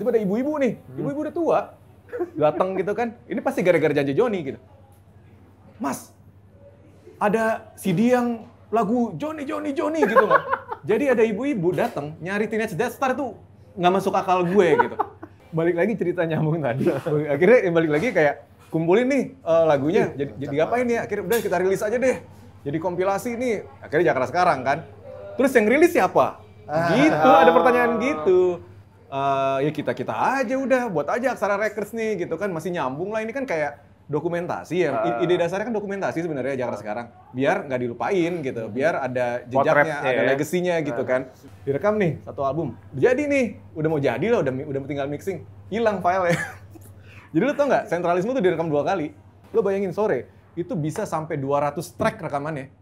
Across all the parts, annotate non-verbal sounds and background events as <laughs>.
tiba-tiba ada ibu-ibu nih, hmm. ibu-ibu udah tua, datang gitu kan. Ini pasti gara-gara janji Joni gitu. Mas, ada CD yang lagu Joni Joni Joni gitu kan. Jadi ada ibu-ibu datang nyari Teenage Death Star tuh nggak masuk akal gue gitu. Balik lagi cerita nyambung tadi. Akhirnya balik lagi kayak kumpulin nih uh, lagunya. Iya. Jadi, jadi ngapain ya? Akhirnya udah kita rilis aja deh. Jadi kompilasi nih. Akhirnya Jakarta sekarang kan. Terus yang rilis siapa? Ah. Gitu, ada pertanyaan gitu. Eh, ya kita kita aja udah buat aja aksara records nih gitu kan masih nyambung lah ini kan kayak dokumentasi ya uh, ide ah. dasarnya kan dokumentasi sebenarnya Jakarta uh, sekarang biar nggak dilupain gitu hmm. biar ada jejaknya iya. ada legasinya gitu gitu kan direkam nih satu album jadi nih udah mau jadi loh udah udah tinggal mixing hilang file ya <laughs> jadi lo tau nggak sentralisme tuh direkam dua kali lo bayangin sore itu bisa sampai 200 track rekamannya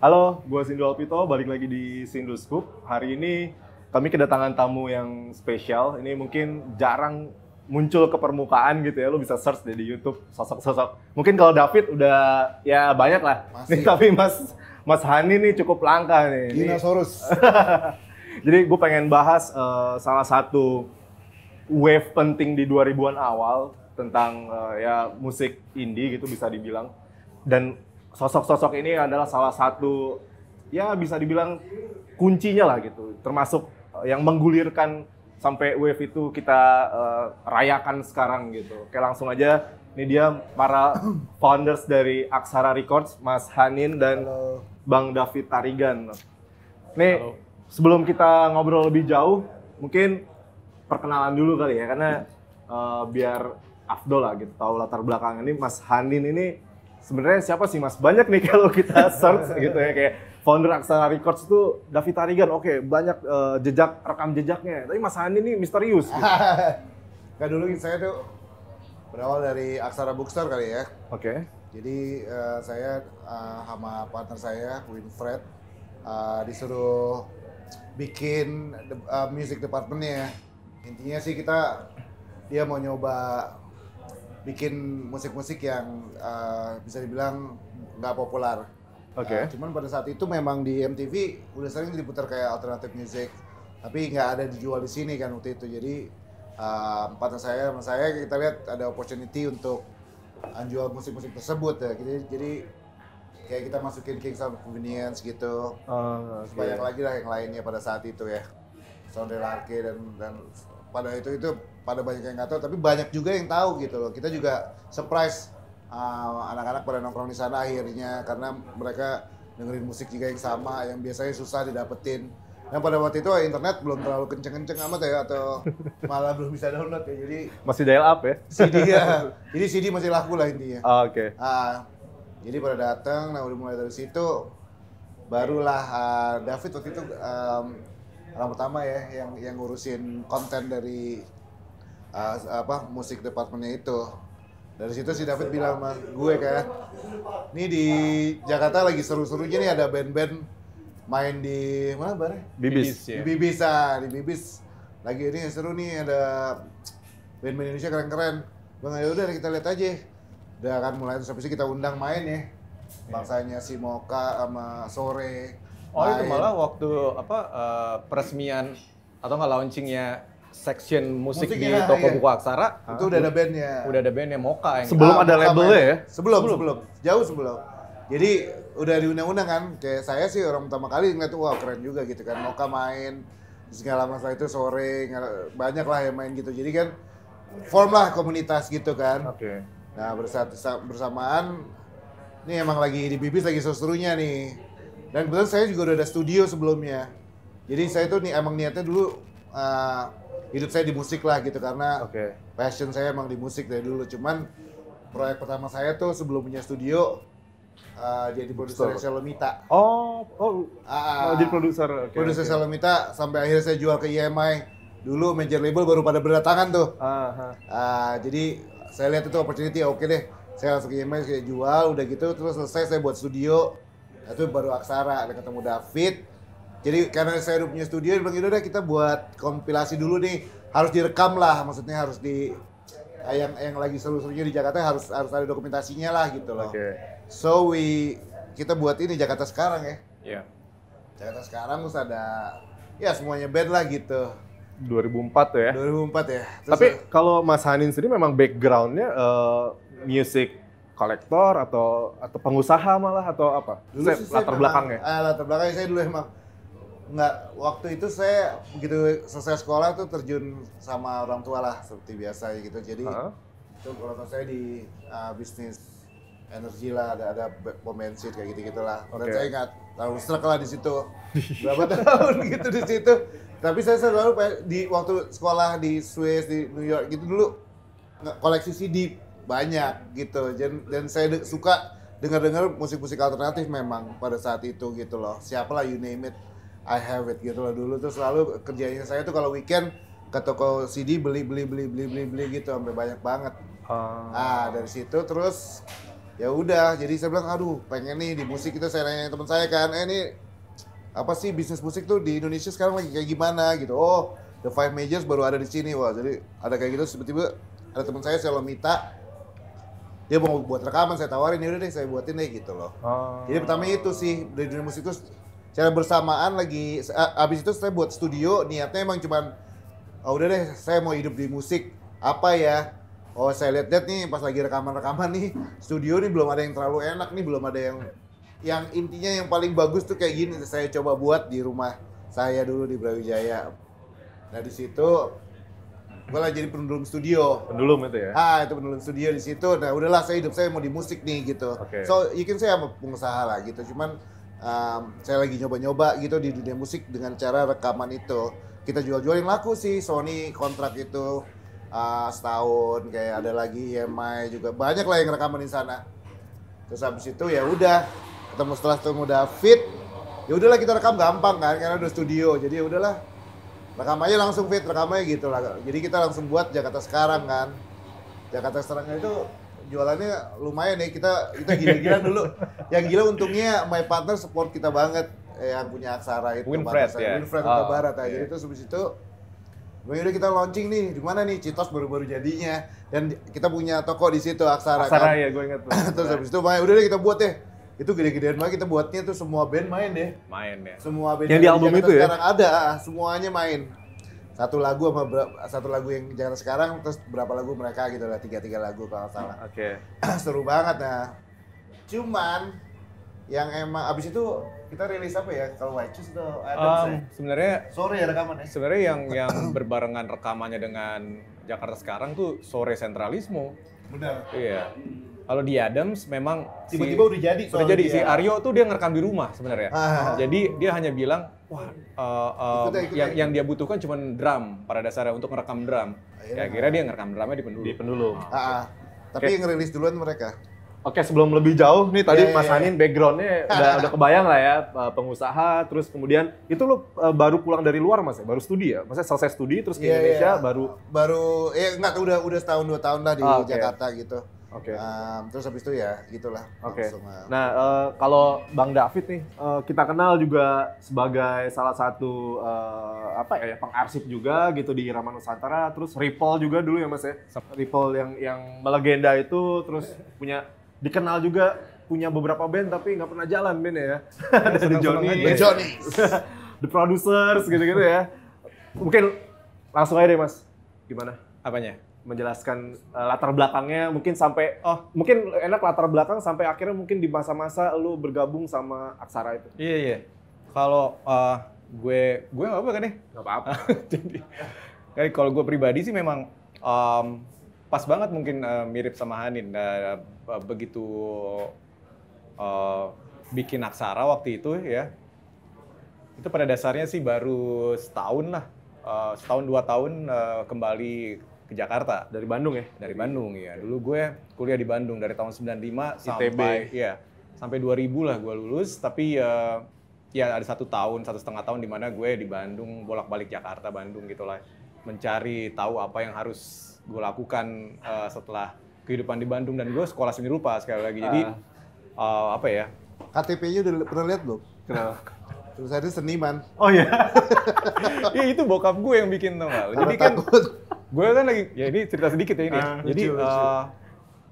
Halo, gue Sindu Alpito, balik lagi di Sindu Scoop. Hari ini kami kedatangan tamu yang spesial. Ini mungkin jarang muncul ke permukaan gitu ya. Lu bisa search deh di YouTube sosok-sosok. Mungkin kalau David udah ya banyak lah. Masih. Nih, tapi Mas Mas Hani nih cukup langka nih. Dinosaurus. <laughs> Jadi gue pengen bahas uh, salah satu wave penting di 2000-an awal tentang uh, ya musik indie gitu bisa dibilang. Dan sosok-sosok ini adalah salah satu ya bisa dibilang kuncinya lah gitu. Termasuk uh, yang menggulirkan sampai wave itu kita uh, rayakan sekarang gitu. Oke langsung aja ini dia para <clears throat> founders dari Aksara Records, Mas Hanin dan Halo. Bang David Tarigan. Nih sebelum kita ngobrol lebih jauh, mungkin perkenalan dulu kali ya, karena uh, biar afdol lah gitu, tahu latar belakang ini Mas Hanin ini sebenarnya siapa sih Mas? Banyak nih <laughs> kalau kita search gitu ya, kayak founder Aksara Records itu David Tarigan, oke okay, banyak uh, jejak, rekam jejaknya, tapi Mas Hanin ini misterius gitu. <laughs> Nggak dulu saya tuh berawal dari Aksara Bookstore kali ya. Oke. Okay. Jadi uh, saya uh, sama partner saya Winfred uh, disuruh bikin uh, music departmentnya ya. intinya sih kita dia mau nyoba bikin musik-musik yang uh, bisa dibilang nggak populer. Oke. Okay. Uh, cuman pada saat itu memang di MTV udah sering diputar kayak alternative music, tapi nggak ada dijual di sini kan waktu itu. Jadi uh, partner saya sama saya kita lihat ada opportunity untuk uh, jual musik-musik tersebut ya. Jadi, jadi kayak kita masukin King Sound Convenience gitu. Oh, okay. Banyak iya. lagi lah yang lainnya pada saat itu ya. Sound Arke dan dan pada itu itu pada banyak yang nggak tahu tapi banyak juga yang tahu gitu loh. Kita juga surprise anak uh, anak-anak pada nongkrong di sana akhirnya karena mereka dengerin musik juga yang sama yang biasanya susah didapetin. Yang nah, pada waktu itu internet belum terlalu kenceng-kenceng amat ya atau <laughs> malah belum bisa download ya. Jadi masih dial up ya. CD ya. <laughs> Jadi CD masih laku lah intinya. Ah, oke. Okay. Uh, jadi pada datang, nah udah mulai dari situ, barulah uh, David waktu itu um, orang pertama ya yang yang ngurusin konten dari uh, apa musik departemennya itu. Dari situ si David bilang sama gue kayak, ini di Jakarta lagi seru-serunya nih ada band-band main di mana bareng? Ya? Bibis. Ya. Di Bibis ah, di Bibis. Lagi ini seru nih ada band-band Indonesia keren-keren. Bang, ya udah kita lihat aja udah kan mulai terus habis kita undang main ya iya. bangsanya si Moka sama Sore oh main. itu malah waktu apa uh, peresmian atau nggak launchingnya section musik Musiknya, di iya. toko iya. buku aksara itu udah ada bandnya udah ada bandnya Moka yang sebelum ah, ada labelnya ya sebelum, sebelum jauh sebelum jadi udah diundang-undang kan kayak saya sih orang pertama kali ngeliat wah keren juga gitu kan Moka main segala masa itu sore banyak lah yang main gitu jadi kan form lah komunitas gitu kan okay Nah bersamaan ini emang lagi di bibis lagi seserunya nih. Dan kebetulan saya juga udah ada studio sebelumnya. Jadi saya tuh nih emang niatnya dulu uh, hidup saya di musik lah gitu karena okay. passion saya emang di musik dari dulu. Cuman proyek pertama saya tuh sebelum punya studio uh, jadi produser Selomita. Oh, oh, uh, jadi produser. Okay, produser okay. Selomita sampai akhirnya saya jual ke imi e Dulu major label baru pada berdatangan tuh. Uh, uh. Uh, jadi saya lihat itu opportunity ya oke deh saya langsung ke email saya jual udah gitu terus selesai saya buat studio nah, itu baru Aksara ada ketemu David jadi karena saya udah punya studio dia bilang udah kita buat kompilasi dulu nih harus direkam lah maksudnya harus di yang yang lagi seru-serunya di Jakarta harus harus ada dokumentasinya lah gitu loh. Okay. So we kita buat ini Jakarta sekarang ya. Iya. Yeah. Jakarta sekarang terus ada ya semuanya band lah gitu. 2004 tuh ya. 2004 ya. Terus Tapi ya. kalau Mas Hanin sendiri memang backgroundnya uh, music kolektor atau atau pengusaha malah atau apa? Dulu saya, latar memang, belakangnya. Eh, latar belakang saya dulu emang nggak waktu itu saya begitu selesai sekolah tuh terjun sama orang tua lah seperti biasa gitu. Jadi uh -huh. itu kalau saya di uh, bisnis energi lah ada ada pom bensin kayak gitu gitulah. Okay. Dan saya ingat tahun serak lah di situ berapa <laughs> tahun gitu di situ tapi saya selalu di waktu sekolah di Swiss, di New York gitu dulu koleksi CD banyak gitu. Dan, dan saya suka dengar-dengar musik-musik alternatif memang pada saat itu gitu loh. Siapalah you name it, I have it gitu loh dulu terus selalu kerjanya saya tuh kalau weekend ke toko CD beli beli beli beli beli beli gitu sampai banyak banget. Uh. Ah dari situ terus ya udah jadi saya bilang aduh pengen nih di musik itu saya nanya teman saya kan eh ini apa sih bisnis musik tuh di Indonesia sekarang lagi kayak gimana gitu. Oh, The Five Majors baru ada di sini. Wah, jadi ada kayak gitu tiba-tiba ada teman saya saya minta dia mau buat rekaman saya tawarin ya udah deh saya buatin deh gitu loh. Oh. Jadi pertama itu sih dari dunia musik itu secara bersamaan lagi habis itu saya buat studio niatnya emang cuman oh udah deh saya mau hidup di musik apa ya oh saya lihat lihat nih pas lagi rekaman rekaman nih studio nih belum ada yang terlalu enak nih belum ada yang yang intinya yang paling bagus tuh kayak gini saya coba buat di rumah saya dulu di Brawijaya. Nah di situ gue lah jadi pendulum studio. Pendulum itu ya? Ah itu pendulum studio di situ. Nah udahlah saya hidup saya mau di musik nih gitu. Okay. So you can say I'm pengusaha lah gitu. Cuman um, saya lagi nyoba-nyoba gitu di dunia musik dengan cara rekaman itu. Kita jual-jualin laku sih Sony kontrak itu uh, setahun kayak ada lagi EMI juga banyak lah yang rekaman di sana. Terus habis itu ya udah ketemu setelah ketemu David ya udahlah kita rekam gampang kan karena udah studio jadi ya udahlah rekam aja langsung fit rekam aja gitu lah jadi kita langsung buat Jakarta sekarang kan Jakarta sekarang itu jualannya lumayan ya kita kita gila-gila dulu <laughs> yang gila untungnya my partner support kita banget eh, yang punya aksara itu Winfred ya Winfred oh, Barat aja yeah. Iya. itu sebelum itu Gue udah kita launching nih, di mana nih Citos baru-baru jadinya dan kita punya toko di situ Aksara, Aksara kan. ya, gue inget. Terus iya. habis itu makanya udah deh kita buat deh itu gede-gedean banget kita buatnya tuh semua band main deh, ya. main ya semua band yang, di album itu ya sekarang ada ah, semuanya main satu lagu sama berapa, satu lagu yang Jakarta sekarang terus berapa lagu mereka gitu lah tiga tiga lagu kalau salah oke okay. <clears throat> seru banget nah cuman yang emang abis itu kita rilis apa ya kalau White Shoes atau um, sebenarnya sore ya rekaman ya sebenarnya yang yang berbarengan rekamannya dengan Jakarta sekarang tuh sore sentralisme benar iya kalau di Adams memang tiba-tiba si, udah jadi udah jadi si Aryo tuh dia ngerekam di rumah sebenarnya ah. ah, ah. jadi dia hanya bilang wah uh, uh, yang yang dia butuhkan cuma drum pada dasarnya untuk ngerekam drum iya. ya kira dia ngerekam drumnya di pendulum di pendulum ah, ah. ah. tapi yang rilis duluan mereka Oke sebelum lebih jauh nih tadi yeah, Mas yeah. Hanin iya. backgroundnya udah udah <laughs> kebayang lah ya eh, pengusaha terus kemudian itu lo baru pulang dari luar mas ya baru studi ya maksudnya selesai studi terus ke yeah, iya. Indonesia yeah. baru baru ya enggak udah udah setahun dua tahun lah di oh, Jakarta okay. gitu Oke. Okay. Um, terus habis itu ya gitulah. Oke. Okay. Langsung, nah uh, kalau Bang David nih uh, kita kenal juga sebagai salah satu uh, apa ya pengarsip juga gitu di Irama Nusantara. Terus Ripple juga dulu ya Mas ya. Ripple yang yang melegenda itu terus punya dikenal juga punya beberapa band tapi nggak pernah jalan band ya. <laughs> Ada ya, Johnny, The Johnny, <laughs> The Producers gitu-gitu ya. Mungkin langsung aja deh Mas. Gimana? Apanya? menjelaskan uh, latar belakangnya mungkin sampai oh mungkin enak latar belakang sampai akhirnya mungkin di masa-masa lu bergabung sama Aksara itu. Iya iya. Kalau uh, gue gue nggak apa kan ya? Nggak apa-apa. <laughs> Jadi kan kalau gue pribadi sih memang um, pas banget mungkin uh, mirip sama Hanin. Uh, uh, begitu uh, bikin Aksara waktu itu ya. Itu pada dasarnya sih baru setahun lah. Uh, setahun dua tahun uh, kembali ke Jakarta. Dari Bandung ya? Dari Bandung ya. Dulu gue kuliah di Bandung dari tahun 95 sampai ya sampai 2000 lah gue lulus. Tapi ya ya ada satu tahun satu setengah tahun di mana gue di Bandung bolak-balik Jakarta Bandung gitulah mencari tahu apa yang harus gue lakukan uh, setelah kehidupan di Bandung dan gue sekolah seni rupa sekali lagi. Jadi uh, uh apa ya? KTP-nya udah pernah lihat belum? Terus ada seniman. Oh iya. <laughs> ya itu bokap gue yang bikin tuh Jadi kan Gue kan lagi, ya ini cerita sedikit ya ini. Uh, Jadi lucu, lucu. Eh,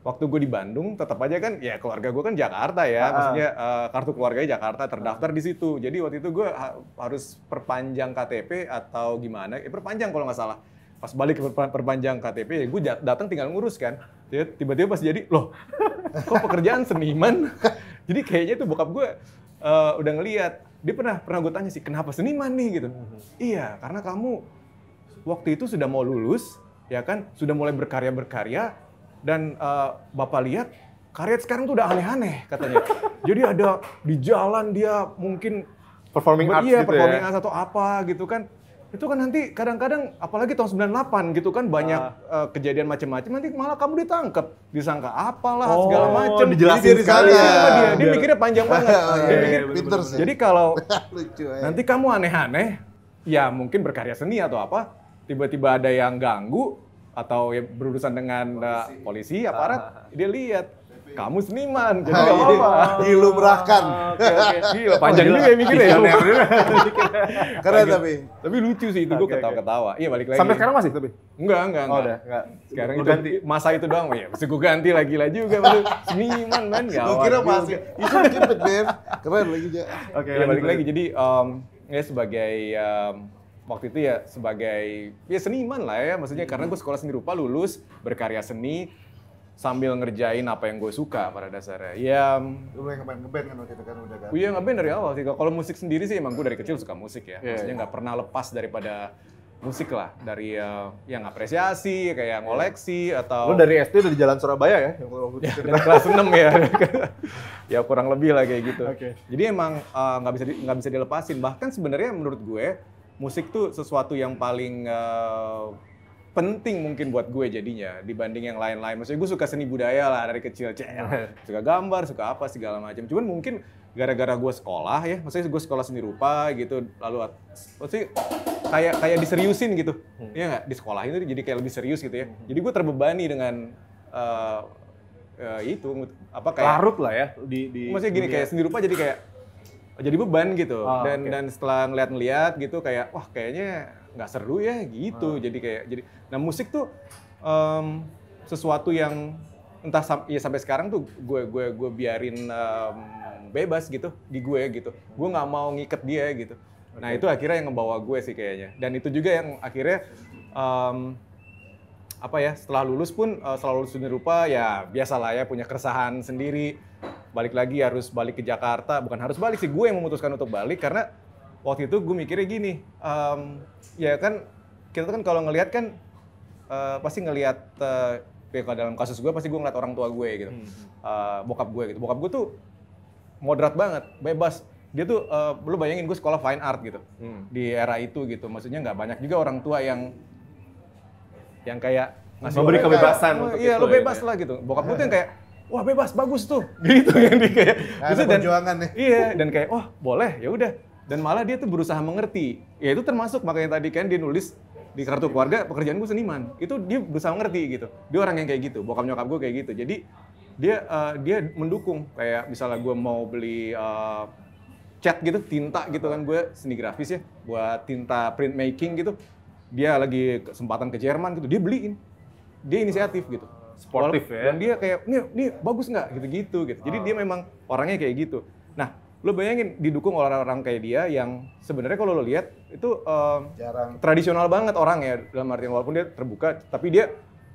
waktu gue di Bandung, tetap aja kan, ya keluarga gue kan Jakarta ya, uh, maksudnya uh, kartu keluarganya Jakarta terdaftar uh, di situ. Jadi waktu itu gue ha harus perpanjang KTP atau gimana? Eh, perpanjang kalau nggak salah. Pas balik perpanjang KTP, ya gue datang tinggal ngurus kan. Ya tiba-tiba pas jadi, loh, <laughs> kok pekerjaan seniman? <laughs> jadi kayaknya tuh bokap gue uh, udah ngeliat. Dia pernah pernah gue tanya sih, kenapa seniman nih gitu? Hmm. Iya, karena kamu waktu itu sudah mau lulus, ya kan, sudah mulai berkarya-berkarya, dan uh, Bapak lihat, karya sekarang tuh udah aneh-aneh katanya. <laughs> Jadi ada di jalan dia mungkin performing iya, arts iya, gitu ya? performing ya? arts atau apa gitu kan. Itu kan nanti kadang-kadang apalagi tahun 98 gitu kan banyak uh. Uh, kejadian macam-macam nanti malah kamu ditangkap, disangka apalah oh, segala macam. dijelasin sekali. Ya. Dia, dia mikirnya panjang banget. oh, <laughs> iya, iya, iya, Jadi kalau <laughs> Lucu, iya. nanti kamu aneh-aneh, ya mungkin berkarya seni atau apa, tiba-tiba ada yang ganggu atau ya berurusan dengan eh, polisi, uh, polisi ah. aparat, dia lihat kamu seniman, jadi ah. nggak apa-apa. <laughs> Dilumrahkan. Okay, ah, okay. Gila, oh, panjang juga ya mikirnya ya. ya <laughs> Keren tapi. Tapi lucu sih itu, gue ketawa-ketawa. Iya balik lagi. Sampai sekarang masih tapi? Enggak, enggak. Oh udah, enggak. Sekarang itu, ganti. masa itu doang. Oh, iya, ya, mesti gue ganti lagi lagi juga. Seniman kan, gak Gue kira masih. Itu cepet, Dev. Keren lagi. Oke, iya, balik lagi. Jadi, ya sebagai waktu itu ya sebagai ya seniman lah ya maksudnya hmm. karena gue sekolah seni rupa lulus berkarya seni sambil ngerjain apa yang gue suka pada dasarnya Iya. lu yang ngeband ngeband kan waktu itu kan udah kan iya ngeband dari awal sih kalau musik sendiri sih emang gue dari kecil suka musik ya iya, maksudnya iya. nggak pernah lepas daripada musik lah dari uh, yang apresiasi kayak iya. ngoleksi atau lu dari SD udah di Jalan Surabaya ya ya kelas <laughs> 6 ya ya kurang lebih lah kayak gitu okay. jadi emang eh, nggak uh, bisa nggak bisa dilepasin bahkan sebenarnya menurut gue musik tuh sesuatu yang paling uh, penting mungkin buat gue jadinya dibanding yang lain-lain. Maksudnya gue suka seni budaya lah dari kecil, cel. suka gambar, suka apa segala macam. Cuman mungkin gara-gara gue sekolah ya, maksudnya gue sekolah seni rupa gitu, lalu maksudnya kayak kayak diseriusin gitu, hmm. ya nggak di sekolah itu jadi kayak lebih serius gitu ya. Hmm. Jadi gue terbebani dengan uh, uh, itu apa kayak larut lah ya di, di maksudnya gini dunia. kayak seni rupa jadi kayak jadi beban gitu oh, dan okay. dan setelah ngeliat-ngeliat gitu kayak wah kayaknya nggak seru ya gitu oh. jadi kayak jadi nah musik tuh um, sesuatu yang entah sam ya sampai sekarang tuh gue gue gue biarin um, bebas gitu di gue gitu gue nggak mau ngiket dia gitu okay. nah itu akhirnya yang ngebawa gue sih kayaknya dan itu juga yang akhirnya um, apa ya setelah lulus pun uh, eh, selalu lulus rupa ya biasalah ya punya keresahan sendiri balik lagi harus balik ke Jakarta bukan harus balik sih gue yang memutuskan untuk balik karena waktu itu gue mikirnya gini um, ya kan kita kan kalau ngelihat kan uh, pasti ngelihat uh, dalam kasus gue pasti gue ngeliat orang tua gue gitu uh, bokap gue gitu bokap gue tuh moderat banget bebas dia tuh uh, bayangin gue sekolah fine art gitu hmm. di era itu gitu maksudnya nggak banyak juga orang tua yang yang kayak ngasih memberi kebebasan oh, iya lo ya, bebas ya. lah gitu bokap gue tuh yang kayak wah bebas bagus tuh <laughs> gitu yang di kayak gitu dan nih. iya dan kayak wah boleh ya udah dan malah dia tuh berusaha mengerti ya itu termasuk makanya tadi kan dia nulis di kartu keluarga pekerjaan gue seniman itu dia berusaha mengerti gitu dia orang yang kayak gitu bokap nyokap gue kayak gitu jadi dia uh, dia mendukung kayak misalnya gue mau beli uh, cat gitu tinta gitu kan gue seni grafis ya buat tinta print making gitu dia lagi kesempatan ke Jerman gitu dia beliin dia inisiatif gitu sportif ya. Dan dia kayak, ini ini bagus nggak gitu-gitu gitu. Jadi ah. dia memang orangnya kayak gitu. Nah, lo bayangin didukung oleh orang-orang kayak dia yang sebenarnya kalau lo lihat itu um, jarang tradisional banget orang ya dalam artian walaupun dia terbuka, tapi dia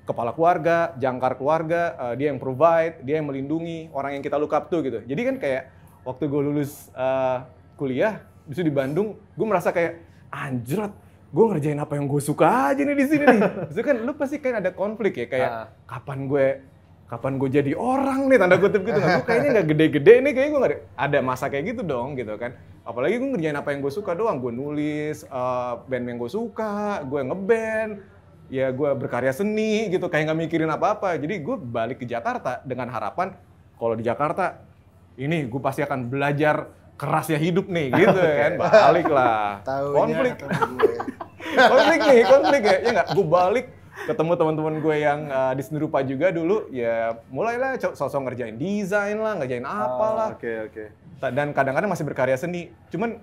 kepala keluarga, jangkar keluarga, uh, dia yang provide, dia yang melindungi orang yang kita look up to gitu. Jadi kan kayak waktu gue lulus uh, kuliah, bisa di Bandung, gue merasa kayak anjrot gue ngerjain apa yang gue suka aja nih di sini nih. <laughs> Maksudnya kan lu pasti kan ada konflik ya kayak uh. kapan gue kapan gue jadi orang nih tanda kutip gitu kan. Gue kayaknya nggak gede-gede nih kayak gue gak ada masa kayak gitu dong gitu kan. Apalagi gue ngerjain apa yang gue suka doang. Gue nulis uh, band yang gue suka, gue ngeband, ya gue berkarya seni gitu kayak nggak mikirin apa-apa. Jadi gue balik ke Jakarta dengan harapan kalau di Jakarta ini gue pasti akan belajar keras ya hidup nih gitu kan balik lah Taunya konflik <laughs> konflik nih konflik ya ya nggak gue balik ketemu teman-teman gue yang uh, di rupa juga dulu ya mulailah sosok ngerjain desain lah ngerjain oh, apalah oke oh, oke okay, okay. dan kadang-kadang masih berkarya seni cuman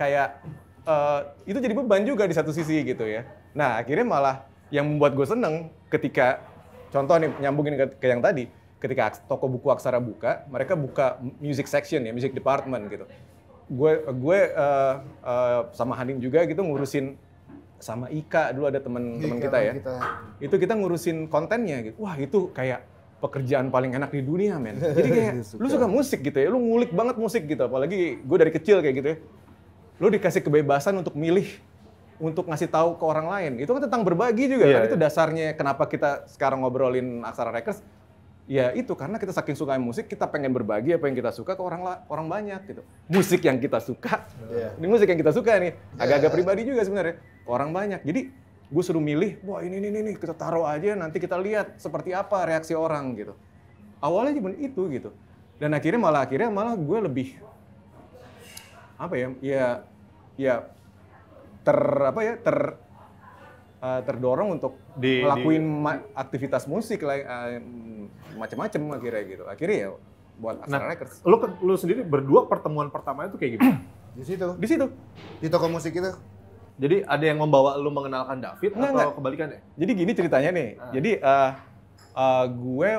kayak uh, itu jadi beban juga di satu sisi gitu ya nah akhirnya malah yang membuat gue seneng ketika contoh nih nyambungin ke, ke yang tadi ketika toko buku Aksara buka, mereka buka music section ya, music department gitu. Gue gue uh, uh, sama Hanim juga gitu ngurusin sama Ika dulu ada teman-teman iya, kita ya. Kita. Itu kita ngurusin kontennya gitu. Wah, itu kayak pekerjaan paling enak di dunia, men. Jadi kayak <laughs> suka. lu suka musik gitu ya, lu ngulik banget musik gitu. Apalagi gue dari kecil kayak gitu ya. Lu dikasih kebebasan untuk milih untuk ngasih tahu ke orang lain. Itu kan tentang berbagi juga. Yeah, kan? Iya, itu iya. dasarnya kenapa kita sekarang ngobrolin Aksara Records ya itu karena kita saking suka musik kita pengen berbagi apa yang kita suka ke orang orang banyak gitu musik yang kita suka yeah. ini musik yang kita suka nih iya. agak-agak yeah. pribadi juga sebenarnya orang banyak jadi gue suruh milih wah ini ini ini kita taruh aja nanti kita lihat seperti apa reaksi orang gitu awalnya cuma itu gitu dan akhirnya malah akhirnya malah gue lebih apa ya ya ya ter apa ya ter Eh, terdorong untuk di, ngelakuin di, ma- aktivitas musik lah uh, eh, macam-macam akhirnya gitu akhirnya ya buat Astra nah, Records. Lu lu sendiri berdua pertemuan pertamanya tuh kayak gimana? Di situ. Di situ. Di toko musik itu. Jadi ada yang membawa lu mengenalkan David enggak, atau enggak. kebalikannya? Jadi gini ceritanya nih. Ah. Jadi uh, uh, gue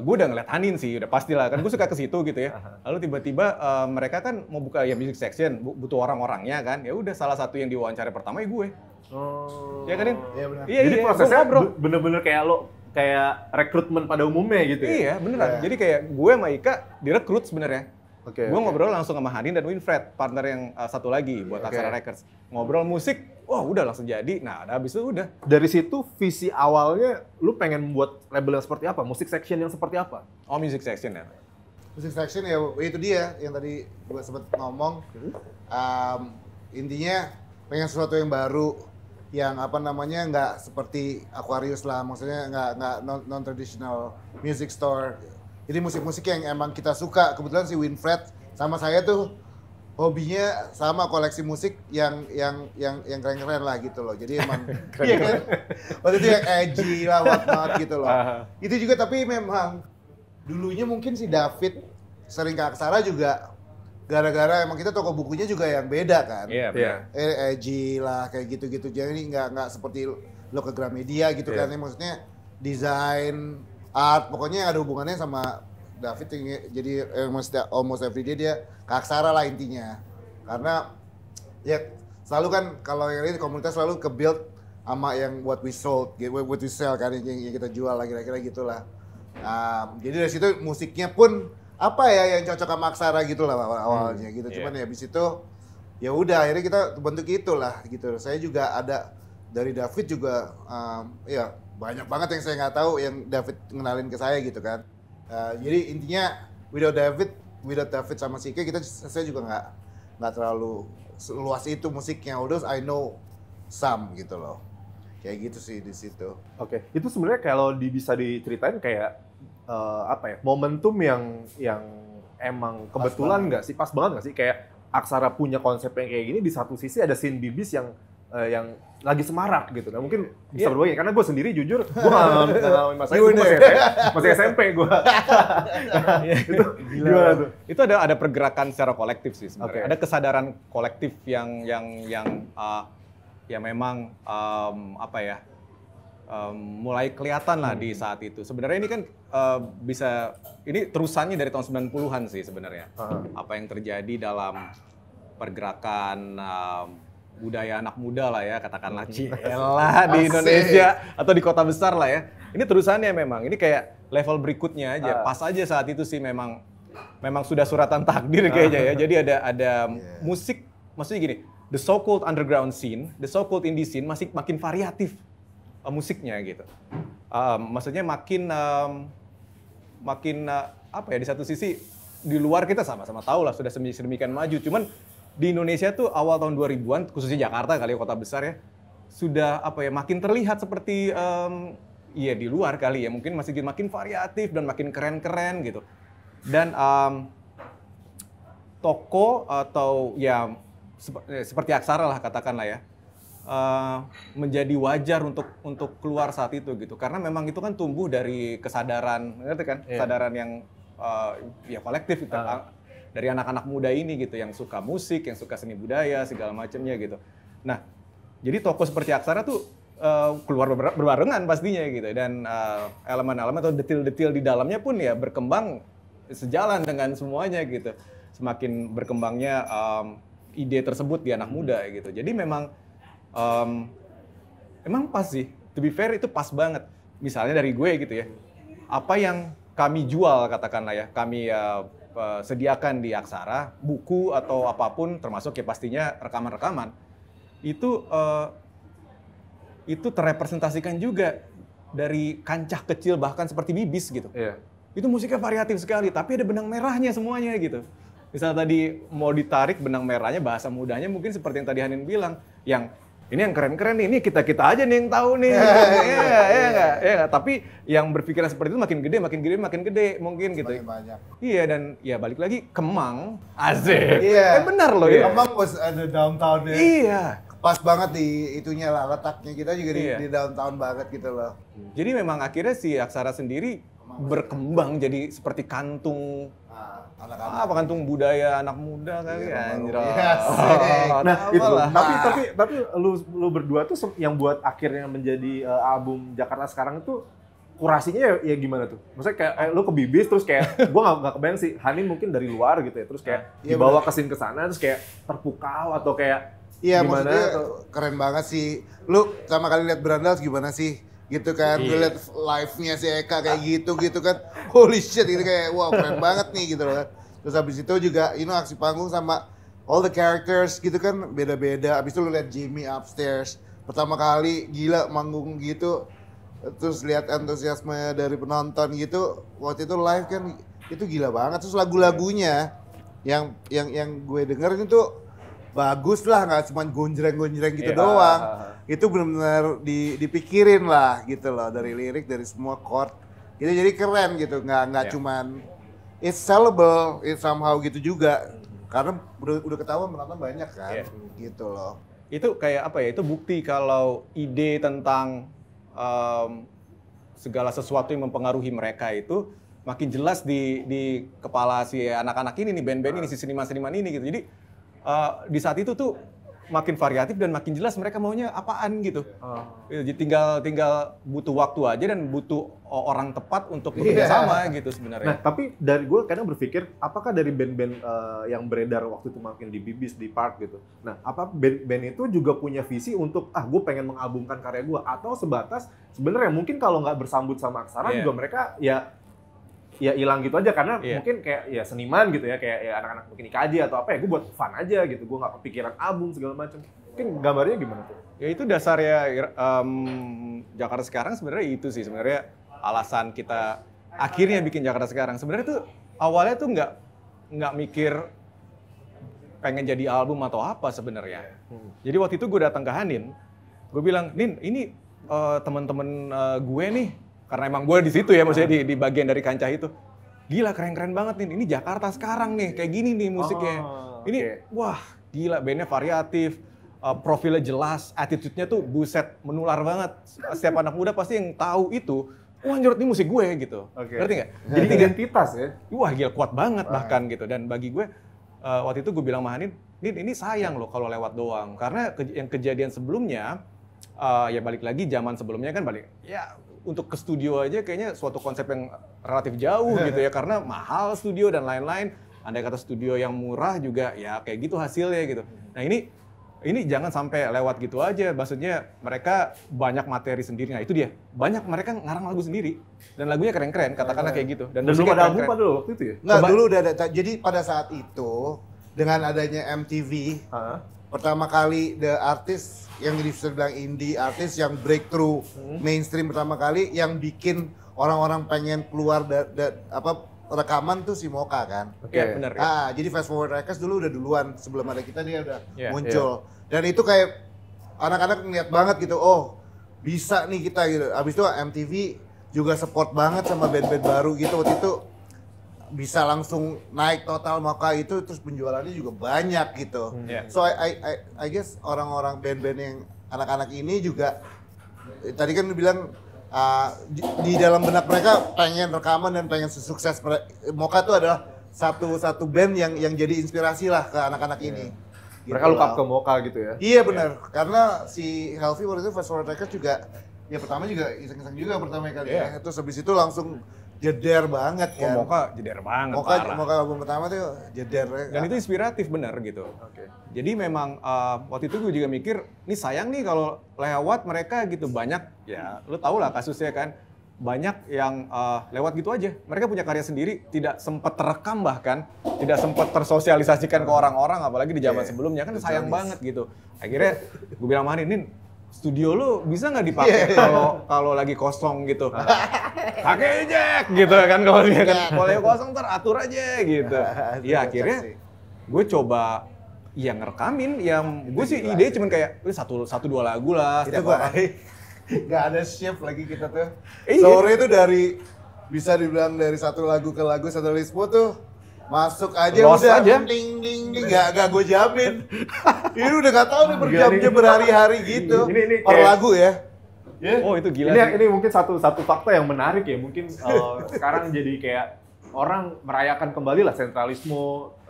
gue udah ngeliat Hanin sih, udah pastilah kan gue suka ke situ gitu ya. <laughs> Lalu tiba-tiba uh, mereka kan mau buka ya music section, butuh orang-orangnya kan. Ya udah salah satu yang diwawancara pertama ya gue. Oh. Ya kan? Iya benar. Iya, iya Jadi iya, prosesnya bener-bener kayak lo kayak rekrutmen pada umumnya gitu ya? Iya, beneran. Ya. Jadi kayak gue sama Ika direkrut sebenarnya. Oke. Okay, gue okay. ngobrol langsung sama Hanin dan Winfred, partner yang uh, satu lagi buat okay. Aksara Records. Ngobrol musik, wah udah langsung jadi. Nah, habis itu udah. Dari situ visi awalnya lu pengen buat label yang seperti apa? Musik section yang seperti apa? Oh, music section ya. Music section ya itu dia yang tadi gue sempat ngomong. Um, intinya pengen sesuatu yang baru, yang apa namanya nggak seperti Aquarius lah maksudnya nggak nggak non, non traditional music store jadi musik-musik yang emang kita suka kebetulan si Winfred sama saya tuh hobinya sama koleksi musik yang yang yang yang keren-keren lah gitu loh jadi emang <laughs> iya keren -keren. waktu itu yang edgy lah whatnot gitu loh itu juga tapi memang dulunya mungkin si David sering ke Aksara juga gara-gara emang kita toko bukunya juga yang beda kan. Iya. Yeah, iya. yeah. Eh, edgy lah kayak gitu-gitu. Jadi nggak nggak seperti lo ke Gramedia gitu yeah. kan. Maksudnya desain art pokoknya yang ada hubungannya sama David jadi eh, almost, almost every day dia kaksara lah intinya. Karena ya selalu kan kalau yang ini komunitas selalu ke build sama yang what we sold, gitu, what we sell kan yang, kita jual lah kira-kira gitulah. Um, jadi dari situ musiknya pun apa ya yang cocok sama Aksara gitu lah awalnya hmm. gitu. Iya. Cuman yeah. ya habis itu ya udah akhirnya kita bentuk itulah gitu. Saya juga ada dari David juga um, ya banyak banget yang saya nggak tahu yang David ngenalin ke saya gitu kan. Uh, jadi intinya without David, without David sama Sike kita saya juga nggak nggak terlalu luas itu musiknya. udah I know some gitu loh. Kayak gitu sih di situ. Oke, okay. itu sebenarnya kalau bisa diceritain kayak uh, apa ya momentum yang yang emang kebetulan nggak sih pas banget nggak sih kayak Aksara punya konsep yang kayak gini di satu sisi ada scene bibis yang uh, yang lagi semarak gitu. Nah mungkin iya. bisa berbagi karena gue sendiri jujur gue <laughs> ngalamin, masa itu masih SMP, masih SMP gue. <laughs> Nah, iya. itu ada ada pergerakan secara kolektif sih sebenarnya. Okay. Ada kesadaran kolektif yang yang yang uh, ya memang um, apa ya um, mulai kelihatan lah hmm. di saat itu. Sebenarnya ini kan uh, bisa ini terusannya dari tahun 90-an sih sebenarnya. Uh Apa yang terjadi dalam pergerakan um, budaya anak muda lah ya, katakanlah Ciela hmm. di Indonesia atau di kota besar lah ya. Ini terusannya memang. Ini kayak level berikutnya aja. Uh. Pas aja saat itu sih memang memang sudah suratan takdir ah. kayaknya ya. Jadi ada ada yeah. musik maksudnya gini, the so called underground scene, the so called indie scene masih makin variatif uh, musiknya gitu. Uh, maksudnya makin um, makin uh, apa ya di satu sisi di luar kita sama-sama tahu lah sudah sedemikian maju. Cuman di Indonesia tuh awal tahun 2000-an khususnya Jakarta kali ya, kota besar ya sudah apa ya makin terlihat seperti um, ya di luar kali ya mungkin masih makin variatif dan makin keren-keren gitu. Dan um, toko atau ya seperti aksara lah katakanlah ya Eh, menjadi wajar untuk untuk keluar saat itu gitu karena memang itu kan tumbuh dari kesadaran ngerti kan yeah. kesadaran yang uh, ya kolektif gitu. uh. dari anak-anak muda ini gitu yang suka musik yang suka seni budaya segala macamnya gitu nah jadi toko seperti Aksara tuh uh, keluar berbarengan pastinya gitu dan elemen-elemen uh, atau detail-detail di dalamnya pun ya berkembang sejalan dengan semuanya gitu semakin berkembangnya um, ide tersebut di anak hmm. muda gitu jadi memang um, emang pas sih to be fair itu pas banget misalnya dari gue gitu ya apa yang kami jual katakanlah ya kami uh, uh, sediakan di Aksara buku atau apapun termasuk ya pastinya rekaman-rekaman itu uh, itu terrepresentasikan juga dari kancah kecil bahkan seperti bibis gitu yeah. itu musiknya variatif sekali tapi ada benang merahnya semuanya gitu misalnya tadi mau ditarik benang merahnya bahasa mudahnya mungkin seperti yang tadi Hanin bilang yang ini yang keren-keren nih, ini kita-kita aja nih yang tahu nih. <laughs> Iya, iya, iya, iya, Tapi yang berpikiran seperti itu makin gede, makin gede, makin gede mungkin gitu. Iya, dan ya balik lagi, Kemang, Azek. Iya. Eh benar loh ya. Kemang was ada downtown ya. Iya. Pas banget di itunya lah, letaknya kita juga di, iya. di downtown banget gitu loh. Jadi memang akhirnya si Aksara sendiri berkembang jadi seperti kantung ah, anak-anak ah, apa kantung budaya anak muda kan ya, anjir. Yes. nah, itu. Lah. Tapi tapi tapi lu lu berdua tuh yang buat akhirnya menjadi uh, album Jakarta sekarang itu kurasinya ya, ya gimana tuh? Maksudnya kayak eh, lu ke Bibis terus kayak <laughs> gua gak, gak kebayang sih Hani mungkin dari luar gitu ya terus kayak ya, dibawa sini ke sana terus kayak terpukau atau kayak Iya maksudnya atau? keren banget sih. Lu sama kali lihat Berandal gimana sih? gitu kan iya. gue liat live nya si Eka kayak gitu gitu kan holy shit gitu kayak wow keren <laughs> banget nih gitu loh kan. terus habis itu juga you know aksi panggung sama all the characters gitu kan beda-beda Abis itu lu liat Jimmy upstairs pertama kali gila manggung gitu terus lihat antusiasme dari penonton gitu waktu itu live kan itu gila banget terus lagu-lagunya yang yang yang gue dengerin itu bagus lah nggak cuma gonjreng-gonjreng gitu yeah. doang ah, ah, ah itu benar-benar dipikirin lah gitu loh dari lirik dari semua chord itu jadi keren gitu nggak nggak yeah. cuman it's sellable it's somehow gitu juga karena udah udah ketahuan penonton banyak kan yeah. gitu loh itu kayak apa ya itu bukti kalau ide tentang um, segala sesuatu yang mempengaruhi mereka itu makin jelas di di kepala si anak-anak ini nih band-band ini ah. si seniman-seniman ini gitu jadi uh, di saat itu tuh makin variatif dan makin jelas mereka maunya apaan gitu. Oh. Iya, jadi tinggal tinggal butuh waktu aja dan butuh orang tepat untuk iya. bekerja yeah. sama gitu sebenarnya. Nah, tapi dari gue kadang berpikir apakah dari band-band uh, yang beredar waktu itu makin di Bibis, di Park gitu. Nah, apa band-band itu juga punya visi untuk ah gue pengen mengabungkan karya gue atau sebatas sebenarnya mungkin kalau nggak bersambut sama aksara yeah. juga mereka ya ya hilang gitu aja karena yeah. mungkin kayak ya seniman gitu ya kayak ya anak-anak mungkin IKJ atau apa ya gue buat fun aja gitu gue nggak kepikiran album segala macam mungkin gambarnya gimana tuh ya itu dasarnya um, Jakarta sekarang sebenarnya itu sih sebenarnya alasan kita akhirnya bikin Jakarta sekarang sebenarnya itu awalnya tuh nggak nggak mikir pengen jadi album atau apa sebenarnya hmm. jadi waktu itu gue datang ke Hanin gue bilang Nin ini uh, teman-teman uh, gue nih karena emang gue di situ ya maksudnya di, di bagian dari kancah itu gila keren-keren banget nih ini Jakarta sekarang nih kayak gini nih musiknya oh, ini wah gila bandnya variatif uh, profilnya jelas attitude-nya tuh buset menular banget setiap anak muda pasti yang tahu itu wah anjir ini musik gue gitu okay. ngerti nggak jadi identitas ya wah gila kuat banget bahkan gitu dan bagi gue uh, waktu itu gue bilang Mahanin ini ini sayang loh kalau lewat doang karena ke, yang kejadian sebelumnya uh, ya balik lagi zaman sebelumnya kan balik ya untuk ke studio aja kayaknya suatu konsep yang relatif jauh gitu ya <laughs> karena mahal studio dan lain-lain. Anda kata studio yang murah juga ya kayak gitu hasilnya gitu. Nah ini ini jangan sampai lewat gitu aja. Maksudnya mereka banyak materi sendiri. Nah itu dia. Banyak mereka ngarang lagu sendiri dan lagunya keren-keren. Katakanlah kayak gitu. Dan, dan belum ada album pada waktu itu ya? Nah dulu udah ada. Jadi pada saat itu dengan adanya MTV, uh pertama kali the artist yang bisa bilang indie artis yang breakthrough hmm. mainstream pertama kali yang bikin orang-orang pengen keluar da, da, apa rekaman tuh si Moka kan. Oke, okay. Ya, benar. Ya. Ah, jadi Fast Forward Records dulu udah duluan sebelum ada kita dia udah yeah, ya. muncul. Yeah. Dan itu kayak anak-anak ngeliat banget gitu. Oh, bisa nih kita gitu. Abis itu MTV juga support banget sama band-band baru gitu waktu itu bisa langsung naik total maka itu terus penjualannya juga banyak gitu. Hmm. Yeah. So I I I, guess orang-orang band-band yang anak-anak ini juga eh, tadi kan bilang uh, di, di dalam benak mereka pengen rekaman dan pengen sukses Moka itu adalah satu satu band yang yang jadi inspirasi lah ke anak-anak yeah. ini. Ya. Gitu mereka look ke Moka gitu ya. Iya ya. benar. Yeah. Karena si Healthy waktu itu Fast Forward juga ya pertama juga iseng-iseng juga pertama kali yeah. ya. Terus habis itu langsung jeder banget oh, kan. Oh, Moka jeder banget. Moka, parah. Moka album pertama tuh jeder. Ya Dan kan? itu inspiratif bener gitu. Oke. Okay. Jadi memang uh, waktu itu gue juga mikir, nih sayang nih kalau lewat mereka gitu banyak ya, lu tau lah kasusnya kan banyak yang uh, lewat gitu aja. Mereka punya karya sendiri, tidak sempat terekam bahkan, tidak sempat tersosialisasikan ke orang-orang, apalagi di zaman yeah. sebelumnya kan sayang banget gitu. Akhirnya gue bilang sama Nin, studio lu bisa nggak dipakai iya, iya. kalau yeah. kalau lagi kosong gitu. Ah. <laughs> Pakai aja gitu kan kalau dia kan iya, kalau kosong ntar atur aja gitu. Ah, ya akhirnya gue coba yang ngerekamin yang gue sih ide cuman kayak satu satu dua lagu lah. Itu <laughs> nggak ada shift lagi kita tuh. Eh, Sore itu dari bisa dibilang dari satu lagu ke lagu satu listmu tuh Masuk aja Los udah aja. ding ding ding gak, gak gue jamin. <laughs> ini udah gak tahu nih berjam-jam berhari-hari gitu. Ini ini per lagu ya. Yeah. Oh itu gila. Ini, sih. ini mungkin satu satu fakta yang menarik ya mungkin uh, <laughs> sekarang jadi kayak orang merayakan kembali lah sentralisme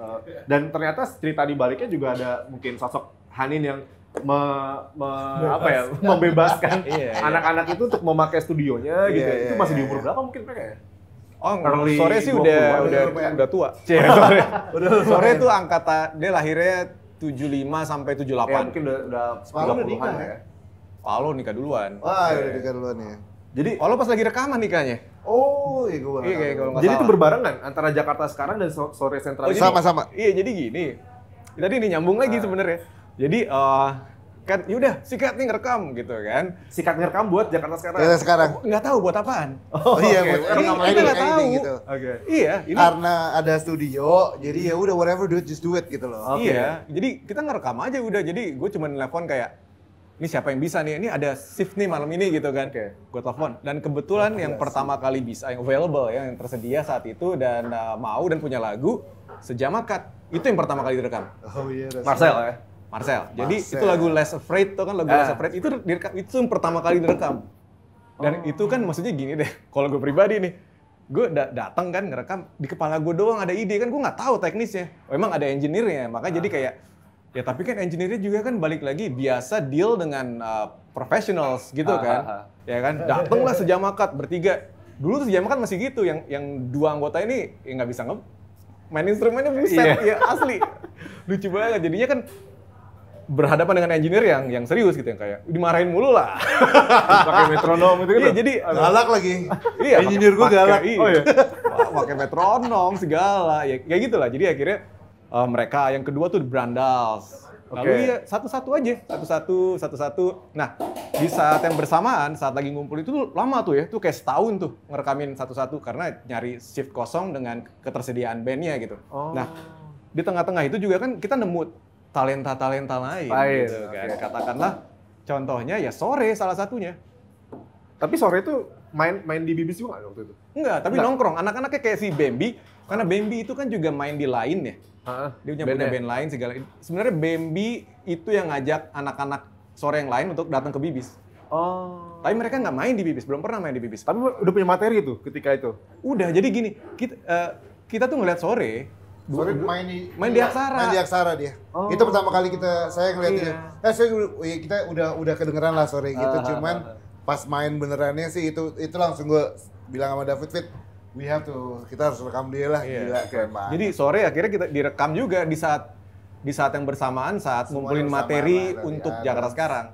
uh, dan ternyata cerita di baliknya juga ada mungkin sosok Hanin yang me, me, apa ya membebaskan <laughs> iya, iya. anak-anak itu untuk memakai studionya yeah, gitu. Yeah, itu iya, masih yeah, di umur yeah. berapa mungkin mereka ya? Oh, Early sore sih 20, ya. udah udah lumayan. <laughs> udah tua. Cie, sore. udah sore itu angkatan dia lahirnya 75 sampai 78. Ya, mungkin udah udah Paolo udah nikah ya. Paolo ya. nikah duluan. Wah, okay. udah iya. nikah duluan ya. Jadi Paolo pas lagi rekaman nikahnya. Oh, iya gue. Iya, iya, kalau Jadi salah. itu berbarengan antara Jakarta sekarang dan sore sentral. Oh, sama-sama. Iya, jadi gini. Tadi ini nyambung lagi nah. sebenarnya. Jadi uh, kan yaudah sikat nih ngerekam gitu kan sikat ngerekam buat Jakarta sekarang Jakarta sekarang oh, nggak tahu buat apaan oh, oh iya okay. rekam lagi nggak tahu gitu okay. iya ini... karena ada studio jadi ya udah whatever do it just do it gitu loh okay. iya jadi kita ngerekam aja udah jadi gue cuma nelfon kayak ini siapa yang bisa nih? Ini ada shift nih malam ini gitu kan. Okay. Gue telepon. Dan kebetulan oh, yang biasa. pertama kali bisa, yang available, ya, yang tersedia saat itu dan uh, mau dan punya lagu, sejamakat, Itu yang pertama kali direkam. Oh iya. Yeah, Marcel right. ya? Marcel. Jadi Marcel. itu lagu Less Afraid tuh kan lagu eh. Less Afraid itu direkam, itu yang pertama kali direkam. Dan oh. itu kan maksudnya gini deh, <laughs> kalau gue pribadi nih, gue da datang kan ngerekam di kepala gue doang ada ide kan gue nggak tahu teknisnya. Oh, emang ada engineer-nya, makanya ah. jadi kayak ya tapi kan engineer-nya juga kan balik lagi biasa deal dengan uh, professionals gitu ah, kan. Ah, ah. Ya kan, datanglah sejamakat bertiga. Dulu tuh sejamakat masih gitu yang yang dua anggota ini ya nggak bisa nge main instrumennya buset yeah. ya iya, asli lucu banget jadinya kan berhadapan dengan engineer yang yang serius gitu yang kayak dimarahin mulu lah. <laughs> pakai metronom itu gitu. Iya, gitu? jadi galak lagi. Iya, engineer gue galak. Iya. Oh iya. <laughs> pakai metronom segala. Ya kayak gitulah. Jadi akhirnya uh, mereka yang kedua tuh brandals, Lalu okay. ya satu-satu aja, satu-satu, satu-satu. Nah, di saat yang bersamaan, saat lagi ngumpul itu tuh lama tuh ya, tuh kayak setahun tuh ngerekamin satu-satu karena nyari shift kosong dengan ketersediaan bandnya gitu. Oh. Nah, di tengah-tengah itu juga kan kita nemu talenta-talenta lain, lain gitu kan. Okay. Katakanlah contohnya ya sore salah satunya. Tapi sore itu main main di Bibis juga nggak waktu itu? Enggak, tapi Enggak. nongkrong. Anak-anaknya kayak si Bambi, karena Bambi itu kan juga main di lain ya. Uh, Dia punya band, ya? band lain segala. Sebenarnya Bambi itu yang ngajak anak-anak sore yang lain untuk datang ke Bibis. Oh. Tapi mereka nggak main di Bibis, belum pernah main di Bibis. Tapi udah punya materi itu ketika itu. Udah, jadi gini, kita uh, eh, kita tuh ngeliat sore Sorry, main di main di Aksara. Main di Aksara dia. Oh. Itu pertama kali kita saya ngeliat iya. dia. Eh, saya oh iya, kita udah udah kedengeran lah sore gitu. Uh, Cuman uh, uh. pas main benerannya sih itu itu langsung gue bilang sama David Fit we have to kita harus rekam dia lah yeah. gila keren banget. Jadi sore akhirnya kita direkam juga di saat di saat yang bersamaan saat ngumpulin materi lah, untuk ada. Ya. Jakarta sekarang.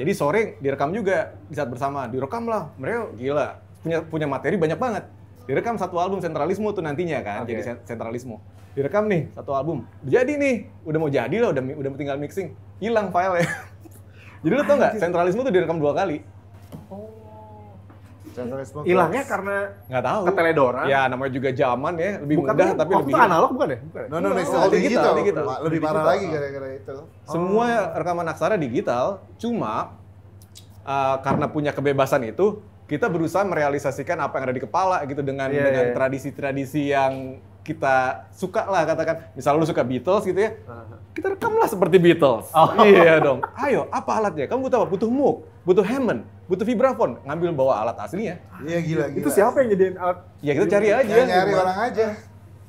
Jadi sore direkam juga di saat bersamaan direkam lah mereka gila punya punya materi banyak banget direkam satu album sentralismo tuh nantinya kan okay. jadi sentralismo direkam nih satu album jadi nih udah mau jadi lah udah udah tinggal mixing hilang file ya <laughs> jadi lo tau nggak sentralismo tuh direkam dua kali oh hilangnya karena nggak tahu keteledoran ya namanya juga zaman ya lebih bukan mudah tapi oh, lebih itu analog bukan ya bukan ya? no no no, no, no, no digital, digital, digital. lebih parah lagi gara-gara itu semua oh. rekaman aksara digital cuma uh, karena punya kebebasan itu kita berusaha merealisasikan apa yang ada di kepala gitu dengan yeah, dengan tradisi iya, iya. tradisi-tradisi yang kita suka lah katakan misal lu suka Beatles gitu ya kita rekamlah seperti Beatles oh. <laughs> iya dong ayo apa alatnya kamu butuh apa butuh muk, butuh Hammond butuh vibrafon ngambil bawa alat aslinya ah, iya gila, gila itu siapa yang jadiin alat ya kita cari aja ya, cari gitu kan. orang aja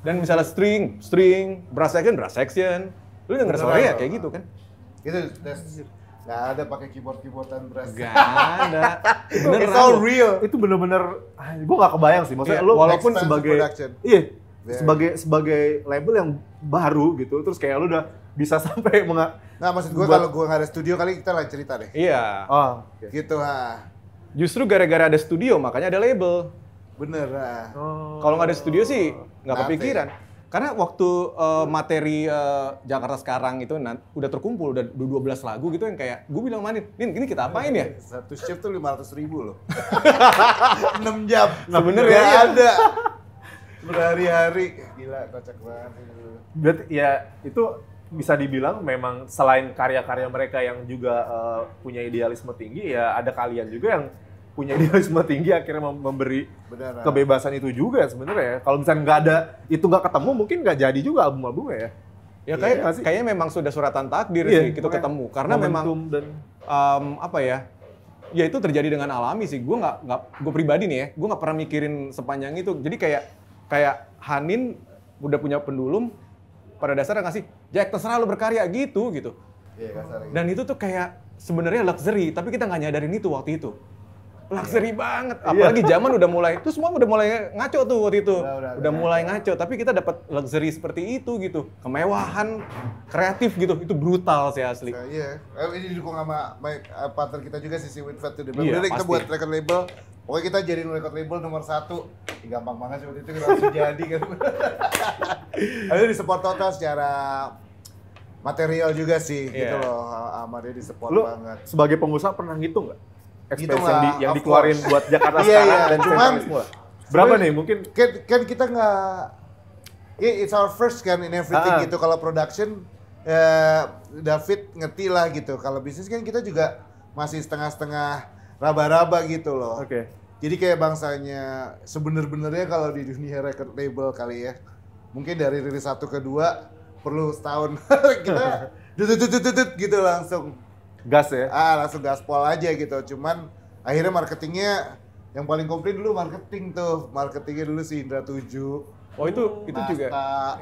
dan misalnya string string brass section brass section lu denger ya kayak gitu kan itu Gak ada pakai keyboard keyboardan beras. Gak ada. <laughs> Bener It's all real. Itu bener-bener, ah, gue gak kebayang sih. Maksudnya yeah, lo walaupun sebagai production. iya yeah. Iya. sebagai sebagai label yang baru gitu, terus kayak lo udah bisa <laughs> sampai mengak. Nah maksud gue kalau gue gak ada studio kali kita lain cerita deh. Iya. Ah, oh, okay. gitu ha. Justru gara-gara ada studio makanya ada label. Bener. Ah. Oh. Kalau nggak ada studio sih nggak kepikiran. Karena waktu uh, materi uh, Jakarta sekarang itu nah, udah terkumpul udah 12 lagu gitu yang kayak gue bilang manin, Nin, ini kita apain ya? Eh, satu shift tuh 500 ribu loh. 6 <laughs> jam. Sebenarnya ya ada. Berhari-hari gila kocak banget itu. Berarti ya itu bisa dibilang memang selain karya-karya mereka yang juga uh, punya idealisme tinggi ya ada kalian juga yang punya <laughs> idealisme tinggi akhirnya memberi Benar, ah. kebebasan itu juga sebenarnya ya. Kalau misalnya nggak ada itu nggak ketemu mungkin nggak jadi juga album-albumnya ya. Ya kayak yeah. kayaknya memang sudah suratan takdir yeah, sih itu ketemu karena memang dan um, apa ya? Ya itu terjadi dengan alami sih. Gue nggak nggak gue pribadi nih ya. Gue nggak pernah mikirin sepanjang itu. Jadi kayak kayak Hanin udah punya pendulum pada dasarnya ngasih Jack terserah lo berkarya gitu gitu. Iya, gitu. Dan itu tuh kayak sebenarnya luxury tapi kita nggak nyadarin itu waktu itu luxury iya. banget. Iya. Apalagi zaman udah mulai itu semua udah mulai ngaco tuh waktu itu. Udah, udah, udah mulai ngaco, tapi kita dapat luxury seperti itu gitu. Kemewahan, kreatif gitu. Itu brutal sih asli. iya. Yeah. Iya. Ini didukung sama eh, partner kita juga sih si Winfat tuh. Iya, yeah, kita buat record label Pokoknya kita jadiin record label nomor satu. Gampang banget waktu itu, kita langsung jadi kan. Lalu <laughs> disupport total secara material juga sih yeah. gitu loh. Amarnya ah, ah, disupport Lu banget. sebagai pengusaha pernah ngitung nggak? expense gitu yang, di, yang dikeluarin course. buat Jakarta yeah, sekarang yeah. dan Cuman, semua. Berapa nih mungkin? Kan, kan kita nggak it's our first kan in everything ah. gitu kalau production eh, David ngerti lah gitu. Kalau bisnis kan kita juga masih setengah-setengah raba-raba gitu loh. Oke. Okay. Jadi kayak bangsanya sebener-benernya kalau di dunia record label kali ya. Mungkin dari rilis satu ke dua perlu setahun <laughs> kita <laughs> gitu langsung gas ya ah langsung gaspol aja gitu cuman akhirnya marketingnya yang paling komplit dulu marketing tuh marketingnya dulu si Indra Tujuh oh itu itu Nasta, juga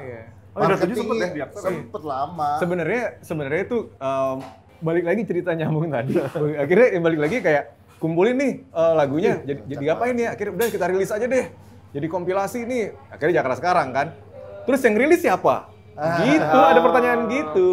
iya. oh Indra Tujuh sempet ya sempet lama sebenarnya sebenarnya itu um, balik lagi cerita nyambung tadi akhirnya yang balik lagi kayak kumpulin nih uh, lagunya Ih, iya. jadi, jadi ngapain ya akhirnya udah kita rilis aja deh jadi kompilasi nih akhirnya Jakarta sekarang kan terus yang rilis siapa ah. gitu ada pertanyaan gitu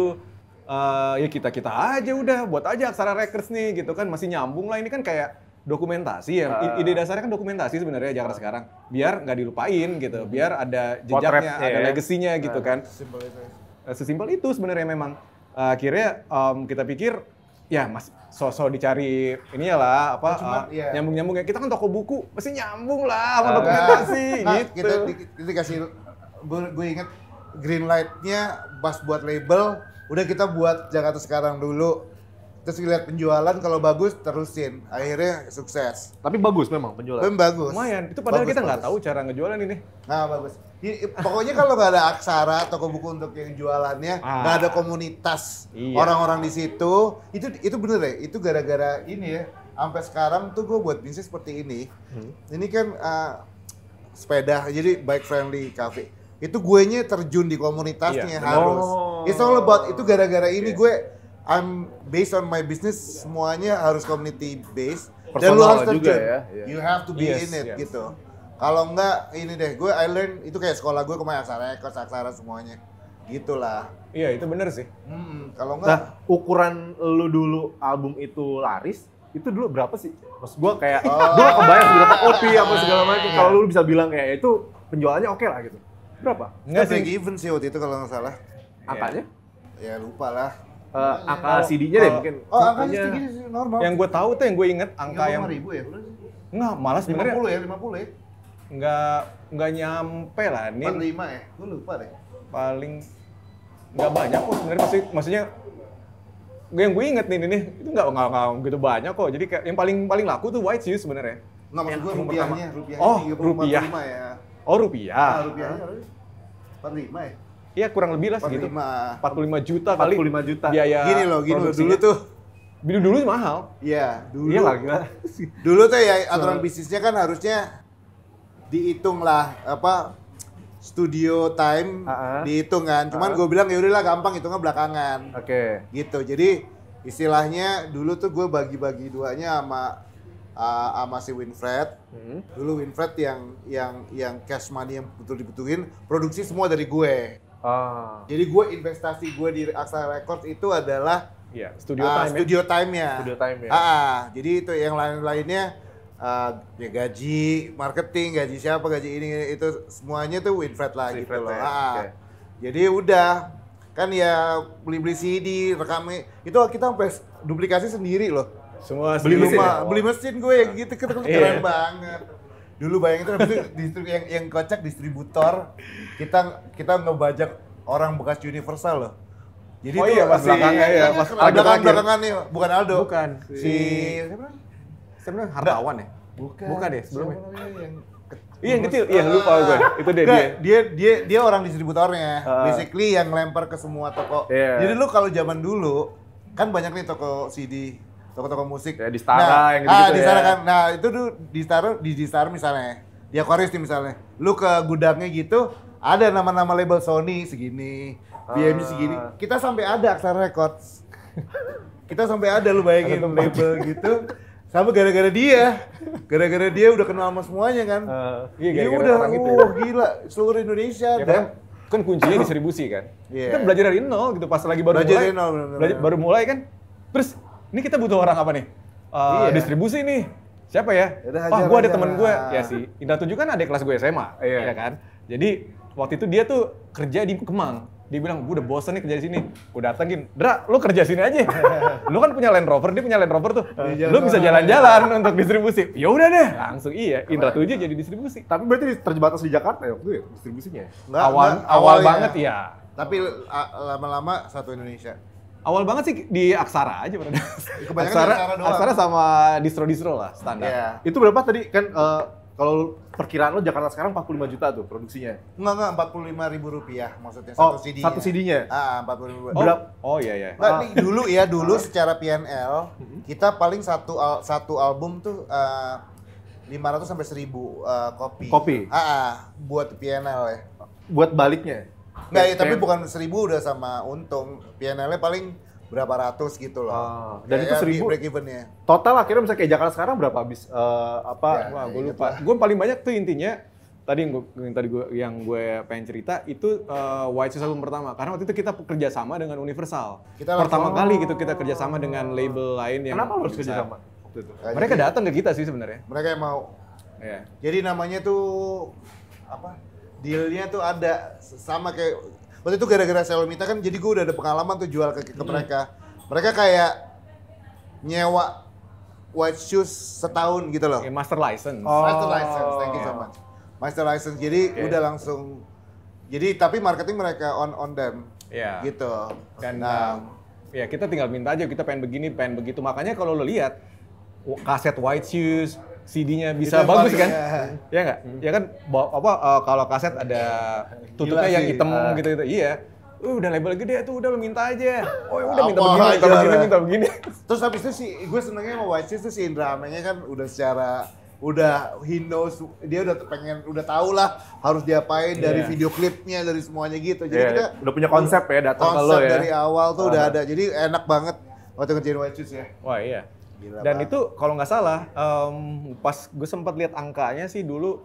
Eh, ya kita kita aja udah buat aja aksara records nih gitu kan masih nyambung lah ini kan kayak dokumentasi ya uh, ide ah. dasarnya kan dokumentasi sebenarnya Jakarta uh, sekarang biar nggak dilupain gitu hmm. biar ada jejaknya ya. ada ya. legasinya uh, gitu ah. kan sesimpel itu eh, itu sebenarnya memang uh, akhirnya um, kita pikir ya mas sosok dicari ini lah apa oh, Cuma, uh, ya. nyambung nyambung ya kita kan toko buku masih nyambung lah ah. sama dokumentasi <laughs> nah, gitu kita, kita dikasih gue, gue inget green lightnya bas buat label udah kita buat Jakarta sekarang dulu terus lihat penjualan kalau bagus terusin akhirnya sukses tapi bagus memang penjualan memang bagus lumayan itu padahal bagus, kita nggak tahu cara ngejualan ini nah bagus pokoknya kalau nggak ada aksara toko buku untuk yang jualannya ah. nggak ah. ada komunitas orang iya. orang-orang di situ itu itu bener ya itu gara-gara ini ya sampai sekarang tuh gue buat bisnis seperti ini hmm. ini kan uh, sepeda jadi bike friendly cafe itu gue nya terjun di komunitasnya yeah. harus. Oh. It's all about itu gara-gara ini iya. gue I'm based on my business semuanya harus community based Personal dan lu harus terjun. Juga ya. Yeah. You have to be yes, in it yes. gitu. Kalau enggak ini deh gue I learn itu kayak sekolah gue kemarin aksara ekos aksara semuanya. Gitulah. Iya, itu bener sih. Hmm, kalau enggak Nah, ukuran lu dulu album itu laris itu dulu berapa sih? terus gue kayak, oh. gue kebayang berapa kopi apa segala macam. Kalau iya. lu bisa bilang kayak ya, itu penjualannya oke okay lah gitu. Berapa? Enggak sih. Break even sih waktu itu kalau nggak salah. Angkanya? Ya, ya lupa lah. Uh, angka oh, CD-nya oh, deh mungkin. Oh, angka CD-nya normal. Yang gue tahu tuh yang gue inget angka yang... ribu ya? Enggak, malas sebenarnya 50 ya, 50 ya? Enggak, enggak nyampe lah. Ini 45 ya? Gue lupa deh. Paling... Enggak banyak kok sebenarnya, maksud, maksudnya gue yang gue inget nih nih itu nggak nggak gitu banyak kok jadi kayak yang paling paling laku tuh white sih sebenarnya nah maksud gue rupiahnya rupiahnya oh, rupiah. ya Oh rupiah. Nah, rupiah. Empat ya. Iya kurang lebih lah segitu. puluh lima juta 45 kali. lima juta. Biaya iya. gini loh, gini loh dulu tuh. Dulu dulu mahal. Iya, dulu. Iya lah <laughs> Dulu tuh ya aturan bisnisnya kan harusnya dihitung lah apa studio time uh ah, -huh. Ah. dihitung kan. Cuman uh -huh. Ah. gue bilang ya udahlah gampang hitungnya belakangan. Oke. Okay. Gitu. Jadi istilahnya dulu tuh gue bagi-bagi duanya sama uh, sama si Winfred. Hmm. Dulu Winfred yang yang yang cash money yang betul dibutuhin, produksi semua dari gue. Ah. Jadi gue investasi gue di Aksara Records itu adalah iya, ah, ya, studio uh, time studio time ya. Studio time ya. Ah, ah, jadi itu yang lain-lainnya uh, ya gaji marketing, gaji siapa, gaji ini itu semuanya tuh Winfred lah Winfred gitu loh. Ya. Ah. ah. Okay. Jadi udah kan ya beli-beli CD, rekam itu kita sampai duplikasi sendiri loh semua beli rumah, beli mesin gue yang gitu keren yeah. banget. Dulu bayangin itu distrib yang yang kocak distributor kita kita ngebajak orang bekas Universal loh. Jadi oh iya, iya, iya, pas belakangnya ya, pas belakang belakangan nih, bukan Aldo. Bukan. Si siapa? Siapa Hartawan ya? Bukan. Bukan deh ya, sebelumnya. Iya yang kecil, ah. iya lupa gue. Itu dia, dia. Dia dia dia orang distributornya. Uh. Basically yang lempar ke semua toko. Yeah. Jadi lu kalau zaman dulu kan banyak nih toko CD toko-toko musik. Ya, di Stara nah, yang gitu, ah, di Stara ya. kan. Nah, itu tuh di star, di, di Stara misalnya. Di Aquarius nih misalnya. Lu ke gudangnya gitu, ada nama-nama label Sony segini, BMG ah. segini. Kita sampai ada Aksara Records. Kita sampai ada lu bayangin ada label gitu. Sama gara-gara dia, gara-gara dia udah kenal sama semuanya kan. Uh, iya, gara -gara dia udah, uh gitu. gila, seluruh Indonesia. Ya, dan, kan kuncinya distribusi kan. Yeah. Kita belajar dari nol gitu pas lagi baru belajar mulai. nol, bener -bener. Belajar, baru mulai kan. Terus ini kita butuh orang apa nih? Uh, iya. Distribusi nih. Siapa ya? Yaudah, Wah, gue ada temen gue. Ya sih. Indra Tujuh kan ada kelas gue SMA, iya. ya kan? Jadi waktu itu dia tuh kerja di Kemang. Dia bilang, gue udah bosen nih kerja di sini. Gue datengin, Dra, lu kerja sini aja. Lo <laughs> kan punya Land Rover, dia punya Land Rover tuh. Iya, Lo iya. bisa jalan-jalan untuk distribusi. Ya udah deh, langsung iya. Indra Tujuh jadi distribusi. Tapi berarti terbatas di Jakarta ya waktu ya, distribusinya? Ya? awal, awal oh, iya. banget ya. Tapi lama-lama satu Indonesia. Awal banget sih di Aksara aja pada <laughs> Aksara, Aksara, doang. Aksara sama distro-distro lah standar. Yeah. Itu berapa tadi kan uh, kalau perkiraan lo Jakarta sekarang 45 juta tuh produksinya? Enggak enggak 45 ribu rupiah maksudnya oh, satu oh, CD-nya. Satu CD-nya? Ah 45 ribu. Oh. oh, oh iya iya. Nah, ah. dulu ya dulu ah. secara PNL mm-hmm. kita paling satu al satu album tuh uh, eh, 500 sampai 1000 uh, eh, kopi. Kopi. Ah, ah buat PNL ya. Buat baliknya? Nggak, ya, tapi bukan seribu udah sama untung. PNL-nya paling berapa ratus gitu loh. Ah, dan ya, itu ya, seribu break even even-nya. Total akhirnya misalnya kayak Jakarta sekarang berapa habis uh, apa? Ya, Wah, gue ya lupa. Gitu. Gue paling banyak tuh intinya tadi yang, gua, yang tadi gue yang gue pengen cerita itu uh, White Shoes album pertama karena waktu itu kita kerja sama dengan Universal kita pertama langsung, kali gitu kita kerja sama dengan label lain yang kenapa harus kerja sama mereka datang ke kita sih sebenarnya mereka yang mau yeah. jadi namanya tuh apa dealnya tuh ada sama kayak waktu itu gara-gara saya Selomita kan jadi gue udah ada pengalaman tuh jual ke, ke iya. mereka mereka kayak nyewa white shoes setahun gitu loh okay, master license oh. master oh. license thank you so much master license jadi okay. udah langsung jadi tapi marketing mereka on on them yeah. gitu dan nah, um, ya kita tinggal minta aja kita pengen begini pengen begitu makanya kalau lo lihat kaset white shoes CD-nya bisa itu bagus kan? Ya, ya nggak? Ya kan apa uh, kalau kaset ada tutupnya Gila yang sih. hitam uh. Ah. gitu-gitu. Iya. Uh, udah label gede tuh, udah lo minta aja. Oh, ya udah minta begini, minta begini, minta begini. Terus habis itu sih, gue senengnya sama White Shoes tuh si Indra Amenya kan udah secara udah he knows dia udah pengen udah tahu lah harus diapain yeah. dari video klipnya dari semuanya gitu jadi yeah. kita udah punya konsep ya datang ke lo ya konsep dari awal tuh uh. udah ah. ada jadi enak banget waktu ngerjain White Shoes ya wah iya Gila Dan banget. itu kalau nggak salah um, pas gue sempat lihat angkanya sih dulu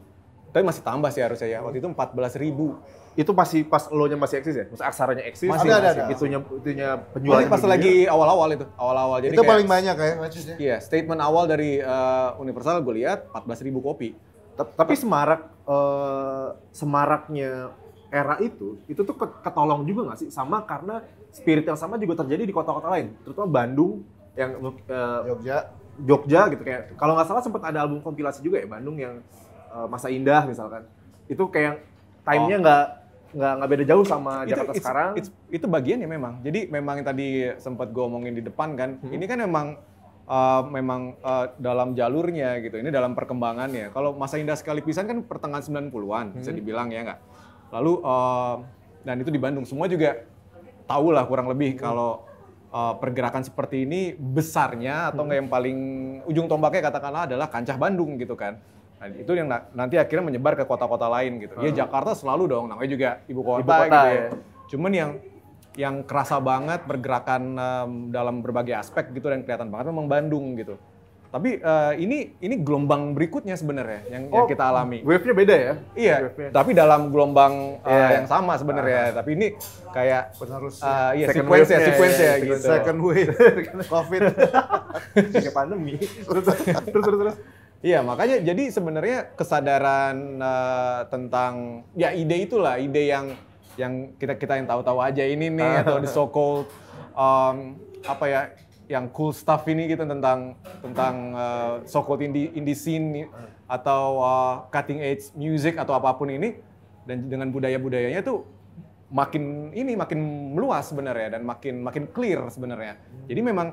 tapi masih tambah sih harusnya ya. Waktu itu empat belas ribu. Itu masih pas lo-nya masih eksis ya? Maksudnya aksaranya eksis? Masih, ada, masih. ada. Itunya, itunya penjualan Masih pas lagi ya? awal-awal itu. Awal-awal. Jadi itu kayak, paling banyak ya? matchesnya? Iya, statement awal dari uh, Universal gue lihat belas ribu kopi. Tapi semarak, uh, semaraknya era itu, itu tuh ketolong juga nggak sih? Sama karena spirit yang sama juga terjadi di kota-kota lain. Terutama Bandung, yang uh, Jogja Jogja gitu kayak kalau nggak salah sempat ada album kompilasi juga ya Bandung yang uh, masa indah misalkan itu kayak timenya oh. nggak oh. nggak nggak beda jauh sama itu, Jakarta it's, sekarang it's, itu bagian ya memang jadi memang yang tadi sempat gue omongin di depan kan hmm. ini kan memang uh, memang uh, dalam jalurnya gitu. Ini dalam perkembangannya. Kalau masa indah sekali pisan kan pertengahan 90-an hmm. bisa dibilang ya nggak. Lalu uh, dan itu di Bandung semua juga tahu lah kurang lebih hmm. kalau uh, pergerakan seperti ini besarnya atau nggak yang paling ujung tombaknya katakanlah adalah kancah Bandung gitu kan. Nah, itu yang na nanti akhirnya menyebar ke kota-kota lain gitu. Ya, hmm. Ya Jakarta selalu dong namanya juga ibu kota, ibu gitu kota gitu ya. ya. Cuman yang yang kerasa banget pergerakan um, dalam berbagai aspek gitu dan kelihatan banget memang Bandung gitu. Tapi uh, ini ini gelombang berikutnya sebenarnya yang, oh, yang kita alami. Wave-nya beda ya? Iya. Tapi dalam gelombang uh, eh, yeah. Iya. yang sama sebenarnya. Uh, tapi ini kayak penerus uh, iya, second sequence ya, sequence ya, iya, gitu. Second wave <laughs> COVID. Kayak pandemi. terus terus terus. terus. Iya, makanya jadi sebenarnya kesadaran uh, tentang ya ide itulah, ide yang yang kita kita yang tahu-tahu aja ini nih atau the <laughs> so called um, apa ya yang cool stuff ini gitu tentang tentang uh, eh, so called indie indie scene atau uh, cutting edge music atau apapun ini dan dengan budaya-budayanya tuh makin ini makin meluas sebenarnya dan makin makin clear sebenarnya. Jadi memang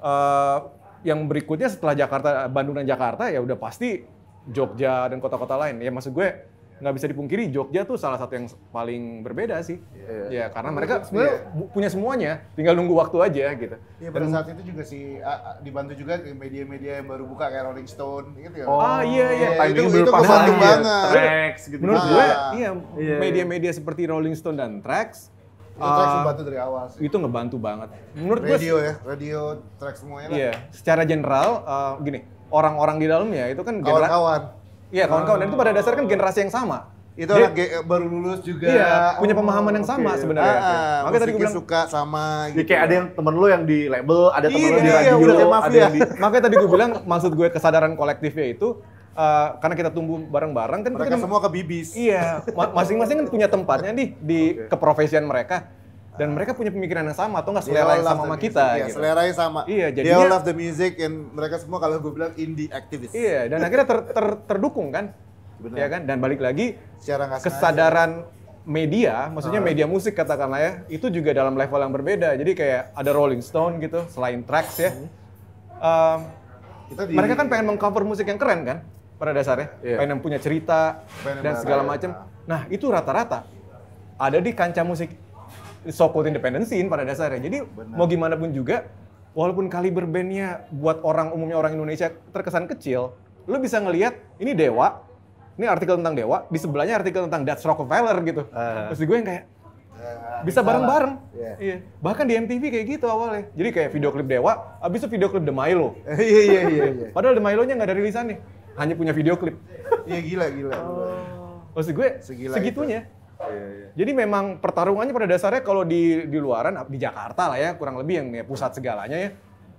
uh, yang berikutnya setelah Jakarta Bandung dan Jakarta ya udah pasti Jogja dan kota-kota lain. Ya maksud gue nggak bisa dipungkiri Jogja tuh salah satu yang paling berbeda sih. Yeah. Ya iya, karena nah, mereka sebenarnya yeah. punya semuanya, tinggal nunggu waktu aja gitu. Iya yeah, pada Dan, saat itu juga sih dibantu juga media-media yang baru buka kayak Rolling Stone gitu ya. Oh, oh iya iya. Yeah, itu itu kebantu banget. Iya, Trax gitu. Menurut nah. gue iya, iya media-media seperti Rolling Stone dan Tracks itu uh, ah, ngebantu dari awal sih. Itu ngebantu banget. Menurut radio gue radio ya, radio Tracks semuanya lah. Iya, secara general uh, gini, orang-orang di dalamnya itu kan kawan-kawan Iya, kawan-kawan. Dan itu pada dasarnya kan generasi yang sama. Itu Dia, anak eh, baru lulus juga. Iya, punya oh, pemahaman oh, yang sama okay. sebenarnya. Ah, ah, Makanya tadi gue bilang suka sama gitu. Ya, kayak ada yang temen lu yang di label, ada temen iya, lu di iya, radio, iya, udah, maaf ada ya. yang di... <laughs> Makanya tadi gue bilang maksud gue kesadaran kolektifnya itu Uh, karena kita tumbuh bareng-bareng kan mereka kita semua ke bibis iya masing-masing kan punya tempatnya nih di okay. keprofesian mereka dan mereka punya pemikiran yang sama atau nggak selera yang sama sama kita iya, gitu. selera yang sama iya jadi they love the music and mereka semua kalau gue bilang indie activist iya dan akhirnya ter, ter, terdukung kan Bener. ya kan dan balik lagi secara kesadaran aja. media maksudnya uh. media musik katakanlah ya itu juga dalam level yang berbeda jadi kayak ada Rolling Stone gitu selain tracks ya um, kita di... mereka kan pengen mengcover musik yang keren kan pada dasarnya yeah. pengen punya cerita pengen dan segala macam nah itu rata-rata ada di kancah musik so called independent pada dasarnya. Jadi Benar. mau gimana pun juga, walaupun kaliber bandnya buat orang umumnya orang Indonesia terkesan kecil, lu bisa ngelihat ini Dewa, ini artikel tentang Dewa, di sebelahnya artikel tentang Dutch Rockefeller gitu. Uh. Ah. Terus gue yang kayak, eh, bisa bareng-bareng. Yeah. Iya. Bahkan di MTV kayak gitu awalnya. Jadi kayak video klip Dewa, abis itu video klip The Milo. <laughs> Iya, iya iya iya. Padahal The Milo-nya nggak ada rilisan nih, hanya punya video klip. Iya gila gila. Oh. Maksud gue Segila segitunya. Itu. Iya, iya. Jadi memang pertarungannya pada dasarnya kalau di di luaran di Jakarta lah ya kurang lebih yang ya, pusat segalanya ya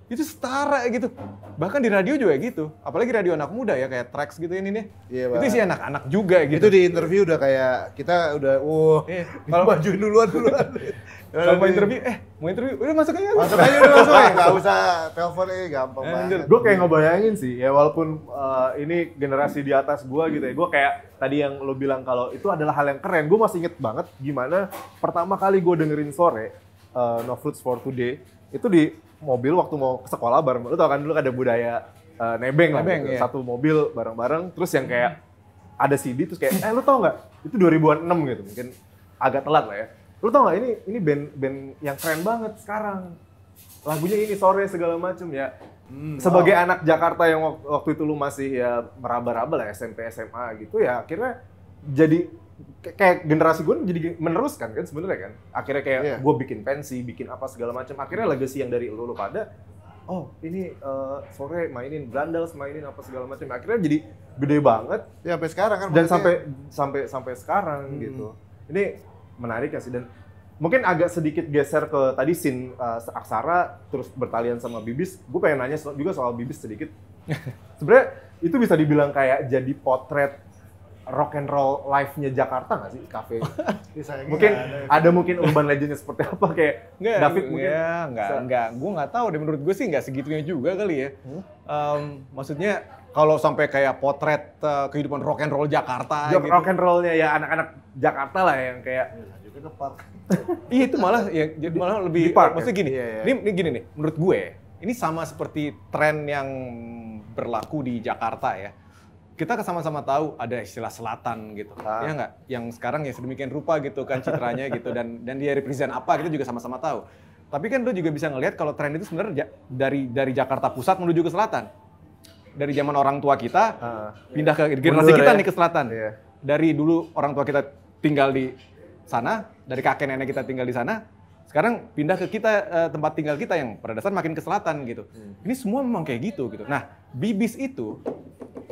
itu setara gitu. Bahkan di radio juga gitu. Apalagi radio anak muda ya kayak tracks gitu ini nih. Iya, itu sih anak-anak juga gitu. Itu di interview udah kayak kita udah wow. Iya. Kalau <laughs> majuin duluan duluan. <laughs> Kalau mau interview, eh mau interview, udah masuk aja. Masuk aja udah masuk aja, nggak usah telepon aja, eh, gampang eh, banget. Gue kayak ngebayangin sih, ya walaupun eh, ini generasi di atas gue gitu ya, gue kayak tadi yang lo bilang kalau itu adalah hal yang keren, gue masih inget banget gimana pertama kali gue dengerin sore, uh, No Fruits for Today, itu di mobil waktu mau ke sekolah bareng, lo tau kan dulu ada budaya nebeng, lah, gitu. iya. satu mobil bareng-bareng, terus yang kayak ada CD terus kayak, eh lo tau nggak? Itu 2006 gitu, mungkin agak telat lah ya lu tau gak ini ini band band yang keren banget sekarang lagunya ini sore segala macem ya hmm, sebagai wow. anak Jakarta yang waktu itu lu masih ya meraba-raba lah SMP SMA gitu ya akhirnya jadi kayak generasi gue jadi meneruskan kan sebenarnya kan akhirnya kayak yeah. gue bikin pensi bikin apa segala macam akhirnya legacy yang dari lu lu pada oh ini uh, eh, sore mainin Brandals mainin apa segala macam akhirnya jadi gede banget ya sampai sekarang kan dan sampai sampai sampai sekarang hmm. gitu ini menarik ya sih dan mungkin agak sedikit geser ke tadi sin uh, eh, aksara terus bertalian sama bibis gue pengen nanya so juga soal bibis sedikit <laughs> sebenarnya itu bisa dibilang kayak jadi potret rock and roll life nya Jakarta nggak sih kafe? <laughs> Iya, mungkin ada, mungkin urban legendnya seperti apa kayak nggak, David mungkin? Ya, nggak, nggak. Gue nggak tahu. Dan menurut gue sih nggak segitunya juga kali ya. Hmm? Um, maksudnya kalau sampai kayak potret uh, kehidupan rock and roll Jakarta Jok, gitu. Rock and rollnya ya anak-anak Jakarta lah yang kayak Iya, <laughs> iya itu malah ya malah lebih di park, maksudnya ya? gini. ya, ya. Ini, iya. ini gini nih menurut gue ini sama seperti tren yang berlaku di Jakarta ya. Kita sama-sama tahu ada istilah selatan gitu. Ah. Ya enggak? Yang sekarang ya sedemikian rupa gitu kan citranya <laughs> gitu dan dan dia represent apa kita juga sama-sama tahu. Tapi kan lo juga bisa ngelihat kalau tren itu sebenarnya dari dari Jakarta pusat menuju ke selatan dari zaman orang tua kita uh, pindah ke generasi Mundur, kita ya? nih ke selatan. Iya. Dari dulu orang tua kita tinggal di sana, dari kakek nenek kita tinggal di sana, sekarang pindah ke kita uh, tempat tinggal kita yang pada dasar makin ke selatan gitu. Hmm. Ini semua memang kayak gitu gitu. Nah, bibis itu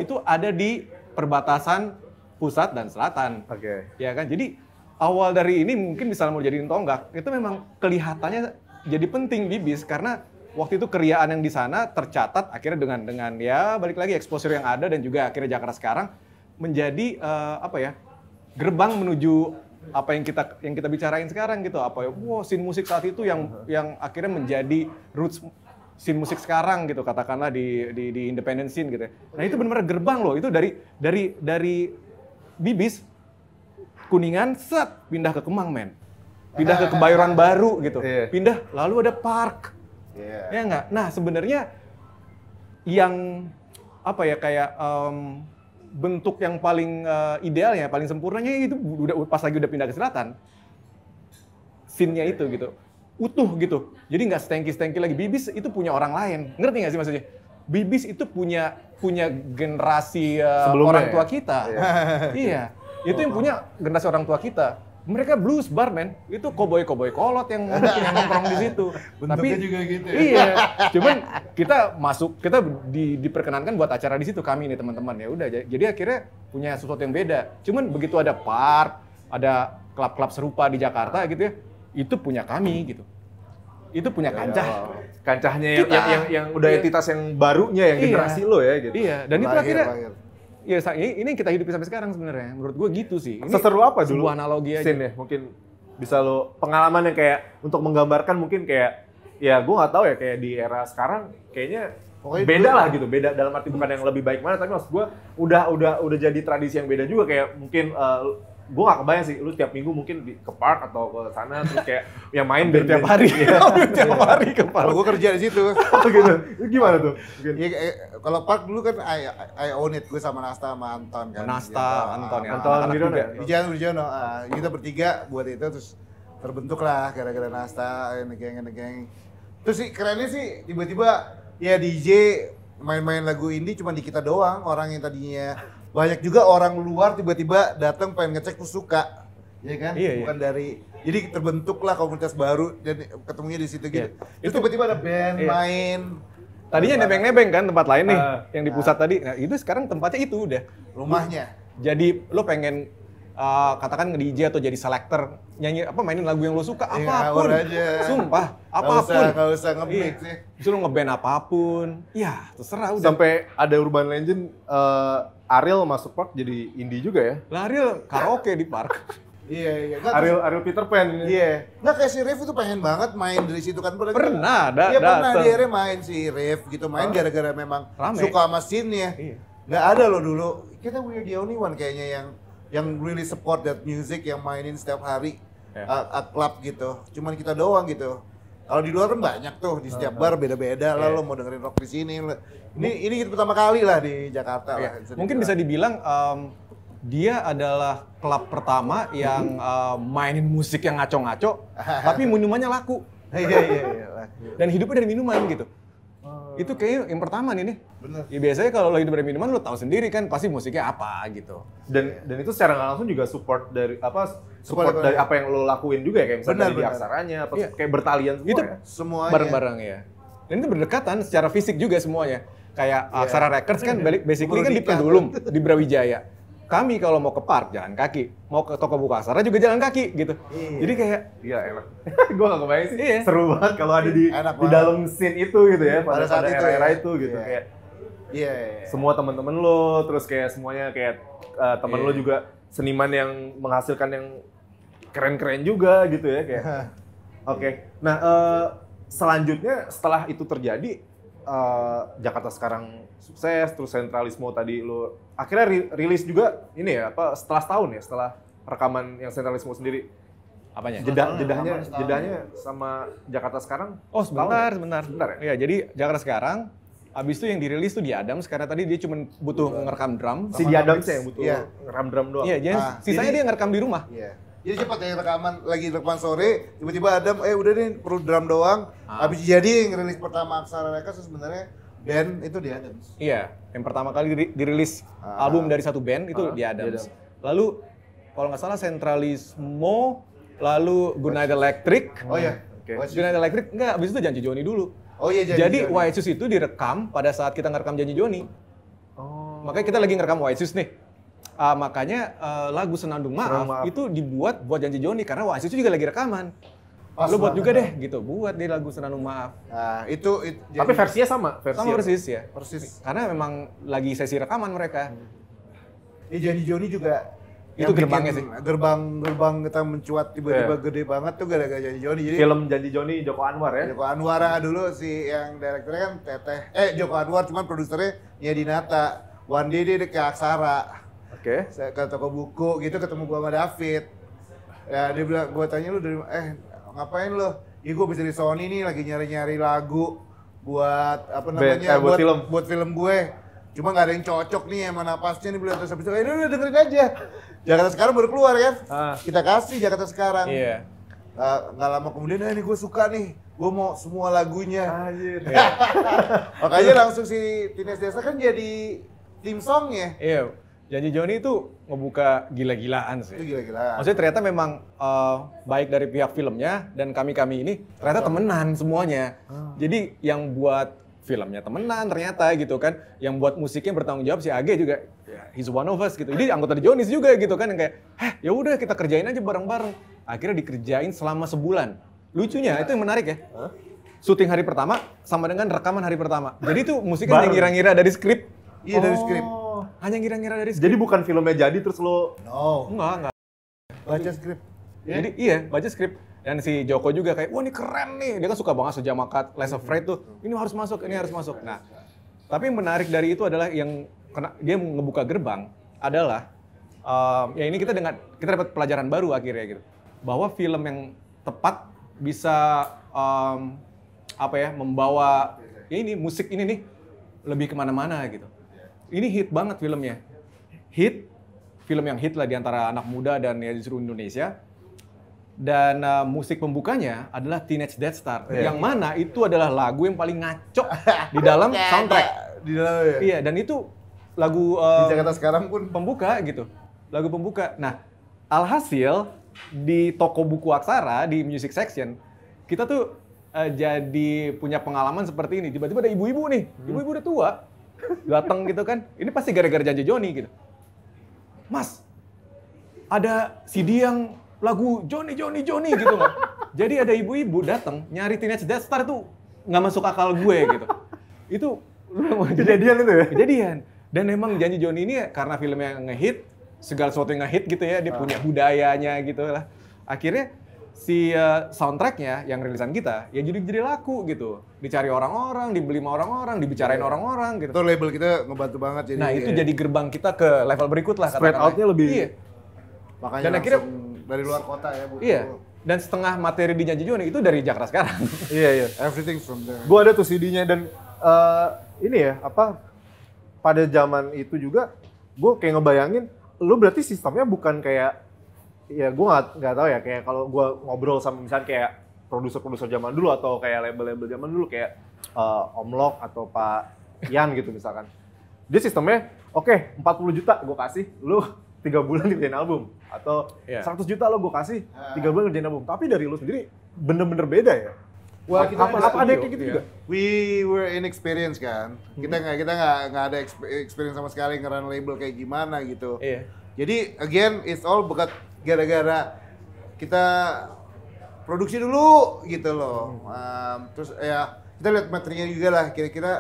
itu ada di perbatasan pusat dan selatan. Oke. Okay. Ya kan? Jadi awal dari ini mungkin misalnya mau jadi tonggak, itu memang kelihatannya jadi penting bibis karena waktu itu keriaan yang di sana tercatat akhirnya dengan dengan ya balik lagi eksposur yang ada dan juga akhirnya Jakarta sekarang menjadi uh, apa ya gerbang menuju apa yang kita yang kita bicarain sekarang gitu apa ya wow sin musik saat itu yang yang akhirnya menjadi roots sin musik sekarang gitu katakanlah di di, di independent scene gitu ya. Nah itu benar-benar gerbang loh itu dari dari dari Bibis Kuningan set pindah ke Kemang men. Pindah ke Kebayoran Baru gitu. Iya. Pindah lalu ada park Yeah. Ya nggak. Nah sebenarnya yang apa ya kayak um, bentuk yang paling uh, ya paling sempurnanya itu udah pas lagi udah pindah ke selatan, sinnya iya, itu iya. gitu, utuh gitu. Jadi nggak stengki stengki lagi. Bibis itu punya orang lain, ngerti nggak sih maksudnya? Bibis itu punya punya generasi uh, orang ya? tua ya? kita. Yeah. iya. iya. <laughs> Itu yang punya generasi orang tua kita mereka blues bar men itu koboi koboi kolot yang yang nongkrong di situ <laughs> Bentuknya tapi juga gitu ya? iya cuman kita masuk kita di, diperkenankan buat acara di situ kami ini teman-teman ya udah jadi akhirnya punya sesuatu yang beda cuman begitu ada part ada klub-klub serupa di Jakarta gitu ya itu punya kami gitu itu punya ya kancah kancahnya yang, yang, yang, udah iya. entitas yang barunya yang iya. generasi lo ya gitu iya dan lahir, itu akhirnya lahir ya ini, ini kita hidupi sampai sekarang sebenarnya. Menurut gue gitu sih. Ini Seseru apa dulu? Sebuah analogi aja. Scene ya, mungkin bisa lo pengalaman yang kayak untuk menggambarkan mungkin kayak ya gue nggak tahu ya kayak di era sekarang kayaknya Pokoknya beda lah gitu, beda dalam arti bukan yang lebih baik mana, tapi maksud gue udah udah udah jadi tradisi yang beda juga kayak mungkin uh, gue gak kebayang sih lu tiap minggu mungkin di, ke park atau ke sana terus kayak yang main band tiap hari ya. <laughs> tiap iya. hari ke park gue kerja di situ <laughs> oh, gitu itu gimana tuh ya, kalau park dulu kan I, I own it gue sama Nasta sama Anton kan Nasta ya, Anton ya Anton Wirjono ya Wijono uh, ah, kita bertiga buat itu terus terbentuk lah gara-gara Nasta ini geng ini geng terus sih kerennya sih tiba-tiba ya DJ main-main lagu indie cuma di kita doang orang yang tadinya banyak juga orang luar tiba-tiba datang pengen ngecek tuh suka ya kan iya, iya. bukan iya. dari jadi terbentuklah komunitas baru dan ketemunya di situ gitu itu iya. itu tiba-tiba ada band iya. main tadinya nebeng-nebeng kan tempat lain nih uh, yang di pusat nah. tadi nah itu sekarang tempatnya itu udah rumahnya jadi lo pengen uh, katakan nge DJ atau jadi selector nyanyi apa mainin lagu yang lo suka iya, apapun aja. sumpah apapun nggak usah, nggak usah nge iya. sih ya. lo ngeband apapun ya terserah udah sampai ada urban legend uh, Ariel masuk park jadi indie juga ya? Lah Ariel karaoke di park. <laughs> Iya, iya. Nggak, Ariel, Ariel Peter Pan. Iya. Yeah. Nggak kayak si Riff itu pengen banget main dari situ kan. Pernah, kan pernah ada. Iya pernah, dia akhirnya main si Riff gitu. Main gara-gara oh. memang Rame. suka sama scene-nya. Iya. Nggak ada loh dulu. Kita we're the only one kayaknya yang yang really support that music, yang mainin setiap hari. Yeah. Uh, uh, club gitu. Cuman kita doang gitu. Kalau di luar kan banyak tuh di setiap bar beda-beda lah iya. lo mau dengerin rock di sini. Ini ini gitu pertama kali lah di Jakarta yeah. lah. Mungkin gitu bisa dibilang um, dia adalah klub pertama yang um, mainin musik yang ngaco-ngaco <laughs> tapi minumannya laku. Iya iya iya. Dan hidupnya dari minuman gitu itu kayaknya yang pertama nih nih. Benar. Ya biasanya kalau lagi hidup minuman lo tahu sendiri kan pasti musiknya apa gitu. Dan yeah. dan itu secara langsung juga support dari apa support, support dari apa yang lo lakuin juga ya kayak misalnya benar, dari benar. aksaranya apa yeah. kayak bertalian semua itu ya. semuanya bareng-bareng ya. Dan itu berdekatan secara fisik juga semuanya. Kayak yeah. Aksara Records kan iya. basically kan di Pendulum di Brawijaya kami kalau mau ke park jalan kaki, mau ke toko buka sana juga jalan kaki gitu. Iya. Jadi kayak iya enak. <laughs> gua gak kebayang sih. Iya. Seru banget kalau ada di enak di dalam scene itu gitu ya pada, pada saat era-era itu, era ya. itu gitu iya. kayak. Iya, iya, iya. Semua teman-teman lo terus kayak semuanya kayak uh, teman iya. lo juga seniman yang menghasilkan yang keren-keren juga gitu ya kayak. <laughs> Oke. Okay. Nah, uh, selanjutnya setelah itu terjadi uh, Jakarta sekarang sukses terus sentralisme tadi lo akhirnya rilis juga ini ya apa setelah setahun ya setelah rekaman yang sentralisme sendiri apanya jeda jeda jedahnya jedahnya sama Jakarta sekarang oh ya? sebentar sebentar sebentar ya? ya jadi Jakarta sekarang Abis itu yang dirilis tuh di Adam karena tadi dia cuma butuh Betul. ngerekam drum. Si di Adams yang butuh yeah. ngerekam drum doang. Iya, jadi ah, sisanya jadi, dia ngerekam di rumah. Iya. Yeah. Jadi cepat ya rekaman lagi rekaman sore, tiba-tiba Adam eh udah nih perlu drum doang. Ah. Habis jadi yang rilis pertama aksara mereka sebenarnya band itu di Adams. Iya, yang pertama kali dirilis ah. album dari satu band itu ah, di Adams. Adams. Lalu kalau nggak salah Sentralismo, lalu Gunai Electric. Oh iya. Okay. Gunai Electric enggak, habis itu Janji Joni dulu. Oh iya Janji Jadi Johnny. White Shoes itu direkam pada saat kita ngerekam Janji Joni. Oh. Makanya kita lagi ngerekam White Shoes nih. Uh, makanya uh, lagu Senandung Maaf, Senandung Maaf itu dibuat buat Janji Joni karena White Shoes juga lagi rekaman. Oh, lu buat juga deh gitu buat di lagu senandung maaf nah, itu, itu tapi jadi, versinya sama versi sama persis ya persis karena memang lagi sesi rekaman mereka hmm. ya jadi Joni juga itu gerbangnya sih gerbang gerbang kita mencuat tiba-tiba yeah. gede banget tuh gara-gara jadi Joni jadi film jadi Joni Joko Anwar ya Joko Anwar ah, dulu si yang direkturnya kan Teteh eh Joko Anwar cuman produsernya Nia Dinata Day dia ke Aksara oke okay. ke toko buku gitu ketemu gua sama David ya dia bilang gua tanya lu dari eh ngapain lo? Ya gue bisa di Sony nih lagi nyari-nyari lagu buat apa namanya? Be, eh, buat, buat film. Buat film gue. Cuma gak ada yang cocok nih emang napasnya nih beliau terus habis itu, eh, udah dengerin aja. Jakarta sekarang baru keluar kan? Ah. Kita kasih Jakarta sekarang. Iya. Uh, eh, gak lama kemudian, eh, ini gue suka nih gue mau semua lagunya. Anjir. <laughs> Makanya langsung si Tines Desa kan jadi tim song ya. Iya. Janji Johnny itu ngebuka gila-gilaan sih. Itu gila-gilaan. Maksudnya ternyata memang uh, baik dari pihak filmnya dan kami-kami ini ternyata temenan semuanya. Oh. Jadi yang buat filmnya temenan ternyata gitu kan. Yang buat musiknya bertanggung jawab si Age juga. Ya, he's one of us gitu. Jadi anggota di Johnny's juga gitu kan yang kayak, "Heh, ya udah kita kerjain aja bareng-bareng." Akhirnya dikerjain selama sebulan. Lucunya yeah. itu yang menarik ya. Huh? Syuting hari pertama sama dengan rekaman hari pertama. Jadi itu musiknya yang ngira-ngira dari skrip. Iya, oh. dari skrip hanya ngira-ngira dari skrip. Jadi bukan filmnya jadi terus lo... No. Enggak, enggak. Baca script Yeah. Jadi iya, baca script Dan si Joko juga kayak, wah ini keren nih. Dia kan suka banget sejak Makat Less hmm. Afraid tuh. Ini harus masuk, ini harus iya, masuk. Iya, nah, iya. tapi yang menarik dari itu adalah yang kena, dia ngebuka gerbang adalah um, ya ini kita dengan kita dapat pelajaran baru akhirnya gitu bahwa film yang tepat bisa um, apa ya membawa ya ini musik ini nih lebih kemana-mana gitu ini hit banget filmnya. Hit, film yang hit lah di antara anak muda dan ya di seluruh Indonesia. Dan uh, musik pembukanya adalah Teenage Death Star, yeah. yang mana itu adalah lagu yang paling ngaco di dalam <laughs> iya, soundtrack. Iya, di dalam ya. Iya, dan itu lagu Um, di eh, Jakarta sekarang pun pembuka gitu. Lagu pembuka. Nah, alhasil di toko buku Aksara di music section, kita tuh uh, jadi punya pengalaman seperti ini. Tiba-tiba ada ibu-ibu nih, hmm. ibu-ibu udah tua, datang gitu kan. Ini pasti gara-gara janji Joni gitu. Mas, ada CD yang lagu Joni Joni Joni gitu kan. Jadi ada ibu-ibu dateng nyari Teenage Death Star tuh nggak masuk akal gue gitu. Itu kejadian itu ya? Kejadian. Dan emang janji Joni ini karena filmnya ngehit, segala sesuatu yang ngehit gitu ya, dia ah. punya budayanya gitu lah. Akhirnya si uh, soundtracknya yang rilisan kita ya jadi jadi laku gitu dicari orang-orang dibeli sama orang-orang dibicarain iya. orang-orang gitu itu label kita ngebantu banget jadi nah itu jadi gerbang kita ke level berikut lah spread outnya lebih iya. makanya dan akhirnya dari luar kota ya bu iya dan setengah materi di Janji itu dari Jakarta sekarang <laughs> iya iya everything from there gua ada tuh CD-nya dan uh, ini ya apa pada zaman itu juga gue kayak ngebayangin lu berarti sistemnya bukan kayak ya gue nggak nggak tahu ya kayak kalau gue ngobrol sama misalnya kayak produser-produser zaman dulu atau kayak label-label zaman dulu kayak uh, eh, Om Lok atau Pak Yan gitu misalkan dia sistemnya oke okay, 40 juta gue kasih lu tiga bulan ngerjain album atau yeah. Iya. 100 juta lo gue kasih ah. tiga bulan ngerjain album tapi dari lu sendiri bener-bener beda ya Wah, kita apa, apa ada kayak gitu iya. juga? We were inexperienced kan. Kita hmm. nggak kita nggak nggak ada experience sama sekali ngeran label kayak gimana gitu. Iya. Jadi again it's all bekat gara-gara kita produksi dulu gitu loh hmm. um, terus ya kita lihat materinya juga lah kira-kira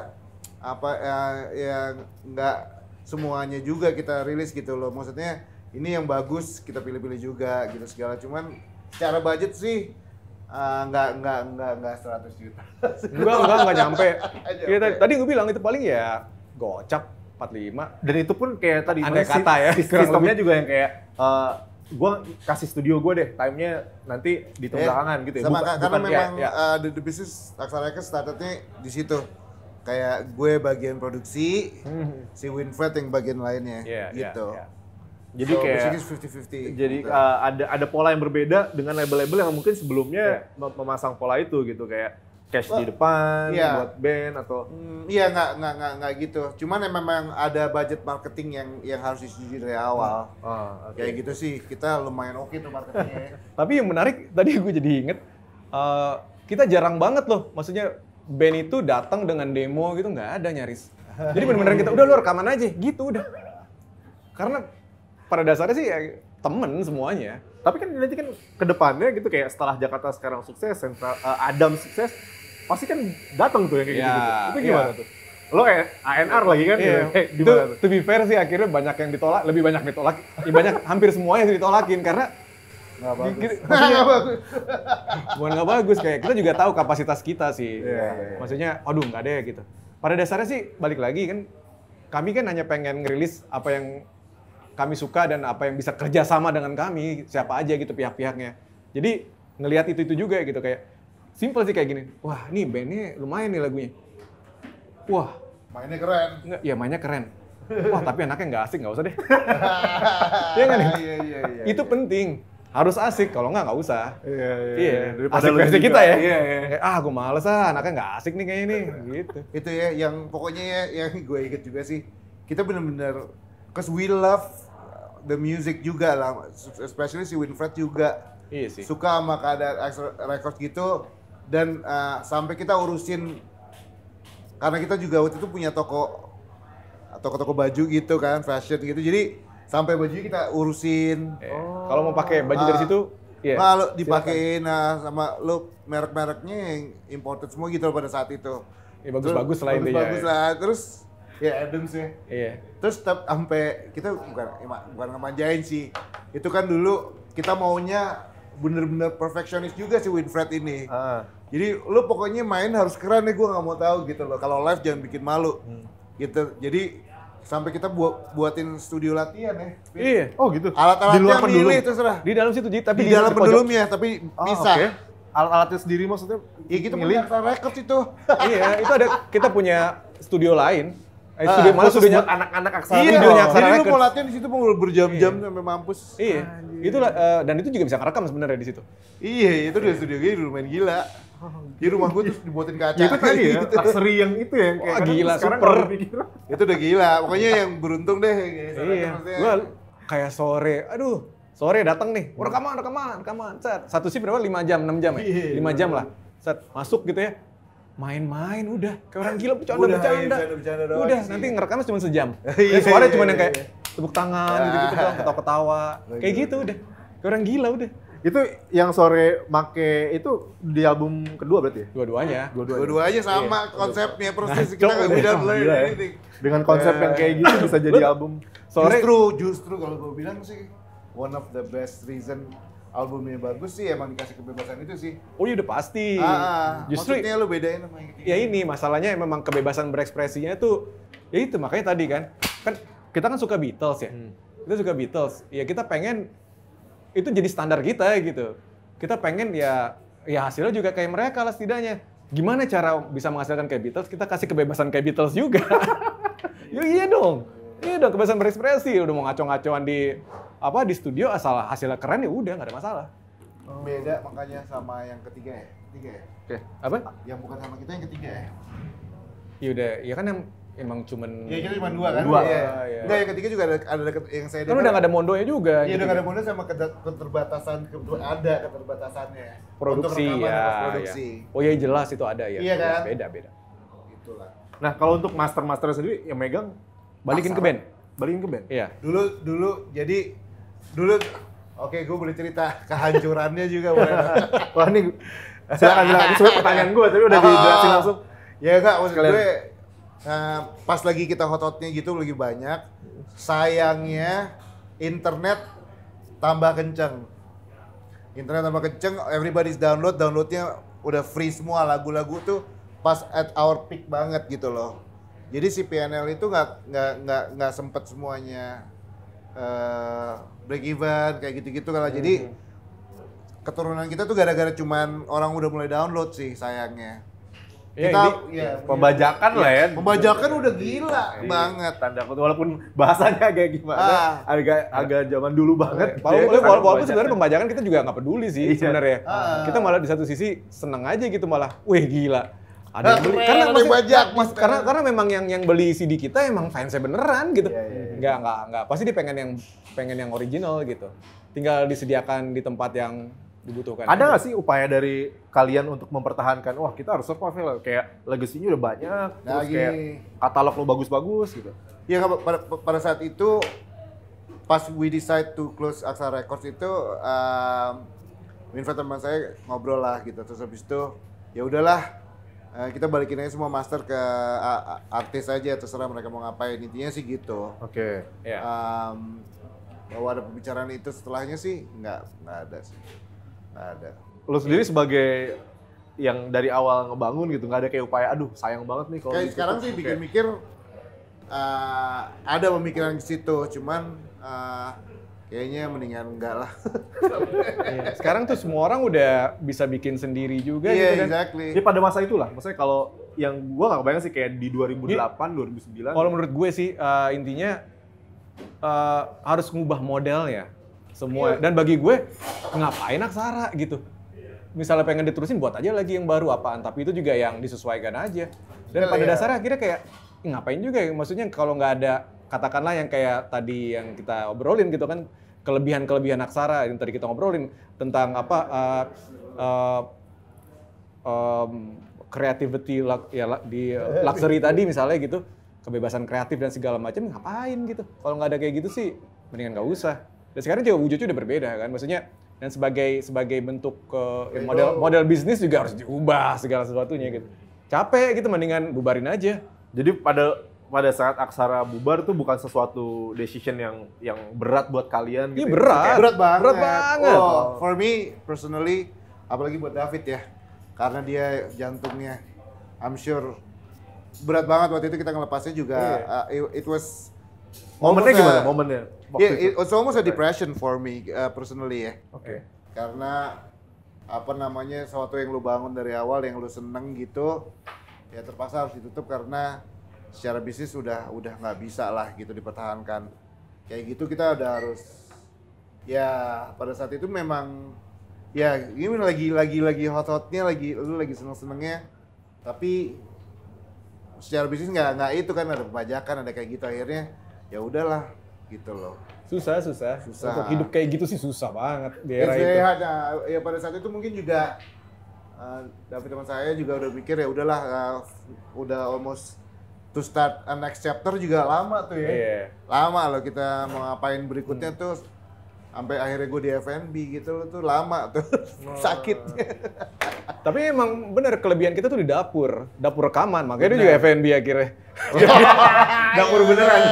apa ya, yang nggak semuanya juga kita rilis gitu loh maksudnya ini yang bagus kita pilih-pilih juga gitu segala cuman cara budget sih Uh, nggak nggak nggak enggak 100 juta. enggak, enggak, enggak nyampe. <laughs> ya, tadi, tadi gue bilang itu paling ya gocap empat lima Dan itu pun kayak tadi. anda kata ya. Sistemnya juga yang kayak uh, gue kasih studio gue deh timenya nanti di tengah iya. gitu ya. Sama bukan, karena bukan, ya, memang ya, ya. Uh, the, the business Aksara startednya di situ. Kayak gue bagian produksi, hmm. si Winfred yang bagian lainnya yeah, iya, gitu. Yeah, yeah. Jadi so, kayak 50-50. Jadi uh, ada ada pola yang berbeda dengan label-label yang mungkin sebelumnya yeah. Iya. memasang pola itu gitu kayak cash well, di depan yeah. buat band atau hmm, iya nggak nggak nggak nggak gitu cuman memang ada budget marketing yang yang harus disusun dari awal oh, hmm. ah, okay. kayak gitu sih kita lumayan oke okay tuh marketingnya <laughs> tapi yang menarik tadi gue jadi inget uh, kita jarang banget loh maksudnya band itu datang dengan demo gitu nggak ada nyaris jadi benar-benar kita udah lu rekaman aja gitu udah karena pada dasarnya sih ya, temen semuanya tapi kan nanti kan kedepannya gitu kayak setelah Jakarta sekarang sukses, eh, Adam sukses, pasti kan datang tuh ya kayak yeah, gitu, iya. kan? iya. <laughs> Itu gimana yeah. tuh? Lo eh, ANR lagi kan? Yeah. Hey, itu, lebih To be fair sih akhirnya banyak yang ditolak, lebih banyak ditolak, ya banyak hampir semuanya sih ditolakin karena Gak bagus. <laughs> gak bagus. bukan nggak bagus kayak kita juga tahu kapasitas kita sih. Yeah, yeah. Iya. Maksudnya, aduh gak deh gitu. Pada dasarnya sih balik lagi kan, kami kan hanya pengen ngerilis apa yang kami suka dan apa yang bisa kerjasama dengan kami siapa aja gitu pihak-pihaknya. Jadi ngelihat itu itu juga gitu kayak Simple sih kayak gini. Wah, ini bandnya lumayan nih lagunya. Wah. Mainnya keren. Nggak, ya mainnya keren. Wah, tapi anaknya nggak asik, nggak usah deh. <laughs> Iya nggak nih? Iya, iya, iya, iya. Itu penting. Harus asik, kalau nggak nggak usah. Iya, iya. iya. iya. asik versi kita ya. Iya, iya. Ah, gue males ah, anaknya nggak asik nih kayaknya nih. Iya. gitu. Itu ya, yang pokoknya ya, yang gue inget juga sih. Kita bener-bener, cause we love the music juga lah. Especially si Winfred juga. Iya sih. Suka sama keadaan record gitu, dan uh, sampai kita urusin karena kita juga waktu itu punya toko toko-toko baju gitu kan fashion gitu jadi sampai baju kita urusin oh. kalau mau pakai baju ah. iya. nah, dari situ yeah, nah, dipakein nah, sama lo merek-mereknya yang imported semua gitu pada saat itu bagus ya, bagus-bagus lah bagus, bagus ya. lah terus ya Adams ya iya. terus tetap sampai kita bukan bukan ngemanjain sih itu kan dulu kita maunya bener-bener perfeksionis juga si Winfred ini. Uh. Jadi lu pokoknya main harus keren nih gue nggak mau tahu gitu loh. Kalau live jangan bikin malu. Hmm. Gitu. Jadi sampai kita buat buatin studio latihan ya. Iya. Oh gitu. alat alatnya yang pendulum. itu terserah. Di dalam situ tapi di, di dalam pendulum ya tapi oh, bisa. Okay. Alat-alatnya sendiri maksudnya? Iya kita gitu punya record itu. iya, itu ada kita punya studio lain Eh, studio, uh, ah, malah studionya anak-anak aksara. Iya, studionya aksara. Jadi lu iya. mau latihan di situ mau berjam-jam iya. sampai mampus. Iya. Anjir. Itu uh, eh, dan itu juga bisa ngerekam sebenarnya di situ. Iya, itu di studio gue dulu main gila. Di rumah gue terus dibuatin kaca. Itu tadi ya, gitu. luxury yang itu ya. kayak gila, super. Itu udah gila. Pokoknya yang beruntung deh. Gitu. Iya. Gue kayak sore, aduh sore datang nih, rekaman, rekaman, rekaman, set. Satu sih berapa? 5 jam, 6 jam ya? 5 iya, iya, jam lah. Set, masuk gitu ya main-main udah kayak orang gila bercanda udah, bercanda, iya, bercanda doang udah sih. nanti ngerekam cuma sejam ya, suara cuma yang iya, kayak iya. tepuk tangan nah. <laughs> nah, gitu gitu doang ketawa ketawa kayak gitu udah kayak orang gila udah itu yang sore make itu di album kedua berarti ya? Dua-duanya. Dua-duanya, Dua-duanya sama iya. konsepnya proses nah, kita nggak beda blur ya. Dengan konsep yang kayak gitu bisa jadi album. Sore. Justru justru kalau gue bilang sih one of the best reason albumnya bagus sih emang dikasih kebebasan itu sih. Oh iya udah pasti. Ah, ah, ah. Justru maksudnya lu bedain sama yang ketiga. Ya gitu. ini masalahnya memang kebebasan berekspresinya itu ya itu makanya tadi kan kan kita kan suka Beatles ya. Hmm. Kita suka Beatles. Ya kita pengen itu jadi standar kita ya gitu. Kita pengen ya ya hasilnya juga kayak mereka lah setidaknya. Gimana cara bisa menghasilkan kayak Beatles? Kita kasih kebebasan kayak Beatles juga. <laughs> ya iya dong. Iya dong kebebasan berekspresi udah mau ngaco-ngacoan di apa di studio asal hasilnya keren ya udah nggak ada masalah. Oh. Beda makanya sama yang ketiga ya. Ketiga ya. Oke. Okay. Apa? Yang bukan sama kita yang ketiga ya. Ya udah, ya kan yang emang cuman ya kita cuma dua kan dua ya. ya. Enggak, yang ketiga juga ada ada deket, yang saya dengar. Kan udah nggak ada mondonya juga. Iya, gitu. udah nggak ada ya. mondo sama keterbatasan kebetulan ada keterbatasannya. Produksi ya, ya, produksi. Oh, ya. Oh iya jelas itu ada ya. Iya kan? Ya, beda beda. itulah. Nah, kalau untuk master-master sendiri yang megang balikin ke band. Balikin ke band. Iya. Dulu dulu jadi dulu oke gue boleh cerita <laughs> kehancurannya juga boleh. <laughs> Wah ini silakan bilang ini sebenarnya pertanyaan gue tapi udah oh. dijelasin langsung. Ya enggak maksud Kalian. gue uh, pas lagi kita hot-hotnya gitu lagi banyak sayangnya internet tambah kenceng. Internet tambah kenceng, everybody's download, downloadnya udah free semua lagu-lagu tuh pas at our peak banget gitu loh. Jadi si PNL itu nggak nggak nggak nggak sempet semuanya eh, break even kayak gitu-gitu kalau hmm. jadi keturunan kita tuh gara-gara cuman orang udah mulai download sih sayangnya. Ya, kita ini, ya, pembajakan ya, lah ya. Iya, pembajakan udah gila ya, banget. Tanda kutu walaupun bahasanya agak gimana, ah. agak agak zaman dulu banget. Gitu ya. walaupun, walaupun, walaupun sebenarnya pembajakan kita juga nggak peduli sih ya. sebenarnya. Ah. Kita malah di satu sisi seneng aja gitu malah, wih gila. Ada nah, beli. Karena masih bajak, mas, karena karena memang yang yang beli CD kita emang fansnya beneran gitu. Iya, iya, iya. Nggak nggak nggak. Pasti dia pengen yang pengen yang original gitu. Tinggal disediakan di tempat yang dibutuhkan. Ada nggak sih upaya dari kalian untuk mempertahankan, wah kita harus survive lah, ya, kayak legasinya udah banyak, nah, terus gini. kayak katalog lo bagus-bagus gitu. Ya pada, pada saat itu pas we decide to close Aksara Records itu um, ehm, Winfred teman saya ngobrol lah gitu terus habis itu ya udahlah eh, kita balikin aja semua master ke artis aja terserah mereka mau ngapain intinya sih gitu. Oke. Okay. Iya. Yeah. Um, bahwa ada pembicaraan itu setelahnya sih nggak nggak ada sih nggak ada lo sendiri sebagai yang dari awal ngebangun gitu nggak ada kayak upaya aduh sayang banget nih kalau kayak sekarang sih mikir mikir uh, ada pemikiran ke situ cuman uh, kayaknya mendingan enggak lah <laughs> iya, sekarang tuh semua orang udah bisa bikin sendiri juga yeah, gitu kan exactly. jadi pada masa itulah maksudnya kalau yang gua nggak kebayang sih kayak di 2008 2009 kalau menurut gue sih uh, intinya uh, harus ngubah modelnya semua. Iya. Dan bagi gue ngapain aksara gitu. Misalnya pengen diterusin buat aja lagi yang baru apaan, tapi itu juga yang disesuaikan aja. Dan iya, pada iya. dasarnya akhirnya kayak ngapain juga ya maksudnya kalau nggak ada katakanlah yang kayak tadi yang kita obrolin gitu kan kelebihan-kelebihan aksara yang tadi kita ngobrolin tentang apa uh, uh, um, creativity ya di eh, luxury tadi misalnya gitu kebebasan kreatif dan segala macam ya ngapain gitu kalau nggak ada kayak gitu sih mendingan nggak usah dan sekarang juga wujudnya udah berbeda kan maksudnya dan sebagai sebagai bentuk uh, model model bisnis juga harus diubah segala sesuatunya gitu capek gitu mendingan bubarin aja jadi pada pada saat aksara bubar tuh bukan sesuatu decision yang yang berat buat kalian gitu. Iya ya? berat. Ya, berat banget. Berat banget. Oh. oh, for me personally apalagi buat David ya. Karena dia jantungnya I'm sure berat banget waktu itu kita ngelepasnya juga yeah. uh, it, it was momennya gimana gimana momennya yeah, it, it was almost a depression for me uh, personally ya oke okay. karena apa namanya sesuatu yang lu bangun dari awal yang lu seneng gitu ya terpaksa harus ditutup karena secara bisnis sudah udah nggak bisa lah gitu dipertahankan kayak gitu kita udah harus ya pada saat itu memang ya ini lagi lagi lagi hot hotnya lagi lu lagi seneng senengnya tapi secara bisnis nggak nggak itu kan ada pajakan ada kayak gitu akhirnya ya udahlah gitu loh susah susah susah untuk hidup kayak gitu sih susah banget di era ya, itu ya pada saat itu mungkin juga uh, eh, David teman saya juga udah mikir ya udahlah uh, udah almost to start a next chapter juga lama tuh ya yeah. lama loh kita mau ngapain berikutnya hmm. tuh sampai akhirnya gue di FNB gitu loh tuh lama tuh oh. sakit. Tapi emang bener kelebihan kita tuh di dapur, dapur rekaman, makanya bener. dia juga FNB akhirnya. <laughs> Iya. dapur beneran. <laughs>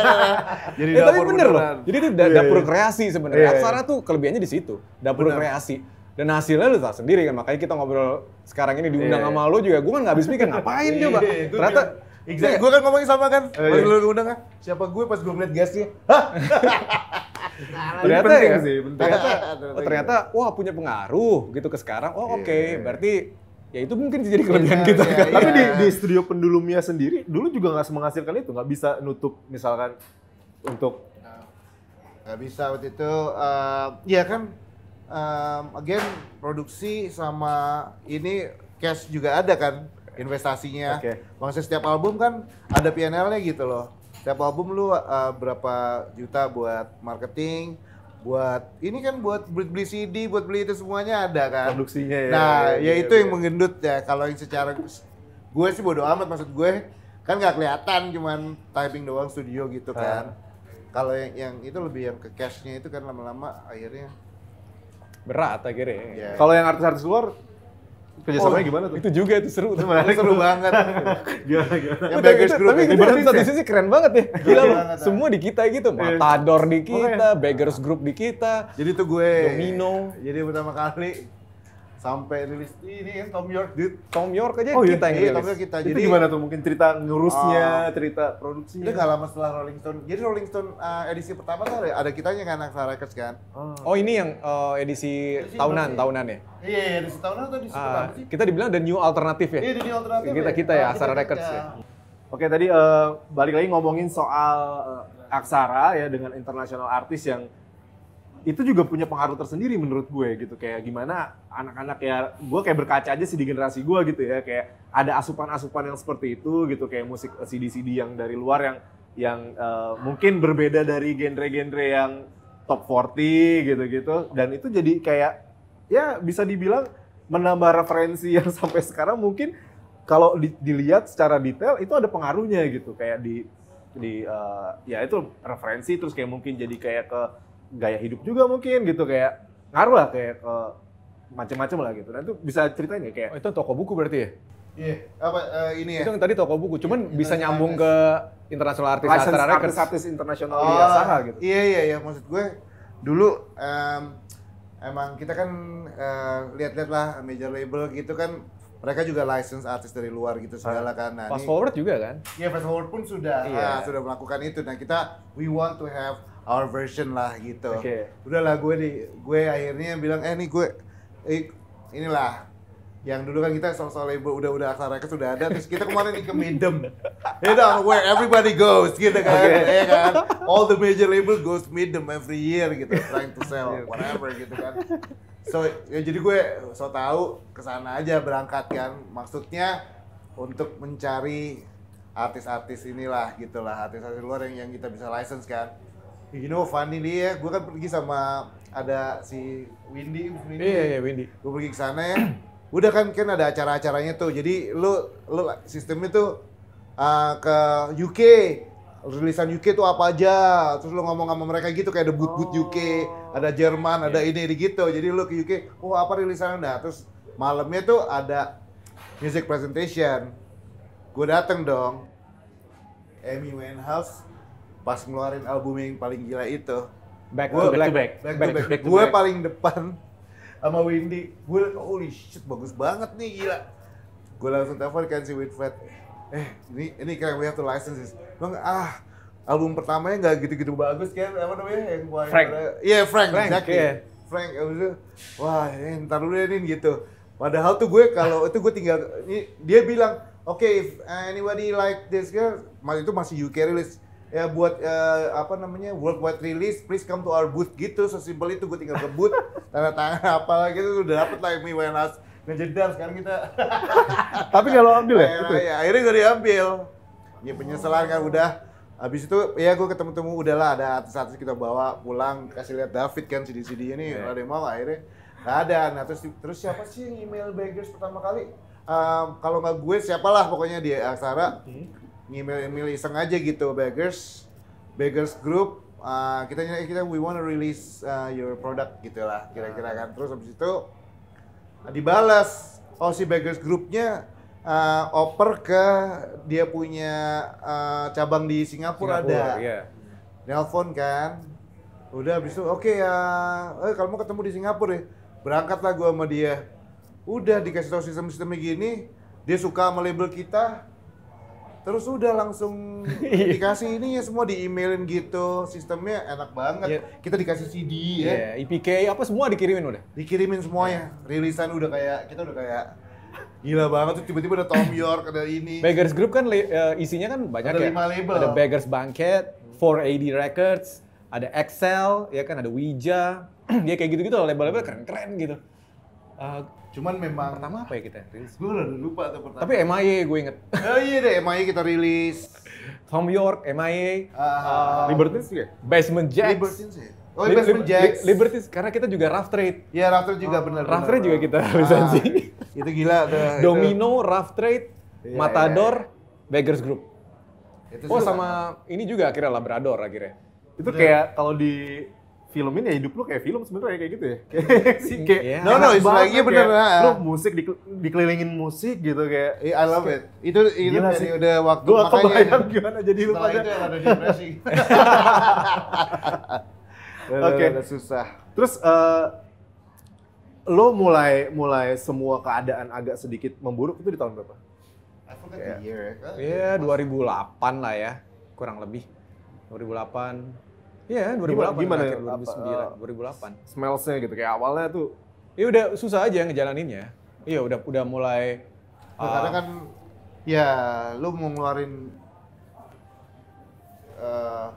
Jadi eh, dapur bener loh. Jadi itu iya, dapur iya. kreasi sebenarnya. Yeah. Aksara tuh kelebihannya di situ, dapur kreasi. Dan hasilnya lu tahu sendiri kan, makanya kita ngobrol sekarang ini diundang sama lo juga. Gue kan nggak habis pikir <laughs> ngapain coba. Ternyata Exactly. Gue kan ngomongin sama kan. Oh, iya. lu kan, siapa gue pas gue ngeliat gasnya. Hah? Nah, ternyata penting ya, sih, penting. Ternyata, oh, ternyata wah punya pengaruh gitu ke sekarang. Oh iya, oke, okay. Iya, iya. Yeah. berarti ya itu mungkin jadi kelebihan yeah, kita yeah, kan. Yeah. Tapi di, di studio pendulumnya sendiri dulu juga nggak menghasilkan itu, nggak bisa nutup misalkan untuk nah, nggak bisa waktu itu uh, ya kan um, again produksi sama ini cash juga ada kan investasinya. Okay. Maksudnya setiap album kan ada PNL-nya gitu loh. Setiap album lu uh, berapa juta buat marketing, buat ini kan buat beli CD, buat beli itu semuanya ada kan. Produksinya ya. Nah, iya, ya, ya, ya itu ya. yang iya. menggendut ya. Kalau yang secara gue sih bodo amat maksud gue kan nggak kelihatan cuman typing doang studio gitu ah. kan. Uh. Kalau yang, yang itu lebih yang ke cashnya itu kan lama-lama akhirnya berat akhirnya. Yeah. Kalau yang artis-artis luar Kerjasamanya oh, gimana tuh? Itu juga itu seru. Itu menarik, seru banget. <laughs> gimana gimana? Ya, baggage group. Tapi kita satu sisi keren banget ya. Gila loh. Semua di kita gitu. Iya. Matador di kita, beggars group di kita. Jadi tuh gue. Domino. Jadi pertama kali sampai rilis ini kan Tom York dude. Tom York aja oh, iya. kita iya, yang rilis. Iya, Tom York kita. Itu jadi, gimana tuh mungkin cerita ngurusnya, uh, cerita produksinya? Itu gak lama setelah Rolling Stone. Jadi Rolling Stone uh, edisi pertama tuh ada, ada kitanya kan Naksa Records kan. Oh, oh ini yang uh, edisi, edisi tahunan, ya? tahunan ya? Iya, iya, edisi tahunan atau edisi uh, sih? Kita dibilang the new alternative ya? Iya, the new alternative. Kita ya? kita ya, ah, Aksara Records ya. Oke, tadi uh, balik lagi ngomongin soal uh, Aksara ya dengan internasional artis yang itu juga punya pengaruh tersendiri menurut gue gitu kayak gimana anak-anak ya gue kayak berkaca aja sih di generasi gue gitu ya kayak ada asupan-asupan yang seperti itu gitu kayak musik eh, CD-CD yang dari luar yang yang uh, mungkin berbeda dari genre-genre yang top 40 gitu-gitu dan itu jadi kayak ya bisa dibilang menambah referensi yang <laughs> sampai sekarang mungkin kalau di, dilihat secara detail itu ada pengaruhnya gitu kayak di di uh, ya itu referensi terus kayak mungkin jadi kayak ke gaya hidup juga mungkin gitu kayak ngaruh lah kayak ke macam-macam lah gitu. Nah itu bisa ceritain ceritanya kayak oh, itu toko buku berarti ya? Iya, apa uh, ini ya? Itu yang tadi toko buku, cuman iya, bisa nyambung ke internasional artis atau Astra Records. Artis internasional oh, gitu. Iya iya iya, maksud gue dulu um, emang kita kan uh, lihat-lihat lah major label gitu kan mereka juga license artis dari luar gitu segala ah. kan. Nah, fast forward juga kan? Iya, fast forward pun sudah iya. ah, sudah melakukan itu. Nah, kita we want to have our version lah gitu. Okay. Udahlah gue di gue akhirnya bilang eh nih gue eh, inilah yang dulu kan kita soal-soal label udah-udah aksara sudah ada terus kita kemarin di ke Midem <laughs> you know where everybody goes gitu kan okay. ya kan all the major label goes Midem every year gitu trying to sell iya. whatever gitu kan so ya jadi gue so tau kesana aja berangkat kan maksudnya untuk mencari artis-artis inilah gitulah artis-artis luar yang yang kita bisa license kan you know funny nih ya gue kan pergi sama ada si Windy, Windy. iya iya Windy gue pergi ke sana ya udah kan kan ada acara-acaranya tuh jadi lu lu sistemnya tuh uh, ke UK rilisan UK tuh apa aja terus lu ngomong sama mereka gitu kayak debut boot oh. UK ada Jerman ada iya. ini, ini gitu jadi lu ke UK oh apa rilisannya nah terus malamnya tuh ada music presentation gue dateng dong Amy Winehouse pas ngeluarin album yang paling gila itu back gua, to back, back, to back. back, back, back. back gue paling depan sama Windy gue holy shit bagus banget nih gila gue langsung telepon kan si Winfred eh ini ini kayak we have to license this bang ah album pertamanya nggak gitu-gitu bagus kan apa namanya yang gue Frank iya yeah, Frank, Frank exactly. yeah. Frank abis itu wah ini ntar dulu ya, deh nih gitu padahal tuh gue kalau itu gue tinggal dia bilang oke okay, if anybody like this girl itu masih UK release ya buat uh, apa namanya worldwide release please come to our booth gitu sesimpel itu gue tinggal ke booth <laughs> tanda tangan apa itu udah dapet lah me when us ngejedar sekarang kita <laughs> tapi nggak lo ambil ya, gitu? ya iya, akhirnya gue diambil ya penyesalan kan udah Habis itu ya gue ketemu-temu udahlah ada artis-artis kita bawa pulang kasih lihat David kan CD-CD ini yeah. ada yang mau akhirnya gak ada nah terus terus siapa sih yang email beggars pertama kali um, kalau nggak gue siapalah pokoknya di Aksara hmm ngemil email iseng aja gitu beggars beggars group uh, kita kita we wanna release uh, your product gitulah kira-kira kan terus habis itu dibalas oh si beggars grupnya uh, ah, oper ke dia punya uh, cabang di Singapura, Singapura ada iya. yeah. nelpon kan udah habis itu oke okay, ya eh, kalau mau ketemu di Singapura ya berangkatlah gua sama dia udah dikasih tahu sistem-sistemnya gini dia suka sama label kita Terus udah langsung <laughs> iya. dikasih ini ya semua di emailin gitu. Sistemnya enak banget. Yeah. Kita dikasih CD ya. IPK iya, apa semua dikirimin udah? Dikirimin semuanya. Rilisan udah kayak kita udah kayak Gila banget tuh tiba-tiba ada Tom York ada ini. Beggars Group kan eh, isinya kan banyak ada ya. Lima label. Ada Beggars Banquet, 4AD Records, ada Excel, ya kan ada Wija. Dia <clears throat> ya kayak gitu-gitu label-label keren-keren gitu. Uh, Cuman memang pertama apa ya kita rilis? Gue udah lupa tuh pertama. Tapi MIA gue inget. oh iya deh, MIA kita rilis. Tom York, MIA, uh, ah. uh, Libertines juga. Basement Jacks. Libertines ya. Oh, Li Basement Jacks. Li Libertines karena kita juga Rough Trade. Iya, Rough Trade juga oh, bener. Rough Trade juga kita lisensi. Ah, itu gila tuh. <laughs> Domino, Rough Trade, yeah, iya, Matador, yeah. Beggars Group. Itu oh, sama ini juga akhirnya Labrador akhirnya. Itu kayak kalau di film ini ya hidup lu kayak film sebenarnya kayak gitu ya. <laughs> sih iya. kayak yeah. no no istilahnya lagi bener kayak, ah. lu musik di, dikelilingin musik gitu kayak I love it. Itu itu sih. udah waktu gua makanya kebayang gimana jadi lu pada itu ada <laughs> Oke, okay. susah. Terus uh, lo mulai mulai semua keadaan agak sedikit memburuk itu di tahun berapa? I yeah. the year. Iya, yeah, 2008 lah ya, kurang lebih. 2008 Iya, 2008. Gimana? gimana 2009, 2008. Smellsnya gitu kayak awalnya tuh. Iya udah susah aja ngejalaninnya. Iya udah udah mulai. Nah, karena eh, kan ya lu mau ngeluarin uh,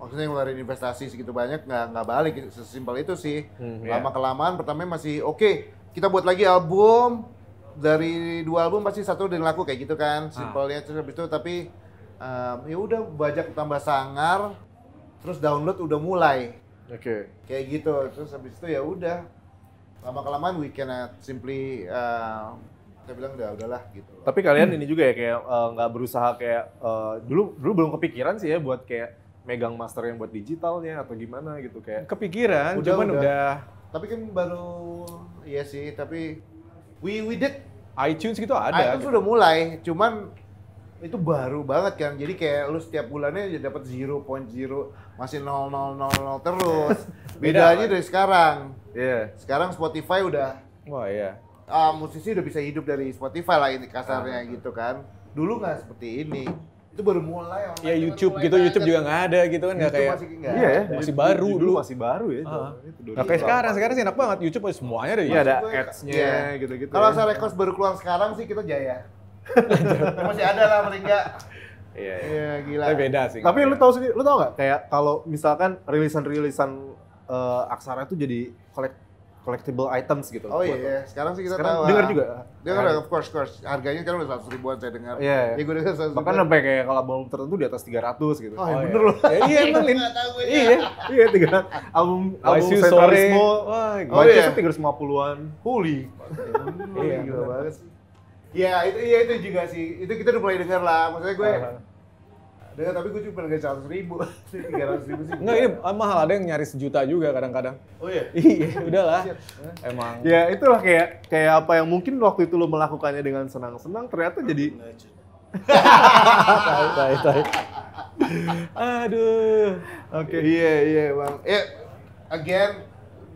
maksudnya ngeluarin investasi segitu banyak nggak nggak balik sesimpel itu sih. Hmm, iya. Lama yeah. kelamaan pertama masih oke okay, kita buat lagi album dari dua album pasti satu udah laku kayak gitu kan ah. simpelnya ah. terus itu tapi um, ya udah bajak tambah sangar terus download udah mulai oke okay. kayak gitu terus habis itu ya udah lama kelamaan we cannot simply uh, saya bilang udah udahlah gitu tapi kalian hmm. ini juga ya kayak eh, nggak uh, berusaha kayak uh, dulu dulu belum kepikiran sih ya buat kayak megang master yang buat digitalnya atau gimana gitu kayak kepikiran udah, cuman udah. udah tapi kan baru iya sih tapi we we did iTunes gitu ada iTunes gitu. udah mulai cuman itu baru banget kan jadi kayak lu setiap bulannya ya dapat 0.0 masih 0000 terus <laughs> bedanya dari sekarang Iya. Yeah. sekarang Spotify udah wah yeah. Iya. uh, musisi udah bisa hidup dari Spotify lah ini kasarnya uh gitu kan dulu nggak seperti ini itu baru mulai online ya YouTube gitu YouTube juga nggak ada gitu kan nggak kayak masih iya ya masih baru dulu, dulu masih baru ya uh. nah, kayak sekarang sekarang sih enak banget YouTube semuanya ada ya ada ads-nya iya. gitu-gitu kalau saya rekos baru keluar sekarang sih kita jaya masih ada lah paling enggak. Iya, iya. Ya, gila. Tapi beda sih. Tapi lu tahu sendiri, lu tahu nggak kayak kalau misalkan rilisan-rilisan uh, aksara itu jadi kolek collectible items gitu. Oh iya, iya, sekarang sih kita sekarang tahu. Denger juga. Dengar of course, of course. Harganya sekarang udah 100 ribuan saya dengar. Iya. Yeah. Ya gue dengar Bahkan sampai kayak kalau album tertentu di atas tiga ratus gitu. Oh, oh ya bener loh. <laughs> Ya, iya, emang Lin. Iya, iya 300. Album album Sentarismo. Wah, oh, iya. itu lima puluhan. Holy. Iya, gila banget Iya itu iya itu juga sih. Itu kita udah mulai denger lah. Maksudnya gue uh-huh. dengar tapi gue cuma pengen seratus ribu, <laughs> tiga ratus ribu sih. Enggak ini ah, mahal ada yang nyaris sejuta juga kadang-kadang. Oh iya. <laughs> iya udahlah. Emang. Ya itulah kayak kayak apa yang mungkin waktu itu lo melakukannya dengan senang-senang ternyata jadi. tai, tai, tai. Aduh. Oke. Okay. Iya iya bang. Eh again,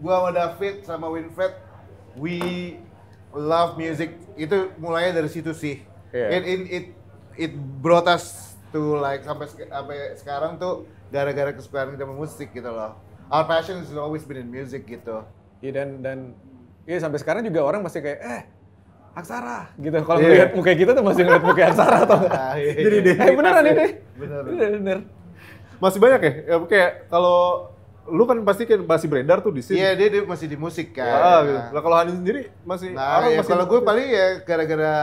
gue sama David sama Winfred, we love music itu mulainya dari situ sih. Yeah. It, it it it brought us to like sampai sampai sekarang tuh gara-gara kesukaan kita musik gitu loh. Our passion has always been in music gitu. Iya dan dan iya sampai sekarang juga orang masih kayak eh Aksara gitu. Kalau yeah. ngeliat muka kita tuh masih ngeliat muka Aksara atau enggak? iya, iya. Jadi deh. Eh beneran iya, ini. Bener. Bener. Masih banyak ya? Ya kayak kalau lu kan pasti kan masih beredar tuh di sini. Iya, dia, dia masih di musik kan. Ya, nah. gitu. Lah kalau Hani sendiri masih Nah, ya, masih kalau gue paling ya gara-gara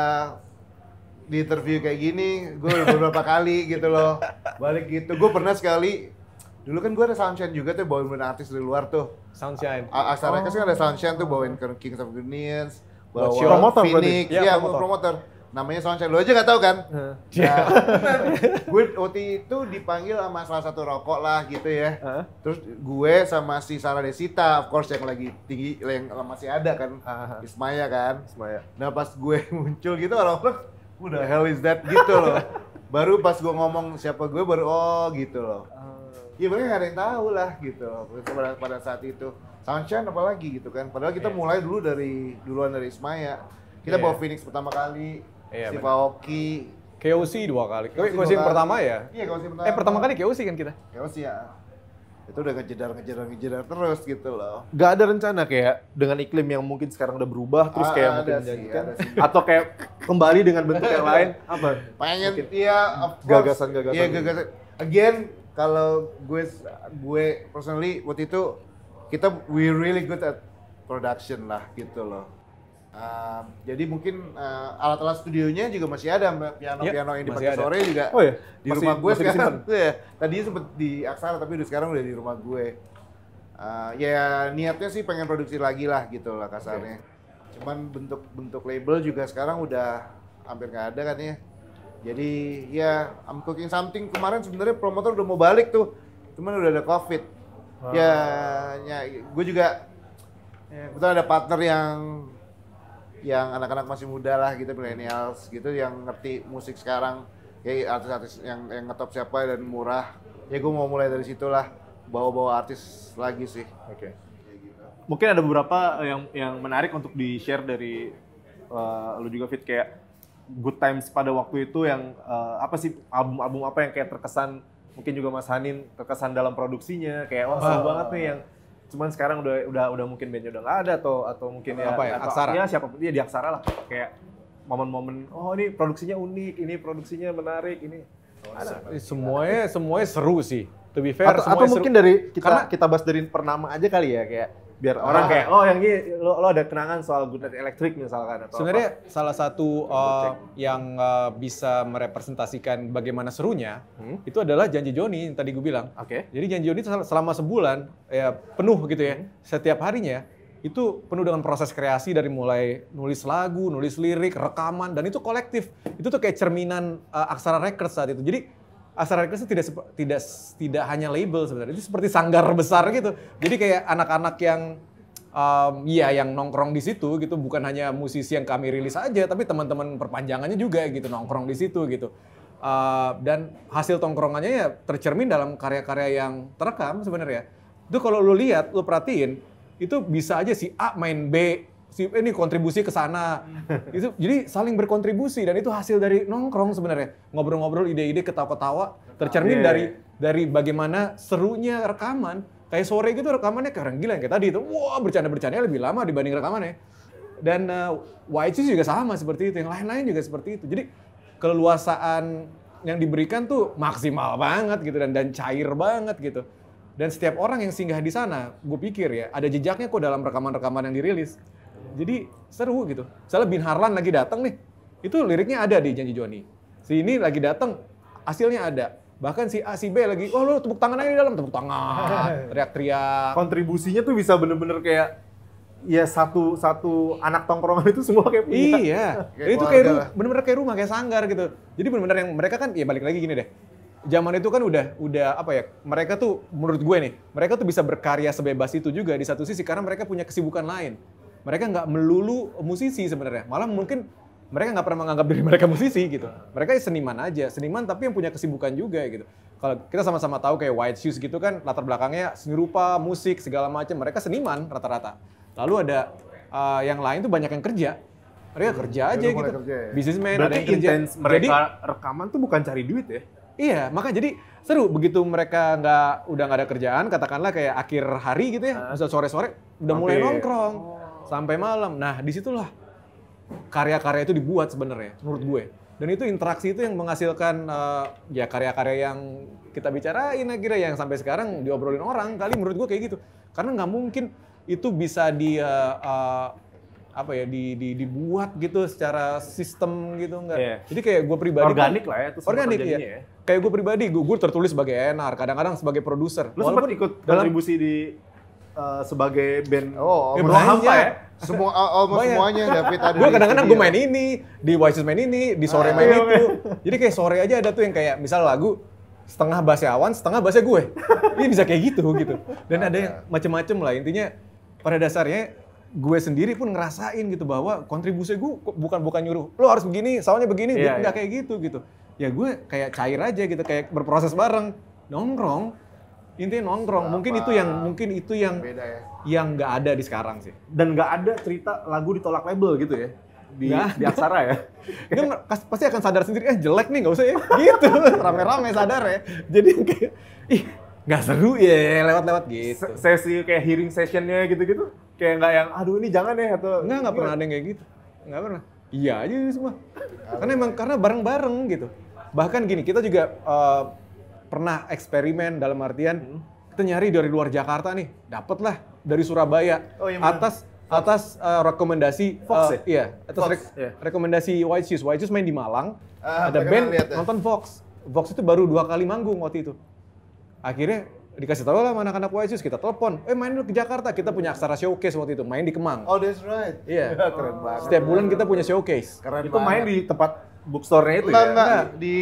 di interview kayak gini, gue beberapa <laughs> kali gitu loh. Balik gitu. Gue pernah sekali dulu kan gue ada Sunshine juga tuh bawain bener artis dari luar tuh. Sunshine. A kan oh. kan ada Sunshine tuh bawain Kings of Convenience, bawa Phoenix, iya, ya, promotor. promotor namanya Sonce. Lo aja gak tau kan uh. nah, iya. <laughs> gue waktu itu dipanggil sama salah satu rokok lah gitu ya uh. terus gue sama si Sarah Desita of course yang lagi tinggi yang masih ada kan uh. Ismaya kan Ismaya nah pas gue <laughs> muncul gitu orang-orang udah hell is that gitu loh baru pas gue ngomong siapa gue baru oh gitu loh Iya mereka gak ada yang tahu lah gitu pada, pada saat itu Sunshine apalagi gitu kan padahal kita yeah. mulai dulu dari duluan dari Ismaya kita yeah. bawa Phoenix pertama kali Iya, si Paoki. KOC dua kali. KOC, yang pertama ya? Iya, KOC pertama. Eh, pertama kali KOC kan kita? KOC ya. Itu udah ngejedar, ngejedar, ngejedar terus gitu loh. Gak ada rencana kayak dengan iklim yang mungkin sekarang udah berubah terus ah, kayak ada mungkin sih, Ada sih. Atau kayak kembali dengan bentuk yang lain, <laughs> apa? Pengen, iya Gagasan-gagasan. Iya, gagasan. Again, kalau gue gue personally waktu itu kita we really good at production lah gitu loh. Uh, jadi mungkin uh, alat-alat studionya juga masih ada piano-piano yep, iya, yang dipakai sore juga oh, iya. di masih, rumah gue masih sekarang. ya, tadi sempet di Aksara tapi udah sekarang udah di rumah gue. Uh, ya niatnya sih pengen produksi lagi lah gitu lah kasarnya. Okay. Cuman bentuk-bentuk label juga sekarang udah hampir nggak ada kan ya. Jadi ya I'm cooking something kemarin sebenarnya promotor udah mau balik tuh, cuman udah ada covid. Wow. Ya, ya gue juga ya, betul ada partner yang yang anak-anak masih muda lah gitu millennials gitu yang ngerti musik sekarang ya artis-artis yang yang ngetop siapa dan murah ya gue mau mulai dari situ lah bawa-bawa artis lagi sih oke okay. mungkin ada beberapa eh, yang yang menarik untuk di share dari uh, lu juga fit kayak good times pada waktu itu yang uh, apa sih album-album apa yang kayak terkesan mungkin juga Mas Hanin terkesan dalam produksinya kayak wah seru banget nih yang cuman sekarang udah udah udah mungkin bandnya udah nggak ada atau atau mungkin ya, apa ya atau, aksara ya siapa ya di aksara lah kayak momen-momen oh ini produksinya unik ini produksinya menarik ini oh, ada. semuanya semuanya seru sih to be fair atau, atau mungkin seru. dari kita Karena, kita bahas dari pernama aja kali ya kayak biar ah. orang kayak oh yang ini lo, lo ada kenangan soal gudang elektrik misalkan atau sebenarnya apa? salah satu uh, yang uh, bisa merepresentasikan bagaimana serunya hmm? itu adalah janji Joni yang tadi gue bilang oke okay. jadi janji Joni selama sebulan ya penuh gitu ya hmm. setiap harinya itu penuh dengan proses kreasi dari mulai nulis lagu, nulis lirik, rekaman, dan itu kolektif. Itu tuh kayak cerminan uh, Aksara Records saat itu. Jadi Asar Hari itu tidak tidak tidak hanya label sebenarnya itu seperti sanggar besar gitu jadi kayak anak-anak yang um, ya yang nongkrong di situ gitu bukan hanya musisi yang kami rilis aja tapi teman-teman perpanjangannya juga gitu nongkrong di situ gitu uh, dan hasil tongkrongannya ya tercermin dalam karya-karya yang terekam sebenarnya itu kalau lu lihat lu perhatiin itu bisa aja si A main B si eh, ini kontribusi ke sana. Hmm. itu jadi saling berkontribusi dan itu hasil dari nongkrong sebenarnya. Ngobrol-ngobrol ide-ide ketawa-ketawa tercermin yeah. Iya, dari iya. dari bagaimana serunya rekaman. Kayak sore gitu rekamannya keren gila kayak tadi itu. Wah, bercanda bercanda-bercandanya lebih lama dibanding rekamannya. Dan uh, eh, YC juga sama seperti itu, yang lain-lain juga seperti itu. Jadi keleluasaan yang diberikan tuh maksimal banget gitu dan dan cair banget gitu. Dan setiap orang yang singgah di sana, gue pikir ya, ada jejaknya kok dalam rekaman-rekaman yang dirilis. Jadi seru gitu. Misalnya Bin Harlan lagi datang nih, itu liriknya ada di Janji Joni. Si ini lagi datang, hasilnya ada. Bahkan si A, si B lagi, wah oh, lo tepuk tangan aja di dalam, tepuk tangan, <laughs> teriak-teriak. Kontribusinya tuh bisa bener-bener kayak ya satu satu anak tongkrongan itu semua kayak punya. Iya. <laughs> kayak itu kayak bener-bener kayak rumah kayak sanggar gitu. Jadi bener-bener yang mereka kan ya balik lagi gini deh. Zaman itu kan udah udah apa ya? Mereka tuh menurut gue nih, mereka tuh bisa berkarya sebebas itu juga di satu sisi karena mereka punya kesibukan lain mereka nggak melulu musisi sebenarnya malah mungkin mereka nggak pernah menganggap diri mereka musisi gitu ah. mereka seniman aja seniman tapi yang punya kesibukan juga gitu kalau kita sama-sama tahu kayak White Shoes gitu kan latar belakangnya seni rupa musik segala macam mereka seniman rata-rata lalu ada uh, yang lain tuh banyak yang kerja mereka hmm. kerja aja gitu kerja ya. bisnismen ada yang kerja mereka jadi, rekaman tuh bukan cari duit ya Iya, maka jadi seru begitu mereka nggak udah nggak ada kerjaan, katakanlah kayak akhir hari gitu ya, ah. misal sore-sore udah okay. mulai nongkrong. Oh sampai malam. Nah, disitulah karya-karya itu dibuat sebenarnya, menurut gue. Dan itu interaksi itu yang menghasilkan uh, ya karya-karya yang kita bicarain akhirnya yang sampai sekarang diobrolin orang kali menurut gue kayak gitu. Karena nggak mungkin itu bisa di uh, uh, apa ya di, di dibuat gitu secara sistem gitu enggak. Yeah. Jadi kayak gue pribadi organik kan, lah ya itu organik ya. ya. Kayak gue pribadi gue, tertulis sebagai enar kadang-kadang sebagai produser. Lu sempat ikut kontribusi dalam, di uh, sebagai band oh ya, belum hampa ya semua almost Banyak. semuanya David ada <laughs> gue kadang-kadang gue main ini di Voices main ini di sore ah, main iya, itu okay. Iya. jadi kayak sore aja ada tuh yang kayak misal lagu setengah bahasa awan setengah bahasa gue ini bisa kayak gitu gitu dan ada yang macam-macam lah intinya pada dasarnya gue sendiri pun ngerasain gitu bahwa kontribusi gue bukan bukan nyuruh lo harus begini soalnya begini yeah, nggak yeah. kayak gitu gitu ya gue kayak cair aja gitu kayak berproses bareng nongkrong intinya nongkrong Apa, mungkin itu yang mungkin itu yang beda ya. yang nggak ada di sekarang sih dan nggak ada cerita lagu ditolak label gitu ya di, di aksara ya <laughs> kan pasti akan sadar sendiri eh jelek nih nggak usah ya <laughs> gitu rame-rame sadar ya jadi kayak ih nggak seru ya lewat-lewat gitu sesi kayak hearing sessionnya gitu-gitu kayak nggak yang aduh ini jangan ya atau nggak nggak iya. pernah ada yang kayak gitu nggak pernah iya aja semua karena emang karena bareng-bareng gitu bahkan gini kita juga uh, pernah eksperimen dalam artian hmm. kita nyari dari luar Jakarta nih, dapet lah dari Surabaya oh, eh, ya? eh, iya atas Fox. atas uh, rekomendasi Fox uh, ya? iya atas Fox, re yeah. rekomendasi White Shoes. White Shoes main di Malang, uh, ada band ya. nonton Fox. Fox itu baru dua kali manggung waktu itu. Akhirnya dikasih tahu lah mana anak-anak White Shoes kita telepon eh main dulu ke Jakarta kita punya aksara showcase waktu itu main di Kemang oh that's right iya yeah. <laughs> keren banget setiap bulan kita punya showcase keren itu banget. main di tempat bookstore-nya itu nah, ya? Nah, di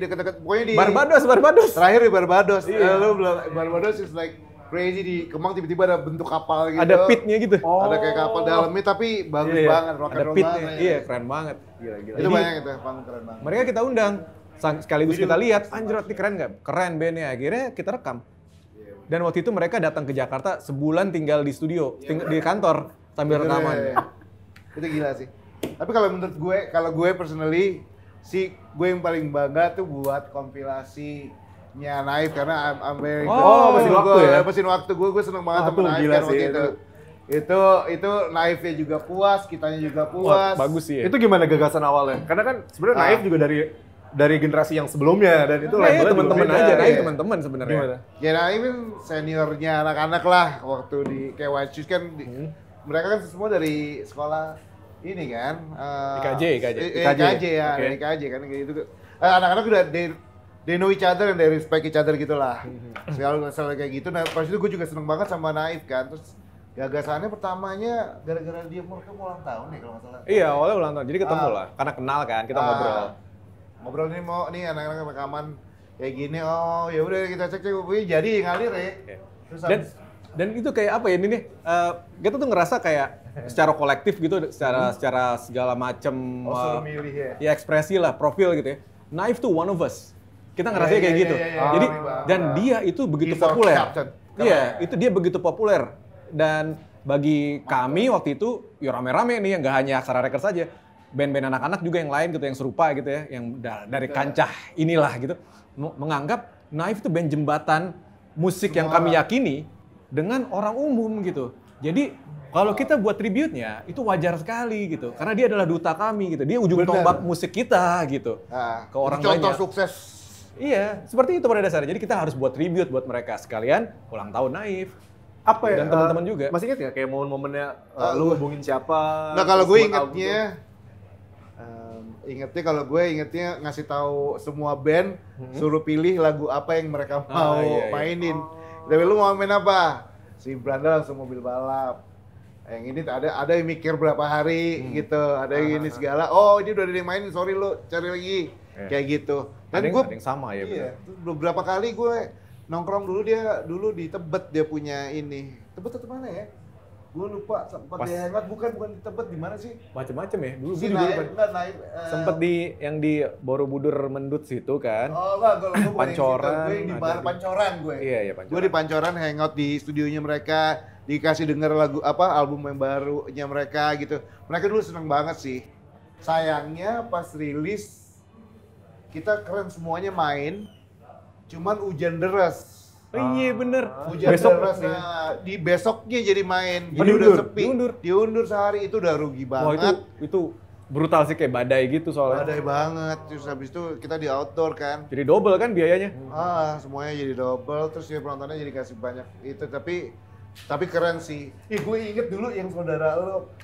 dekat-dekat pokoknya di Barbados, Barbados. Terakhir di Barbados. Iya. Eh, lu Barbados is like crazy di Kemang tiba-tiba ada bentuk kapal gitu. Ada pitnya gitu. Oh. Ada kayak kapal oh. dalamnya tapi bagus iya, iya. banget. Rock ada pitnya, ya. iya keren banget. Gila, gila. Itu banyak itu, pang keren banget. Mereka kita undang, sekaligus kita lihat, anjir ini keren nggak? Keren bandnya. Akhirnya kita rekam. Dan waktu itu mereka datang ke Jakarta sebulan tinggal di studio, iya, ting di kantor sambil rekaman. Itu gila sih. Tapi kalau menurut gue, kalau gue personally si gue yang paling bangga tuh buat kompilasi nya Naif karena I'm, I'm very oh, oh mesin waktu gue, ya mesin waktu gue gue seneng banget sama Naif kan waktu itu. itu itu naifnya juga puas kitanya juga puas Wah, bagus sih ya. itu gimana gagasan awalnya karena kan sebenarnya ah. naif juga dari dari generasi yang sebelumnya dan itu nah, iya, teman-teman aja naif ya. teman-teman sebenarnya ya naif kan seniornya anak-anak lah waktu di kayak White Shoes kan hmm. di, mereka kan semua dari sekolah ini kan IKJ, IKJ, IKJ, ya, okay. IKJ e kan gitu. Eh, anak-anak udah they, they know each other and they respect each other gitulah. Mm-hmm. Selalu selalu kayak gitu. Nah pas itu gue juga seneng banget sama Naif kan. Terus gagasannya pertamanya gara-gara dia mereka ulang tahun nih kalau nggak salah. Iya awalnya ulang tahun. Jadi ketemu ah. lah, karena kenal kan kita ah. ngobrol. Ngobrol nih mau nih anak-anak rekaman kayak gini. Oh ya udah kita cek cek jadi ngalir ya. Okay. Terus Dan, dan itu kayak apa ya ini nih uh, kita tuh ngerasa kayak secara kolektif gitu secara hmm. secara segala macam oh, uh, ya. ya ekspresi lah profil gitu ya Naif tuh one of us kita ya, ngerasa yeah, kayak yeah, gitu yeah, yeah, yeah. jadi oh, dan uh, dia itu begitu populer iya itu dia begitu populer dan bagi kami waktu itu ya rame-rame nih yang gak hanya Aksara Records saja band-band anak-anak juga yang lain gitu yang serupa gitu ya yang dari kancah inilah gitu menganggap Naif itu band jembatan musik Semua. yang kami yakini dengan orang umum gitu. Jadi kalau kita buat tribute-nya itu wajar sekali gitu karena dia adalah duta kami gitu. Dia ujung Bener. tombak musik kita gitu. Nah, ke orang contoh banyak. sukses Iya, seperti itu pada dasarnya. Jadi kita harus buat tribute buat mereka sekalian ulang tahun Naif, apa ya dan teman-teman uh, juga masih ingat nggak kayak momen-momennya uh, lu hubungin siapa nah kalau gue ingetnya um, ingetnya kalau gue ingetnya ngasih tahu semua band hmm. suruh pilih lagu apa yang mereka ah, mau ah, iya, iya. mainin oh. Dewi lu mau main apa? Si Belanda langsung mobil balap. Yang ini ada ada yang mikir berapa hari hmm. gitu, ada yang ini ah, ah, ah. segala. Oh ini udah ada main, sorry lu cari lagi. eh. Kayak gitu. Dan gue sama ya. Iya, beberapa kali gue nongkrong dulu dia dulu di Tebet dia punya ini. Tebet atau mana ya? gue lupa sempat Pas, bukan bukan di tempat di mana sih macam-macam ya dulu sih naik, kan sempat di yang di Borobudur mendut situ kan oh enggak gue lupa pancoran gue di bar pancoran gue iya iya pancoran gue di pancoran hangout di studionya mereka dikasih denger lagu apa album yang barunya mereka gitu mereka dulu seneng banget sih sayangnya pas rilis kita keren semuanya main cuman hujan deras Oh iya ah. bener. Hujan besok deras, ya. di besoknya jadi main. Jadi udah sepi. Diundur. Diundur sehari itu udah rugi banget. Wah, itu, itu brutal sih kayak badai gitu soalnya. Badai banget. Terus habis itu kita di outdoor kan. Jadi double kan biayanya? Ah, semuanya jadi double. Terus ya penontonnya jadi kasih banyak itu. Tapi tapi keren sih. Ih, gue inget dulu yang saudara lo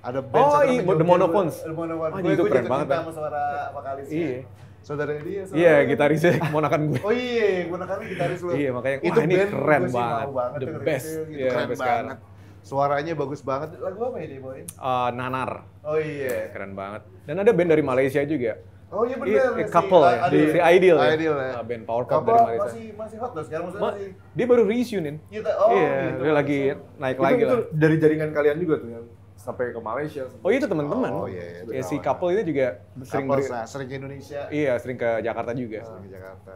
ada oh, band oh, iya, The Monophones. The Monophones. Oh, ah, gue, itu gue keren banget. Gue sama kan? suara vokalisnya. Saudara dia. Saudara iya, gitarisnya keponakan gue. Oh iya, iya keponakannya gitaris lu. Iya, yeah, makanya itu wah, ini keren banget. banget. The best. Gitu. Yeah, keren best kan. banget. Sekarang suaranya bagus banget. Lagu apa ya dia bawain? Uh, Nanar. Oh iya. Yeah. Keren banget. Dan ada band dari Malaysia juga. Oh iya, iya benar. Eh, si, couple ya, di, si Ideal, ya. Ideal ya. Uh, band Power pop dari Malaysia. Masih masih hot loh sekarang maksudnya Ma, Dia baru reissue reunion. Iya, oh, yeah, gitu. dia lagi naik itu, lagi itu lah. dari jaringan kalian juga tuh yang sampai ke Malaysia. Sampai oh itu teman-teman. Oh iya. iya ya, si couple itu juga sering couple, nah, sering ke Indonesia. Iya sering ke Jakarta juga. Ah, sering ke Jakarta.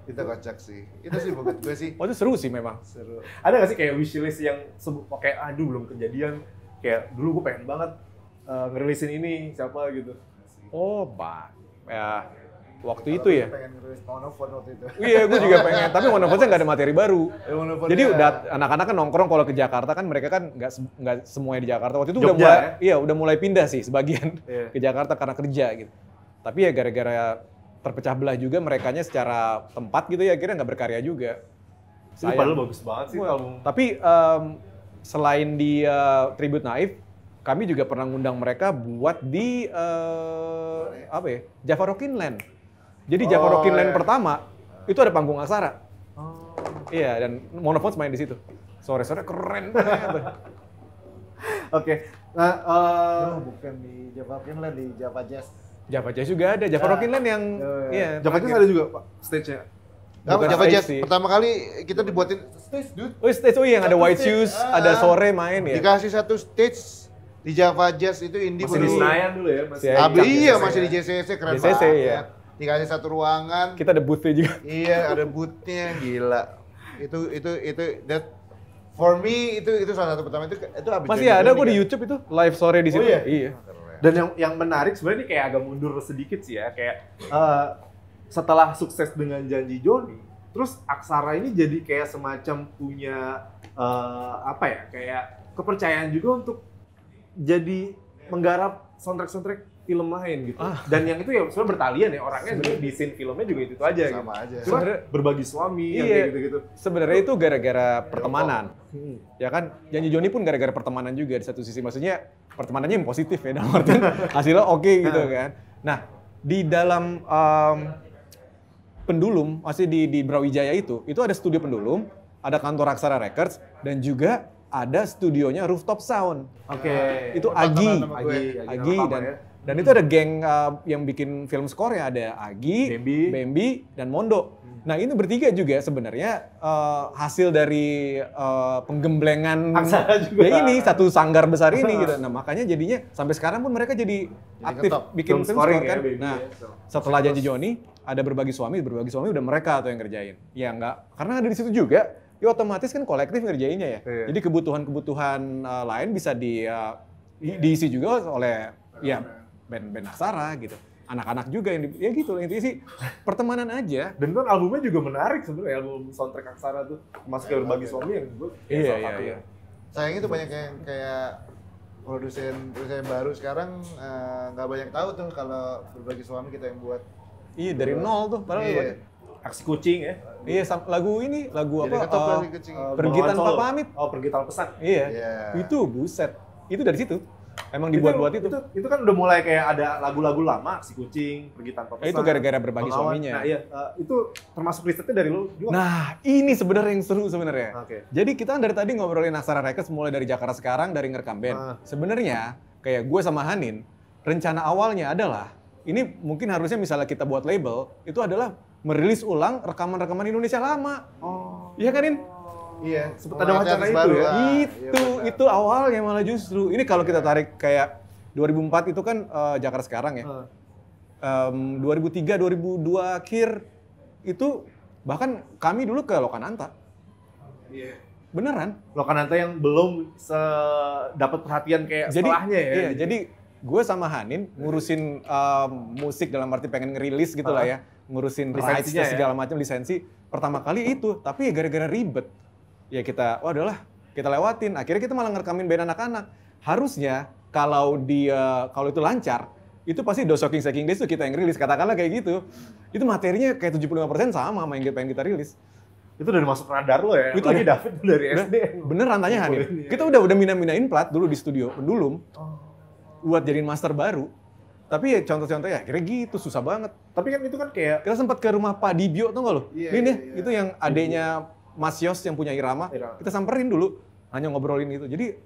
kita kocak sih. Itu sih buat gue sih. Oh itu seru sih memang. Seru. Ada gak sih kayak wishlist yang kayak aduh belum kejadian kayak dulu gue pengen banget uh, eh, ngerilisin ini siapa gitu. Iya oh, bah. Ya, Waktu Kalo itu ya. Pengen waktu itu. <laughs> Iya, gue juga pengen. Tapi One of nggak ada materi baru. Eh, Jadi udah anak-anak kan nongkrong kalau ke Jakarta kan mereka kan nggak nggak semuanya di Jakarta. Waktu itu Jogja, udah mulai, ya? iya udah mulai pindah sih sebagian yeah. <laughs> ke Jakarta karena kerja gitu. Tapi ya gara-gara terpecah belah juga merekanya secara tempat gitu ya akhirnya nggak berkarya juga. Sayang. Itu padahal bagus banget sih album. Tapi um, selain di uh, Tribute Naif, kami juga pernah ngundang mereka buat di uh, apa ya? Java Rockinland. Jadi oh, Rockin' Land iya. pertama itu ada panggung Asara. Oh. Iya dan Monophones main di situ. Sore-sore keren <laughs> Oke. Okay. Nah, uh, oh, bukan di Rockin' Land di Java Jazz. Java Jazz juga ada, Java ah. Rockin Land yang iya. Yeah. Yeah, Java Jazz ada juga, Pak, stage-nya. Bukan Java Jazz sih. pertama kali kita dibuatin stage, dude. Oh, stage oh iya yang ada white shoes, ah. ada sore main ya. Dikasih satu stage di Java Jazz itu indie masih Di Senayan dulu ya, masih. iya, masih di JCC keren JCC, banget. Ya dikasih satu ruangan kita ada boothnya juga iya ada boothnya gila itu itu itu that for me itu itu salah satu pertama itu itu abis masih ada kok di kan? YouTube itu live sore di oh, situ oh, iya, iya. dan yang yang menarik sebenarnya ini kayak agak mundur sedikit sih ya kayak uh, setelah sukses dengan janji Joni terus Aksara ini jadi kayak semacam punya uh, apa ya kayak kepercayaan juga untuk jadi menggarap soundtrack soundtrack film lain gitu. Ah. Dan yang itu ya sebenarnya bertalian ya orangnya sebenarnya di scene filmnya juga itu, -itu aja Sama gitu. aja. Cuma berbagi suami iya, yang gitu-gitu. Sebenarnya itu gara-gara pertemanan. Hmm. Ya kan? Janji Joni pun gara-gara pertemanan juga di satu sisi maksudnya pertemanannya yang positif ya <laughs> dalam artian hasilnya oke okay, gitu nah. kan. Nah, di dalam um, pendulum masih di di Brawijaya itu, itu ada studio pendulum, ada kantor Aksara Records dan juga ada studionya Rooftop Sound. Oke. Okay. Itu Agi. Agi, Agi, Agi, Agi dan ya. Dan hmm. itu ada geng uh, yang bikin film score ya ada Agi, Bambi, Bambi dan Mondo. Hmm. Nah ini bertiga juga sebenarnya uh, hasil dari uh, penggemblengan <laughs> juga. ya ini satu sanggar besar ini gitu. <laughs> Nah makanya jadinya sampai sekarang pun mereka jadi, jadi aktif ketop. bikin film, film score ya, kan. Ya, nah ya, so. setelah janji Joni ada berbagi suami, berbagi suami udah mereka atau yang ngerjain. Ya enggak, karena ada di situ juga. Ya otomatis kan kolektif ngerjainnya ya. Yeah. Jadi kebutuhan-kebutuhan uh, lain bisa di uh, yeah. diisi juga oleh ya iya band-band Aksara gitu anak-anak juga yang di, ya gitu lah intinya sih pertemanan aja dan kan albumnya juga menarik sebenarnya album soundtrack Aksara tuh masuk ke berbagi ya. suami yang gue ya, iya, iya, iya, iya. sayangnya tuh banyak yang kayak produsen produsen baru sekarang eh, nggak uh, banyak tahu tuh kalau berbagi suami kita yang buat iya dari buat. nol tuh padahal iya. aksi kucing ya iya lagu ini lagu apa uh, pergi tanpa Pamit oh pergi tanpa pesan iya yeah. itu buset itu dari situ Emang dibuat-buat itu, itu? itu? Itu kan udah mulai kayak ada lagu-lagu lama, si kucing, pergi tanpa pesan. itu gara-gara berbagi pengawan. suaminya. Nah, iya, uh, itu termasuk risetnya dari lu juga. Nah, ini sebenarnya yang seru sebenarnya. Okay. Jadi kita dari tadi ngobrolin Aksara Records mulai dari Jakarta sekarang dari ngerekam band. Uh. Sebenarnya kayak gue sama Hanin, rencana awalnya adalah ini mungkin harusnya misalnya kita buat label itu adalah merilis ulang rekaman-rekaman Indonesia lama. Oh. Iya kan, Iya, hmm, sempat ada wacana itu ya. Lah. Iya, itu ya, itu awalnya malah justru. Ini kalau kita tarik kayak 2004 itu kan uh, Jakarta sekarang ya. Uh. Um, 2003, 2002 akhir itu bahkan kami dulu ke Lokananta. Iya. Yeah. Beneran? Lokananta yang belum dapat perhatian kayak jadi, setelahnya ya. Iya, jadi gue sama Hanin ngurusin um, musik dalam arti pengen ngerilis gitu uh. lah ya. Ngurusin rights ya? segala ya. macam lisensi. Pertama kali itu, tapi ya gara-gara ribet ya kita waduh lah kita lewatin akhirnya kita malah ngerekamin band anak-anak harusnya kalau dia kalau itu lancar itu pasti do shocking shaking days itu kita yang rilis katakanlah kayak gitu itu materinya kayak tujuh puluh 75% sama sama yang pengen kita rilis itu udah masuk radar lo ya itu lagi ya. David dari SD bener rantanya Hanif kita udah udah mina-minain plat dulu di studio pendulum oh. buat jadiin master baru tapi ya contoh contoh ya, akhirnya gitu susah banget tapi kan itu kan kayak kita sempat ke rumah Pak Dibio tuh nggak lo yeah, ini yeah, iya, iya. itu yang adiknya Mas Yos yang punya irama, irama. kita samperin dulu hanya ngobrolin itu. Jadi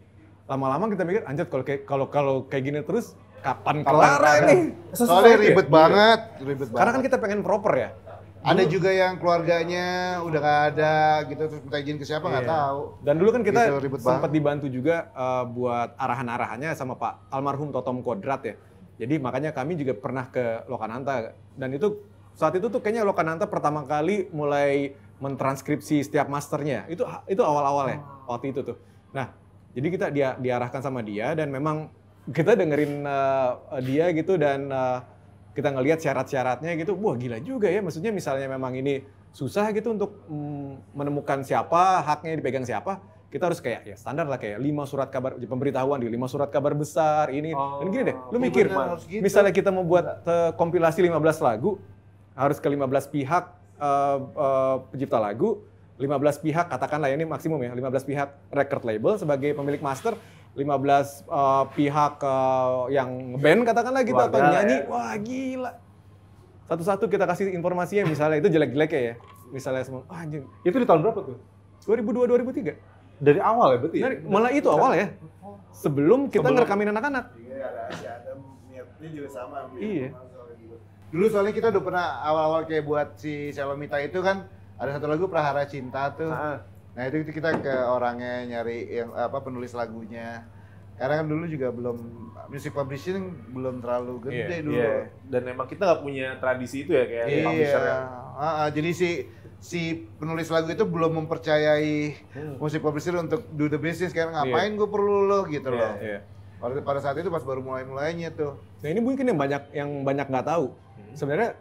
lama-lama kita mikir anjir kalau kayak kalau kalau kayak gini terus kapan kelar ini? Soalnya ribet ya? banget, ribet banget. Karena kan kita pengen proper ya. Dulu. Ada juga yang keluarganya udah gak ada gitu terus minta izin ke siapa nggak iya. tahu. Dan dulu kan kita gitu, sempat dibantu juga uh, buat arahan-arahannya sama Pak almarhum Totom Kodrat ya. Jadi makanya kami juga pernah ke Lokananta dan itu saat itu tuh kayaknya Lokananta pertama kali mulai mentranskripsi setiap masternya. Itu itu awal-awalnya awal oh. waktu itu tuh. Nah, jadi kita dia diarahkan sama dia dan memang kita dengerin uh, dia gitu dan uh, kita ngelihat syarat-syaratnya gitu. Wah, gila juga ya. Maksudnya misalnya memang ini susah gitu untuk mm, menemukan siapa, haknya dipegang siapa. Kita harus kayak ya standar lah kayak lima surat kabar pemberitahuan di lima surat kabar besar ini oh, dan gini deh. Lu oh, mikir, gitu. misalnya kita membuat uh, eh, kompilasi 15 lagu harus ke 15 pihak uh, uh, pencipta lagu, 15 pihak katakanlah ya, ini maksimum ya, 15 pihak record label sebagai pemilik master, 15 uh, eh, pihak uh, yang band katakanlah gitu Warga atau nyanyi, ya. wah gila. Satu-satu kita kasih informasinya misalnya itu jelek jelek ya. Misalnya semua, oh, anjing. Itu di tahun berapa tuh? 2002 2003. Dari awal ya berarti? Ya? Dari, ya? Malah itu awal ya. Sebelum kita Sebelum. ngerekamin anak-anak. Iya, ada, ada niatnya juga sama. Iya. Sama. Dulu soalnya kita udah pernah awal-awal kayak buat si Selomita itu kan ada satu lagu Prahara Cinta tuh. Ha. Nah itu, kita ke orangnya nyari yang apa penulis lagunya. Karena kan dulu juga belum music publishing belum terlalu gede yeah, dulu. Yeah. Dan emang kita nggak punya tradisi itu ya kayak yeah. publisher ya. Uh, jadi si si penulis lagu itu belum mempercayai hmm. musik publisher untuk do the business kan ngapain yeah. gue perlu lo gitu yeah, loh. Yeah. Pada, pada saat itu pas baru mulai mulainya tuh. Nah ini mungkin yang banyak yang banyak nggak tahu sebenarnya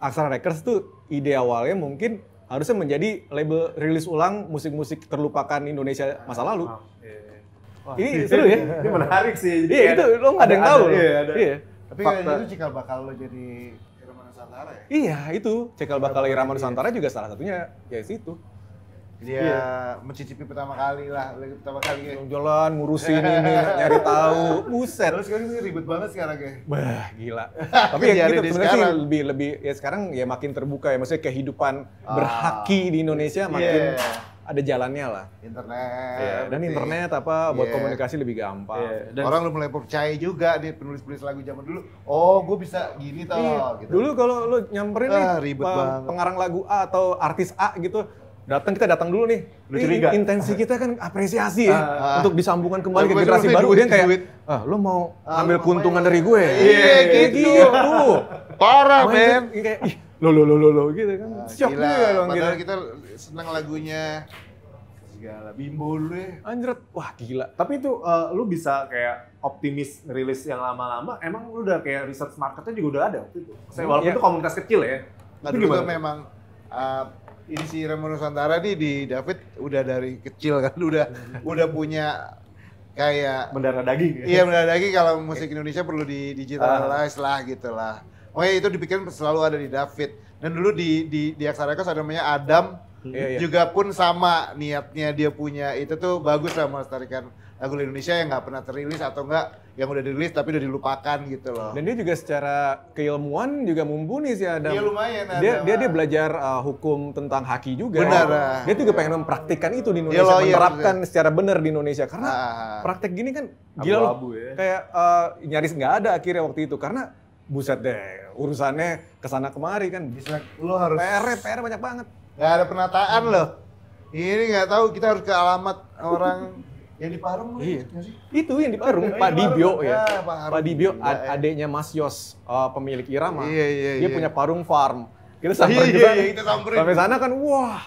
Aksara Records tuh ide awalnya mungkin harusnya menjadi label rilis ulang musik-musik terlupakan Indonesia masa lalu. Ah, Wah, ini seru ya? <laughs> Ini menarik sih. Jadi iya, itu lo nggak ada, yang tahu. Ada, iya, ada. iya. Tapi kayaknya itu cikal bakal lo jadi Irama Nusantara ya? Iya, itu. Cikal bakal Irama Nusantara iya. juga salah satunya ya situ dia yeah. mencicipi pertama kali lah lagi pertama kali ya. jalan ngurusin ini <laughs> nyari tahu buset terus sekarang ini ribet banget sekarang ya bah gila <laughs> tapi ya gitu sebenarnya sih lebih lebih ya sekarang ya makin terbuka ya maksudnya kehidupan ah. berhaki di Indonesia iya. makin yeah ada jalannya lah. Internet. Yeah. Dan internet apa buat yeah. komunikasi lebih gampang. Yeah. Dan orang mulai percaya juga di penulis-penulis lagu zaman dulu. Oh, gue bisa gini tau. Yeah. Iya, gitu. Dulu kalau lu nyamperin ah, nih, ribet pengarang lagu A atau artis A gitu, datang kita datang dulu nih. Udah curiga. Intensi kita kan apresiasi ya uh, untuk disambungkan kembali ke generasi baru. Dia kayak, ah, lo mau uh, ambil keuntungan dari gue? Iya, iya kayak gitu. gitu. Parah men. lo lo lo lo lo gitu kan. Shock juga dong gitu. kita. kita senang lagunya segala bimbo lu ya. Anjret, wah gila. Tapi itu uh, lu bisa kayak optimis rilis yang lama-lama, emang lu udah kayak research marketnya juga udah ada waktu itu. Saya hmm, walaupun ya. itu komunitas kecil ya. Nah, gimana? itu memang uh, ini si Remo Nusantara nih di David udah dari kecil kan udah udah punya kayak mendarah daging. Iya mendarah daging kalau musik Indonesia perlu di digitalize ah. lah gitulah. Oh ya itu dipikirin selalu ada di David dan dulu di di di Aksara Kos ada namanya Adam hmm. juga pun sama niatnya dia punya itu tuh bagus lah melestarikan lagu Indonesia yang nggak pernah terilis atau enggak yang udah dirilis tapi udah dilupakan gitu loh. Dan dia juga secara keilmuan juga mumpuni sih ada. Iya lumayan Adam. Dia dia, dia belajar uh, hukum tentang haki juga. Benar. Ya. Dia juga pengen mempraktikkan itu di iya, Indonesia, ya, menerapkan ya. secara benar di Indonesia karena ah. ah, ah. praktek gini kan gila loh. Ya. Kayak uh, nyaris nggak ada akhirnya waktu itu karena buset deh urusannya kesana kemari kan. Bisa lo harus PR PR banyak banget. Gak ada penataan hmm. loh. Ini nggak tahu kita harus ke alamat orang <laughs> Iya. Yang di Parung iya. Itu yang di Parung, Pak Dibio ya. Pak Dibio iya. adiknya Mas Yos, uh, pemilik Irama. Iya, iya, iya. Dia punya Parung Farm. Kita iya, samperin iya, juga. Iya, kita samperin. Sampai sana kan wah.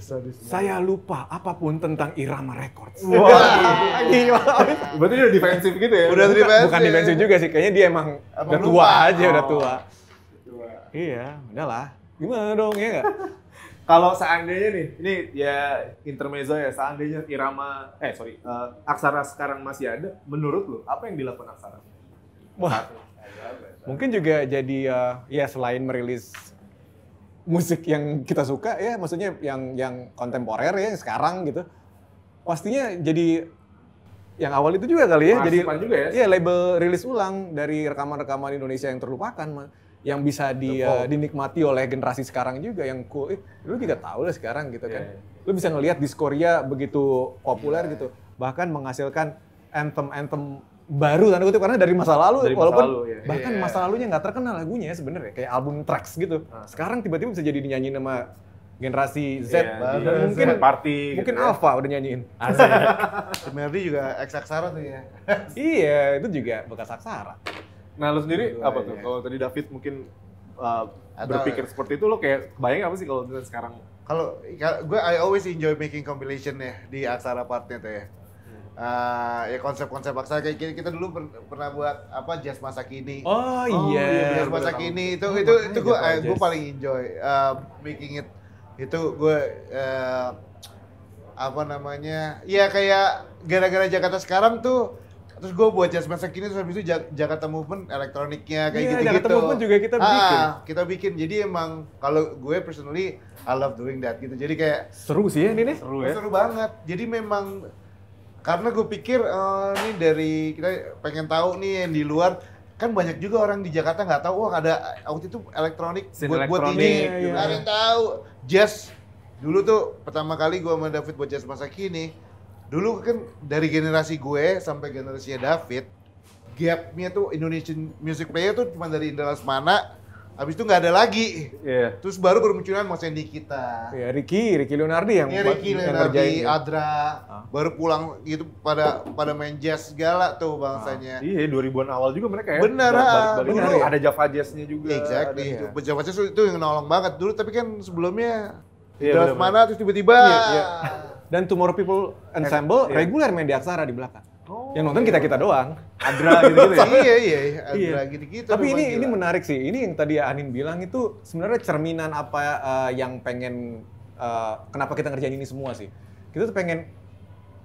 Sadis saya lupa apapun tentang Irama Records. Wah, wow. iya. Berarti udah defensif gitu ya? Udah bukan, defensif. Bukan defensif juga sih, kayaknya dia emang, udah tua aja, udah oh. tua. tua. Iya, udahlah. Gimana dong, ya nggak? kalau seandainya nih, ini ya intermezzo ya, seandainya irama, eh sorry, uh, aksara sekarang masih ada, menurut lo apa yang dilakukan aksara? Wah, mungkin juga jadi uh, ya selain merilis musik yang kita suka ya, maksudnya yang yang kontemporer ya, yang sekarang gitu, pastinya jadi yang awal itu juga kali ya, Mas, jadi juga ya. ya label rilis ulang dari rekaman-rekaman Indonesia yang terlupakan yang bisa di, uh, dinikmati oleh generasi sekarang juga yang cool. Eh, lu juga tahu lah sekarang gitu kan. yeah, kan. Lu bisa ngelihat di Korea begitu populer yeah. gitu. Bahkan menghasilkan anthem-anthem baru tanda kutip karena dari masa lalu dari masa walaupun lalu, ya. bahkan yeah. masa lalunya nggak terkenal lagunya ya sebenarnya kayak album tracks gitu. Ah. Sekarang tiba-tiba bisa jadi dinyanyiin sama generasi Z yeah, baru yeah, mungkin party gitu mungkin gitu Alpha ya. udah nyanyiin Asik. Merdi juga ex tuh ya. iya, itu juga bekas aksara. Nah lo sendiri Dua, apa ya. tuh? Kalau tadi David mungkin uh, Atau, berpikir seperti itu lo kayak bayang apa sih kalau sekarang? Kalau ya, gue I always enjoy making compilation ya di acara partnya tuh ya. Hmm. Uh, ya konsep-konsep aksara kayak kita, kita dulu per, pernah buat apa jazz masa kini. Oh, iya, oh iya. Jazz masa kini itu iya, itu itu gue gue paling enjoy uh, making it itu gue uh, apa namanya ya kayak gara-gara Jakarta sekarang tuh terus gue buat jazz masa kini terus habis itu Jakarta Movement elektroniknya kayak iya, gitu-gitu. Jakarta Movement juga kita ah, bikin. ah, kita bikin. Jadi emang kalau gue personally I love doing that gitu. Jadi kayak seru sih ya ini nih. Seru ya. Seru banget. Jadi memang karena gue pikir uh, ini dari kita pengen tahu nih yang di luar kan banyak juga orang di Jakarta nggak tahu wah ada waktu itu elektronik buat buat ini iya, iya, iya, ada yang tahu jazz dulu tuh pertama kali gue sama David buat jazz masa kini dulu kan dari generasi gue sampai generasinya David gapnya tuh Indonesian music player tuh cuma dari Indra Lesmana Habis itu nggak ada lagi. Yeah. Terus baru bermunculan Mas Hendy kita. ya yeah, Ricky, Ricky Leonardi yang yeah, Ricky yang Leonardi, yang Adra. Ah. Baru pulang itu pada pada main jazz segala tuh bangsanya. Ah. Iya, 2000-an awal juga mereka ya. Benar, benar. Ah. Ada, ada Java jazznya juga. Exactly. Ada, ya. Java Jazz itu yang nolong banget dulu, tapi kan sebelumnya yeah, Draft mana terus tiba-tiba. Yeah, yeah. Dan Tomorrow People Ensemble yeah. reguler main di Aksara di belakang. Oh, yang nonton iya. kita kita doang. Adra gitu-gitu. ya? <laughs> iya iya, Adra iya. Iya. gitu-gitu. Tapi ini gila. ini menarik sih. Ini yang tadi Anin bilang itu sebenarnya cerminan apa uh, yang pengen uh, kenapa kita ngerjain ini semua sih. Kita tuh pengen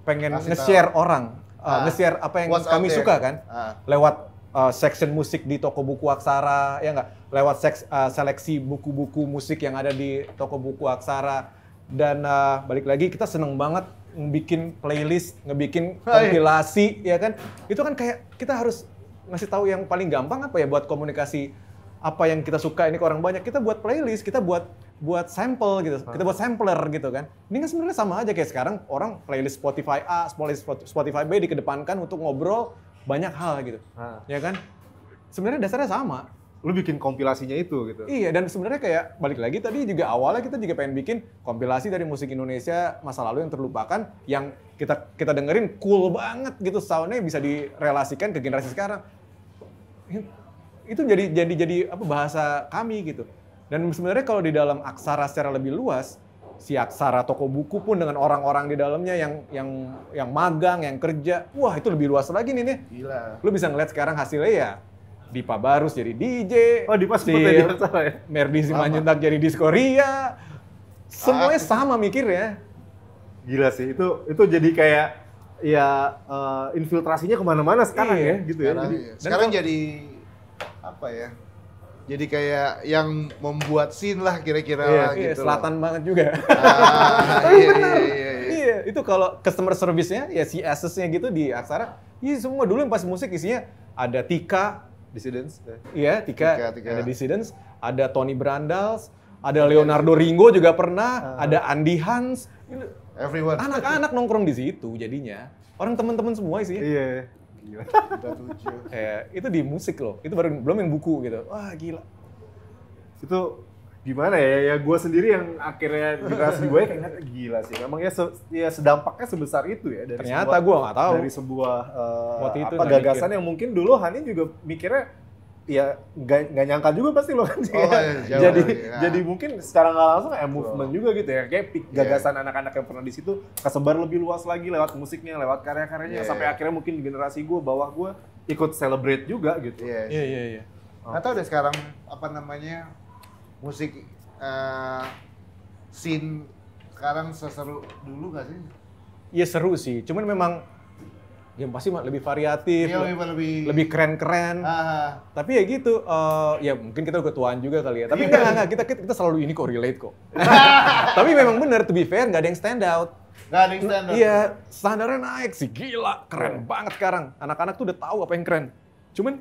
pengen nge-share orang, uh, ah. nge-share apa yang What's kami suka kan. Ah. Lewat uh, section musik di toko buku Aksara, ya enggak? Lewat seks, uh, seleksi buku-buku musik yang ada di toko buku Aksara dan uh, balik lagi kita seneng banget ngebikin playlist, ngebikin kompilasi, Hai. ya kan? Itu kan kayak kita harus ngasih tahu yang paling gampang apa ya buat komunikasi apa yang kita suka ini ke orang banyak. Kita buat playlist, kita buat buat sampel gitu, kita buat sampler gitu kan. Ini kan sebenarnya sama aja kayak sekarang orang playlist Spotify A, playlist Spotify B dikedepankan untuk ngobrol banyak hal gitu, ha. ya kan? Sebenarnya dasarnya sama, lu bikin kompilasinya itu gitu. Iya, dan sebenarnya kayak balik lagi tadi juga awalnya kita juga pengen bikin kompilasi dari musik Indonesia masa lalu yang terlupakan yang kita kita dengerin cool banget gitu soundnya bisa direlasikan ke generasi sekarang. Itu jadi jadi jadi apa bahasa kami gitu. Dan sebenarnya kalau di dalam aksara secara lebih luas, si aksara toko buku pun dengan orang-orang di dalamnya yang yang yang magang, yang kerja, wah itu lebih luas lagi nih nih. Gila. Lu bisa ngeliat sekarang hasilnya ya Dipa Barus jadi DJ. Oh, Dipa si ya? Merdi Simanjuntak jadi Diskoria. Semuanya ah. sama mikirnya. Gila sih, itu itu jadi kayak ya uh, infiltrasinya kemana-mana sekarang iya, ya gitu ya. sekarang, ya. Jadi, iya. Sekarang Dan, jadi apa ya? Jadi kayak yang membuat scene lah kira-kira iya, lah, gitu iya, gitu. Selatan loh. banget juga. Ah, iya, iya, iya, iya. <laughs> iya, itu kalau customer service-nya ya si nya gitu di Aksara, iya semua dulu yang pas musik isinya ada Tika, Dissidents. Iya, tiga Tika, Tika. ada Dissidents, ada Tony Brandals, ada iya. Leonardo Ringo juga pernah, uh, ada Andy Hans. Everyone. Anak-anak nongkrong di situ jadinya. Orang teman-teman semua sih. Iya. Gila. Eh, itu di musik loh. Itu baru belum yang buku gitu. Wah, gila. Itu gimana ya ya gue sendiri yang akhirnya generasi di bawah ya kayaknya gila sih memang ya, se, ya sedampaknya sebesar itu ya dari ternyata gue nggak tahu dari sebuah uh, Waktu itu apa gagasan mikir. yang mungkin dulu Hanin juga mikirnya ya nggak nyangka juga pasti lo kan oh, ya, <laughs> jadi ya. jadi mungkin sekarang nggak langsung ya movement oh. juga gitu ya kayak pik iya. gagasan anak-anak yang pernah di situ kesebar lebih luas lagi lewat musiknya lewat karya-karyanya yeah, sampai yeah. akhirnya mungkin generasi gue bawah gue ikut celebrate juga gitu iya iya iya atau iya, iya. oh. udah sekarang apa namanya musik uh, scene sekarang seseru dulu gak sih? Iya seru sih, cuman memang ya pasti lebih variatif, iya, lebih, lebih lebih keren-keren. Ah, ah. Tapi ya gitu, uh, ya mungkin kita udah tuaan juga kali ya. Tapi enggak, iya. enggak, kita, kita kita selalu ini kok relate kok. <laughs> Tapi memang benar, to be fair, nggak ada yang stand out. Nggak ada yang stand out. Iya, standarnya naik sih, gila, keren iya. banget sekarang. Anak-anak tuh udah tahu apa yang keren. Cuman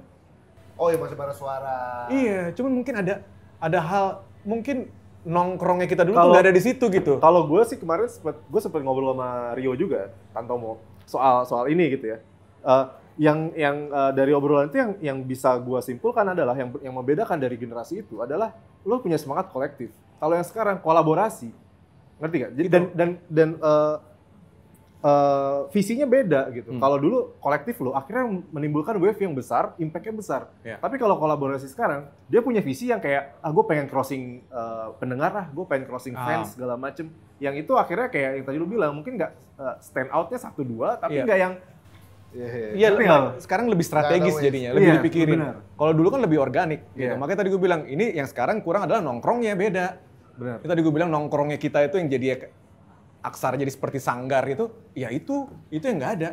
Oh ya masih bara suara. Iya, cuman mungkin ada ada hal mungkin nongkrongnya kita dulu kalo, tuh gak ada di situ gitu. Kalau gue sih kemarin sempet, gue sempet ngobrol sama Rio juga, Tantomo soal soal ini gitu ya. Uh, yang yang uh, dari obrolan itu yang yang bisa gue simpulkan adalah yang yang membedakan dari generasi itu adalah lo punya semangat kolektif. Kalau yang sekarang kolaborasi, ngerti gak? Jadi gitu. dan dan dan uh, uh, visinya beda gitu. Hmm. Kalau dulu kolektif lo, akhirnya menimbulkan wave yang besar, impactnya besar. Yeah. Tapi kalau kolaborasi sekarang, dia punya visi yang kayak, ah gue pengen crossing uh, pendengar lah, gue pengen crossing ah. fans segala macem. Yang itu akhirnya kayak yang tadi lu bilang, mungkin nggak uh, stand outnya satu dua, tapi iya. nggak yeah. yang Iya, yeah, iya, iya. yeah. sekarang lebih strategis jadinya, lebih yeah, dipikirin. Kalau dulu kan lebih organik, yeah. gitu. makanya tadi gue bilang ini yang sekarang kurang adalah nongkrongnya beda. Benar. Tadi gue bilang nongkrongnya kita itu yang jadi aksara jadi seperti sanggar itu, ya itu itu yang nggak ada.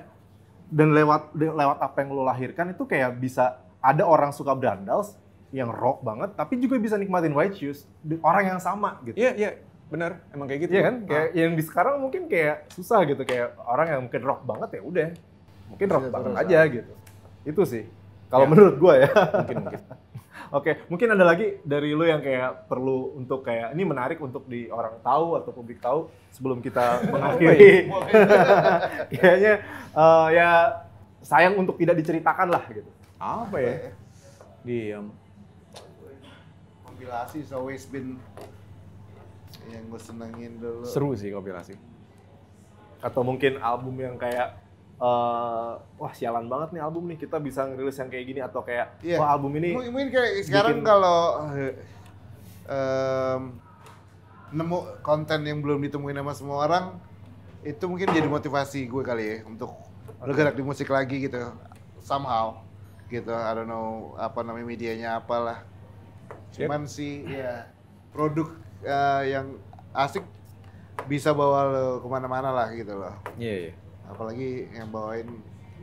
Dan lewat lewat apa yang lo lahirkan itu kayak bisa ada orang suka brandals yang rock banget, tapi juga bisa nikmatin white shoes orang yang sama gitu. Iya yeah, iya yeah. benar emang kayak gitu. Iya yeah, kan? Ah. Kayak yang di sekarang mungkin kayak susah gitu kayak orang yang mungkin rock banget ya udah mungkin rock banget ah. aja gitu. Itu sih kalau ya. menurut gue ya. Mungkin mungkin. <laughs> Oke, mungkin ada lagi dari lu yang kayak perlu untuk kayak ini menarik untuk di orang tahu atau publik tahu sebelum kita <laughs> mengakhiri. Ya? <laughs> Kayaknya uh, ya sayang untuk tidak diceritakan lah gitu. Apa ya? Diam. Kompilasi is always been yang gue senengin dulu. Seru sih kompilasi. Atau mungkin album yang kayak uh, wah sialan banget nih album nih kita bisa ngerilis yang kayak gini atau kayak yeah. wah album ini mungkin kayak sekarang bikin... kalau uh, um, nemu konten yang belum ditemuin sama semua orang itu mungkin jadi motivasi gue kali ya untuk okay. bergerak di musik lagi gitu somehow gitu I don't know apa namanya medianya apalah cuman yep. sih ya produk uh, yang asik bisa bawa lo kemana-mana lah gitu loh iya yeah, yeah apalagi yang bawain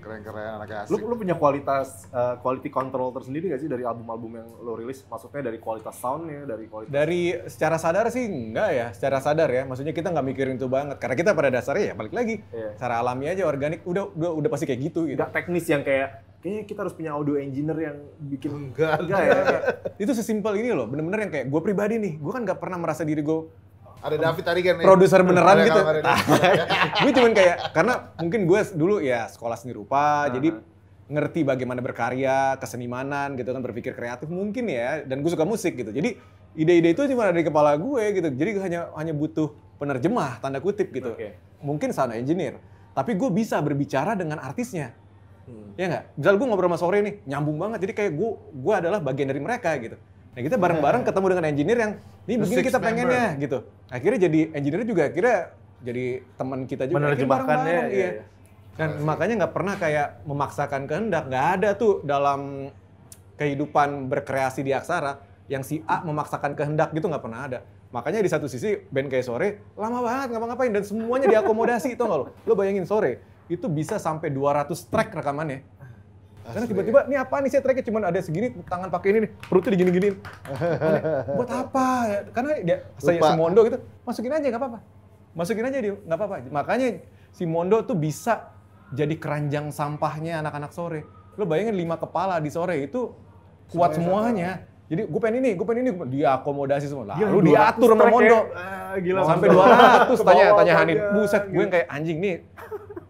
keren-keren anak asik. Lu, lu punya kualitas uh, quality control tersendiri gak sih dari album-album yang lo rilis? Maksudnya dari kualitas soundnya, dari kualitas dari secara sadar sih enggak ya, secara sadar ya. Maksudnya kita nggak mikirin itu banget karena kita pada dasarnya ya balik lagi yeah. secara alami aja organik udah udah udah pasti kayak gitu gitu. Gak teknis yang kayak kayaknya kita harus punya audio engineer yang bikin enggak enggak, ya. itu sesimpel ini loh, bener-bener yang kayak gue pribadi nih, gue kan nggak pernah merasa diri gue ada David tadi kan? Produser beneran gitu. <laughs> gue cuman kayak karena mungkin gue dulu ya sekolah seni rupa, jadi ngerti bagaimana berkarya, kesenimanan gitu kan berpikir kreatif mungkin ya dan gue suka musik gitu. Jadi ide-ide itu cuma ada di kepala gue gitu. Jadi gue hanya hanya butuh penerjemah tanda kutip gitu. Mungkin sana engineer, tapi gue bisa berbicara dengan artisnya. Hmm. Ya nggak? Misal gue ngobrol sama Sore nih, nyambung banget. Jadi kayak gue gue adalah bagian dari mereka gitu. Nah kita bareng-bareng iya. ketemu dengan engineer yang ini begini kita pengennya member. gitu. Akhirnya jadi engineer juga akhirnya jadi teman kita juga. Menerjemahkannya bareng -bareng, ya. Iya. Dan Masih. makanya nggak pernah kayak memaksakan kehendak. Nggak ada tuh dalam kehidupan berkreasi di aksara yang si A memaksakan kehendak gitu nggak pernah ada. Makanya di satu sisi band kayak sore lama banget ngapa-ngapain dan semuanya diakomodasi itu <laughs> nggak lo? Lo bayangin sore itu bisa sampai 200 track rekamannya Asli. Karena tiba-tiba, ini apa nih saya tracknya cuma ada segini, tangan pakai ini nih, perutnya digini-giniin. Buat apa? Karena dia, saya si Mondo gitu, masukin aja nggak apa-apa. Masukin aja dia, nggak apa-apa. Makanya si Mondo tuh bisa jadi keranjang sampahnya anak-anak sore. Lo bayangin lima kepala di sore itu kuat Semuanya semuanya. Sama. Jadi gue pengen ini, gue pengen ini, dia akomodasi semua. Lalu gila, diatur sama Mondo. Ya. Ah, gila, sampai 200 tanya tanya Hanif Buset, gue kayak anjing nih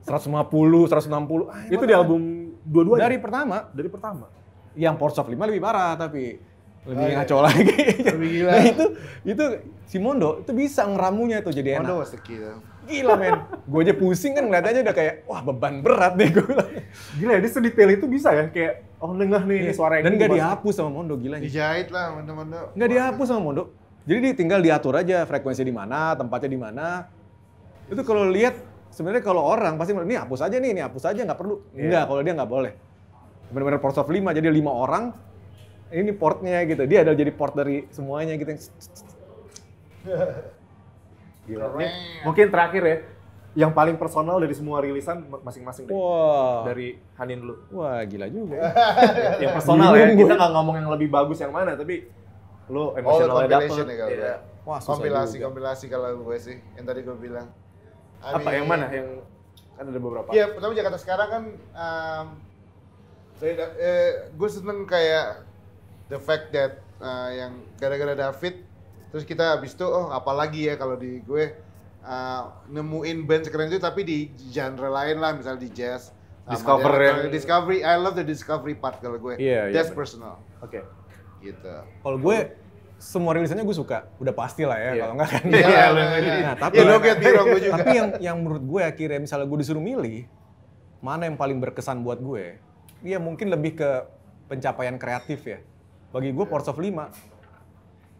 150, 160. Ay, itu di album Dua-duanya. Dari pertama. Dari pertama. Yang Porsche of 5 lebih parah tapi lebih oh, iya. ngaco iya. lagi. Lebih gila. Nah, itu itu si Mondo itu bisa ngeramunya tuh jadi enak. Mondo was Gila men. gue aja pusing kan ngeliatnya aja udah kayak wah beban berat deh gue. Gila dia sedetail itu bisa ya kayak oh nengah nih yeah. suara Dan gak dihapus sama Mondo gila ya. Dijahit lah Mondo-Mondo. Gak dihapus sama Mondo. Jadi dia tinggal diatur aja frekuensi di mana, tempatnya di mana. Itu kalau lihat sebenarnya kalau orang pasti ini hapus aja nih, ini hapus aja nggak perlu. Yeah. Enggak, kalau dia nggak boleh. Benar-benar port of lima jadi lima orang ini portnya gitu. Dia adalah jadi port dari semuanya gitu. <laughs> Gila. Ini, mungkin terakhir ya, yang paling personal dari semua rilisan masing-masing deh. Wow. Dari Hanin dulu. Wah, gila juga. Ya. <laughs> yang personal ya. Kita nggak ngomong yang lebih bagus yang mana, tapi lo oh, emosionalnya oh, dapet. Ya, ya. Wah, kompilasi, juga. kompilasi kalau gue sih. Yang tadi gue bilang. Amin. Apa yang mana? Yang kan ada beberapa. Iya, pertama Jakarta sekarang kan um, dari eh, gue seneng kayak the fact that uh, yang gara-gara David terus kita habis itu oh apalagi ya kalau di gue uh, nemuin band sekeren itu tapi di genre lain lah misalnya di jazz Discover ya. Discovery, I love the discovery part kalau gue. yeah, iya, That's yeah, personal. Oke. Okay. Gitu. Kalau gue semua rilisannya gue suka, udah pasti lah ya yeah. kalau nggak kan. <laughs> Iya, yeah, yeah. Nah, nah iya, tapi yeah, okay, tapi yang yang menurut gue akhirnya misalnya gue disuruh milih mana yang paling berkesan buat gue, ya mungkin lebih ke pencapaian kreatif ya. Bagi gue Ports of 5,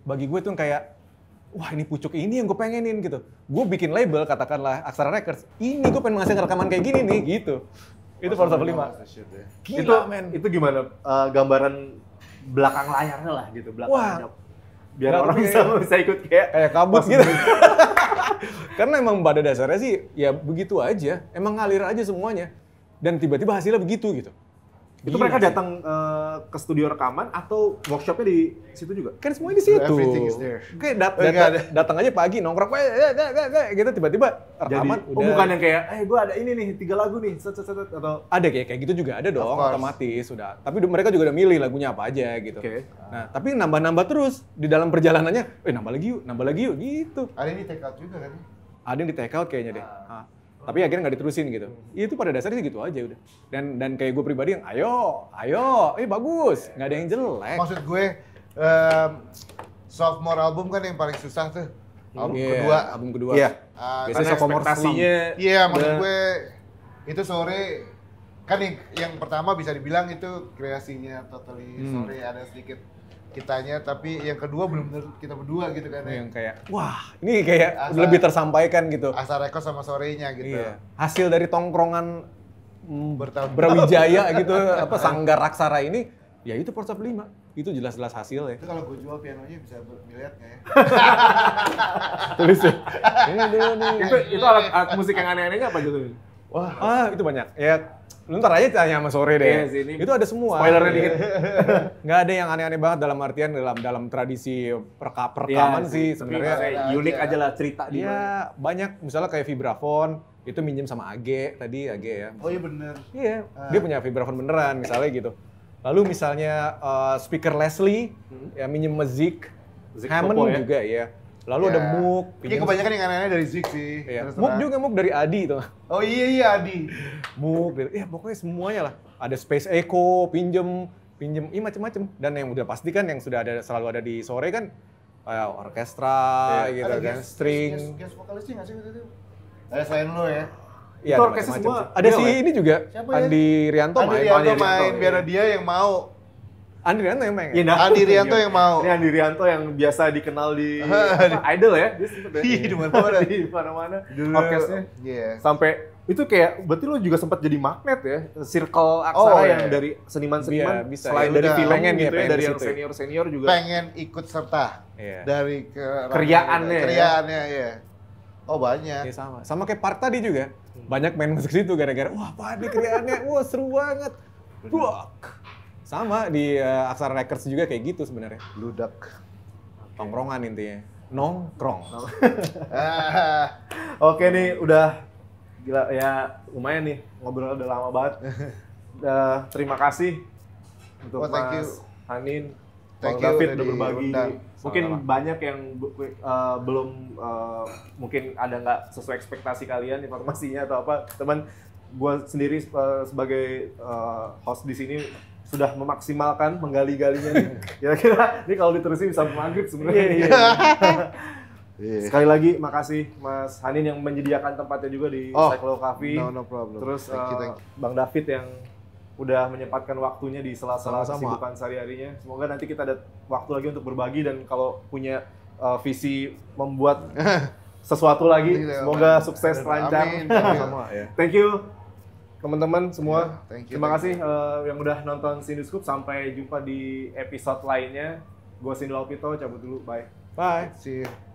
bagi gue tuh kayak wah ini pucuk ini yang gue pengenin gitu. Gue bikin label katakanlah Aksara Records, ini gue pengen menghasilkan rekaman kayak gini nih gitu. Itu Ports of 5. Ya. Gila, itu, men. Itu gimana uh, gambaran belakang layarnya lah gitu, belakang Wah, biar Nggak, orang bisa kayak, bisa ikut kayak kayak kabut gitu. <laughs> Karena emang pada dasarnya sih ya begitu aja, emang ngalir aja semuanya dan tiba-tiba hasilnya begitu gitu. Itu iya mereka datang uh, ke studio rekaman atau workshopnya di situ juga? Kan semuanya di situ. Everything is there. dat dat eh, dat datang aja pagi nongkrong, eh, eh, eh, eh, gitu tiba-tiba rekaman Jadi, oh, udah. Oh bukan yang kayak, eh gua ada ini nih, tiga lagu nih, set, set, set, atau? Ada kayak kayak gitu juga ada dong, otomatis sudah. Tapi mereka juga udah milih lagunya apa aja gitu. Okay. Nah tapi nambah-nambah terus di dalam perjalanannya, eh nambah lagi yuk, nambah lagi yuk gitu. Ada yang di take out juga kan? Ada yang di take out kayaknya deh. Ah. ah tapi akhirnya nggak diterusin gitu hmm. itu pada dasarnya sih gitu aja udah dan dan kayak gue pribadi yang ayo ayo eh bagus iya, nggak ada yang iya. jelek maksud gue um, sophomore album kan yang paling susah tuh iya, album yeah, kedua album kedua yeah. uh, biasanya sophomore iya yeah, maksud gue itu sore kan yang, yang pertama bisa dibilang itu kreasinya totally hmm. ada sedikit kitanya tapi yang kedua belum benar kita berdua gitu kan ya. kayak wah ini kayak asa, lebih tersampaikan gitu asal rekor sama sorenya gitu iya. hasil dari tongkrongan mm, bertahun berwijaya <laughs> gitu apa sanggar raksara ini ya itu Porsche lima itu jelas-jelas hasil ya itu kalau gue jual pianonya bisa miliar nggak ya <laughs> tulis ya <laughs> itu itu alat, alat musik yang aneh-anehnya apa gitu wah ah, itu banyak ya lu ntar aja tanya sama sore deh. Yes, iya itu ada semua. Spoilernya ya. dikit. Iya. <laughs> Gak ada yang aneh-aneh banget dalam artian dalam dalam tradisi perka perkaman ya, sih sebenarnya. Iya. Unik aja lah cerita dia. Ya, banyak misalnya kayak vibrafon itu minjem sama ag tadi ag ya. Oh iya bener. Iya, uh. dia punya vibrafon beneran misalnya gitu. Lalu misalnya uh, speaker Leslie hmm? ya minjem Mezik, Hammond Popo, ya? juga ya. Lalu yeah. ada iya. Muk. ini kebanyakan yang aneh-aneh dari Zik sih. Iya. Muk juga Muk dari Adi itu. Oh iya iya Adi. <laughs> Muk dari ya pokoknya semuanya lah. Ada Space Echo, pinjem, pinjem, iya macem-macem. Dan yang udah pasti kan yang sudah ada selalu ada di sore kan kayak eh, orkestra yeah. gitu ada kan, guess, string. Guest vokalis sih nggak sih itu? Ada selain lo ya. Iya, itu orkestra semua. Ada iya, si iya. ini juga, Siapa ya? Andi Rianto Andi main. Rianto main, biar dia yang mau Andi Rianto yang pengen. Ya, Andi Rianto yang mau. Ini Andi Rianto yang biasa dikenal di <laughs> apa, Idol ya, dia sempet ya. <laughs> di mana-mana, di mana-mana. Podcastnya. Yeah. Sampai itu kayak berarti lo juga sempat jadi magnet ya, circle oh, aksara oh, yang yeah. dari seniman-seniman yeah, bisa. selain ya, dari film gitu, gitu ya, pengen ya, dari yang senior-senior juga. Pengen ikut serta yeah. dari ke keriaannya ya. ya. Oh banyak. Ya, sama. Sama kayak part tadi juga. Banyak main masuk situ gara-gara wah padi keriaannya, wah seru banget. Buak sama di uh, Aksara Records juga kayak gitu sebenarnya. Ludak. Okay. Tongkrongan intinya. Nongkrong. Nong. <laughs> Oke nih udah gila ya lumayan nih ngobrol udah lama banget. uh, <laughs> terima kasih untuk oh, Mas you. Hanin, thank Bang David udah berbagi. Mungkin Sama-sama. banyak yang uh, belum uh, mungkin ada nggak sesuai ekspektasi kalian informasinya atau apa. Teman gue sendiri uh, sebagai uh, host di sini sudah memaksimalkan menggali-galinya nih. <laughs> Kira-kira ini kalau diterusin bisa maghrib sebenarnya. Yeah, iya, iya. <laughs> yeah. Sekali lagi makasih Mas Hanin yang menyediakan tempatnya juga di oh, Cyclo Cafe. No, no problem. Terus thank you, eh, thank you. Bang David yang udah menyempatkan waktunya di sela-sela kesibukan sehari-harinya. Semoga nanti kita ada waktu lagi untuk berbagi dan kalau punya uh, visi membuat <laughs> sesuatu lagi, iya, semoga sukses lancar. Amin. Sama, ya. Thank you teman-teman semua. Yeah, thank you, Terima thank kasih you. Eh, yang udah nonton Sinduscoop. Sampai jumpa di episode lainnya. Gue Sindu Alpito, cabut dulu. Bye. Bye. See you.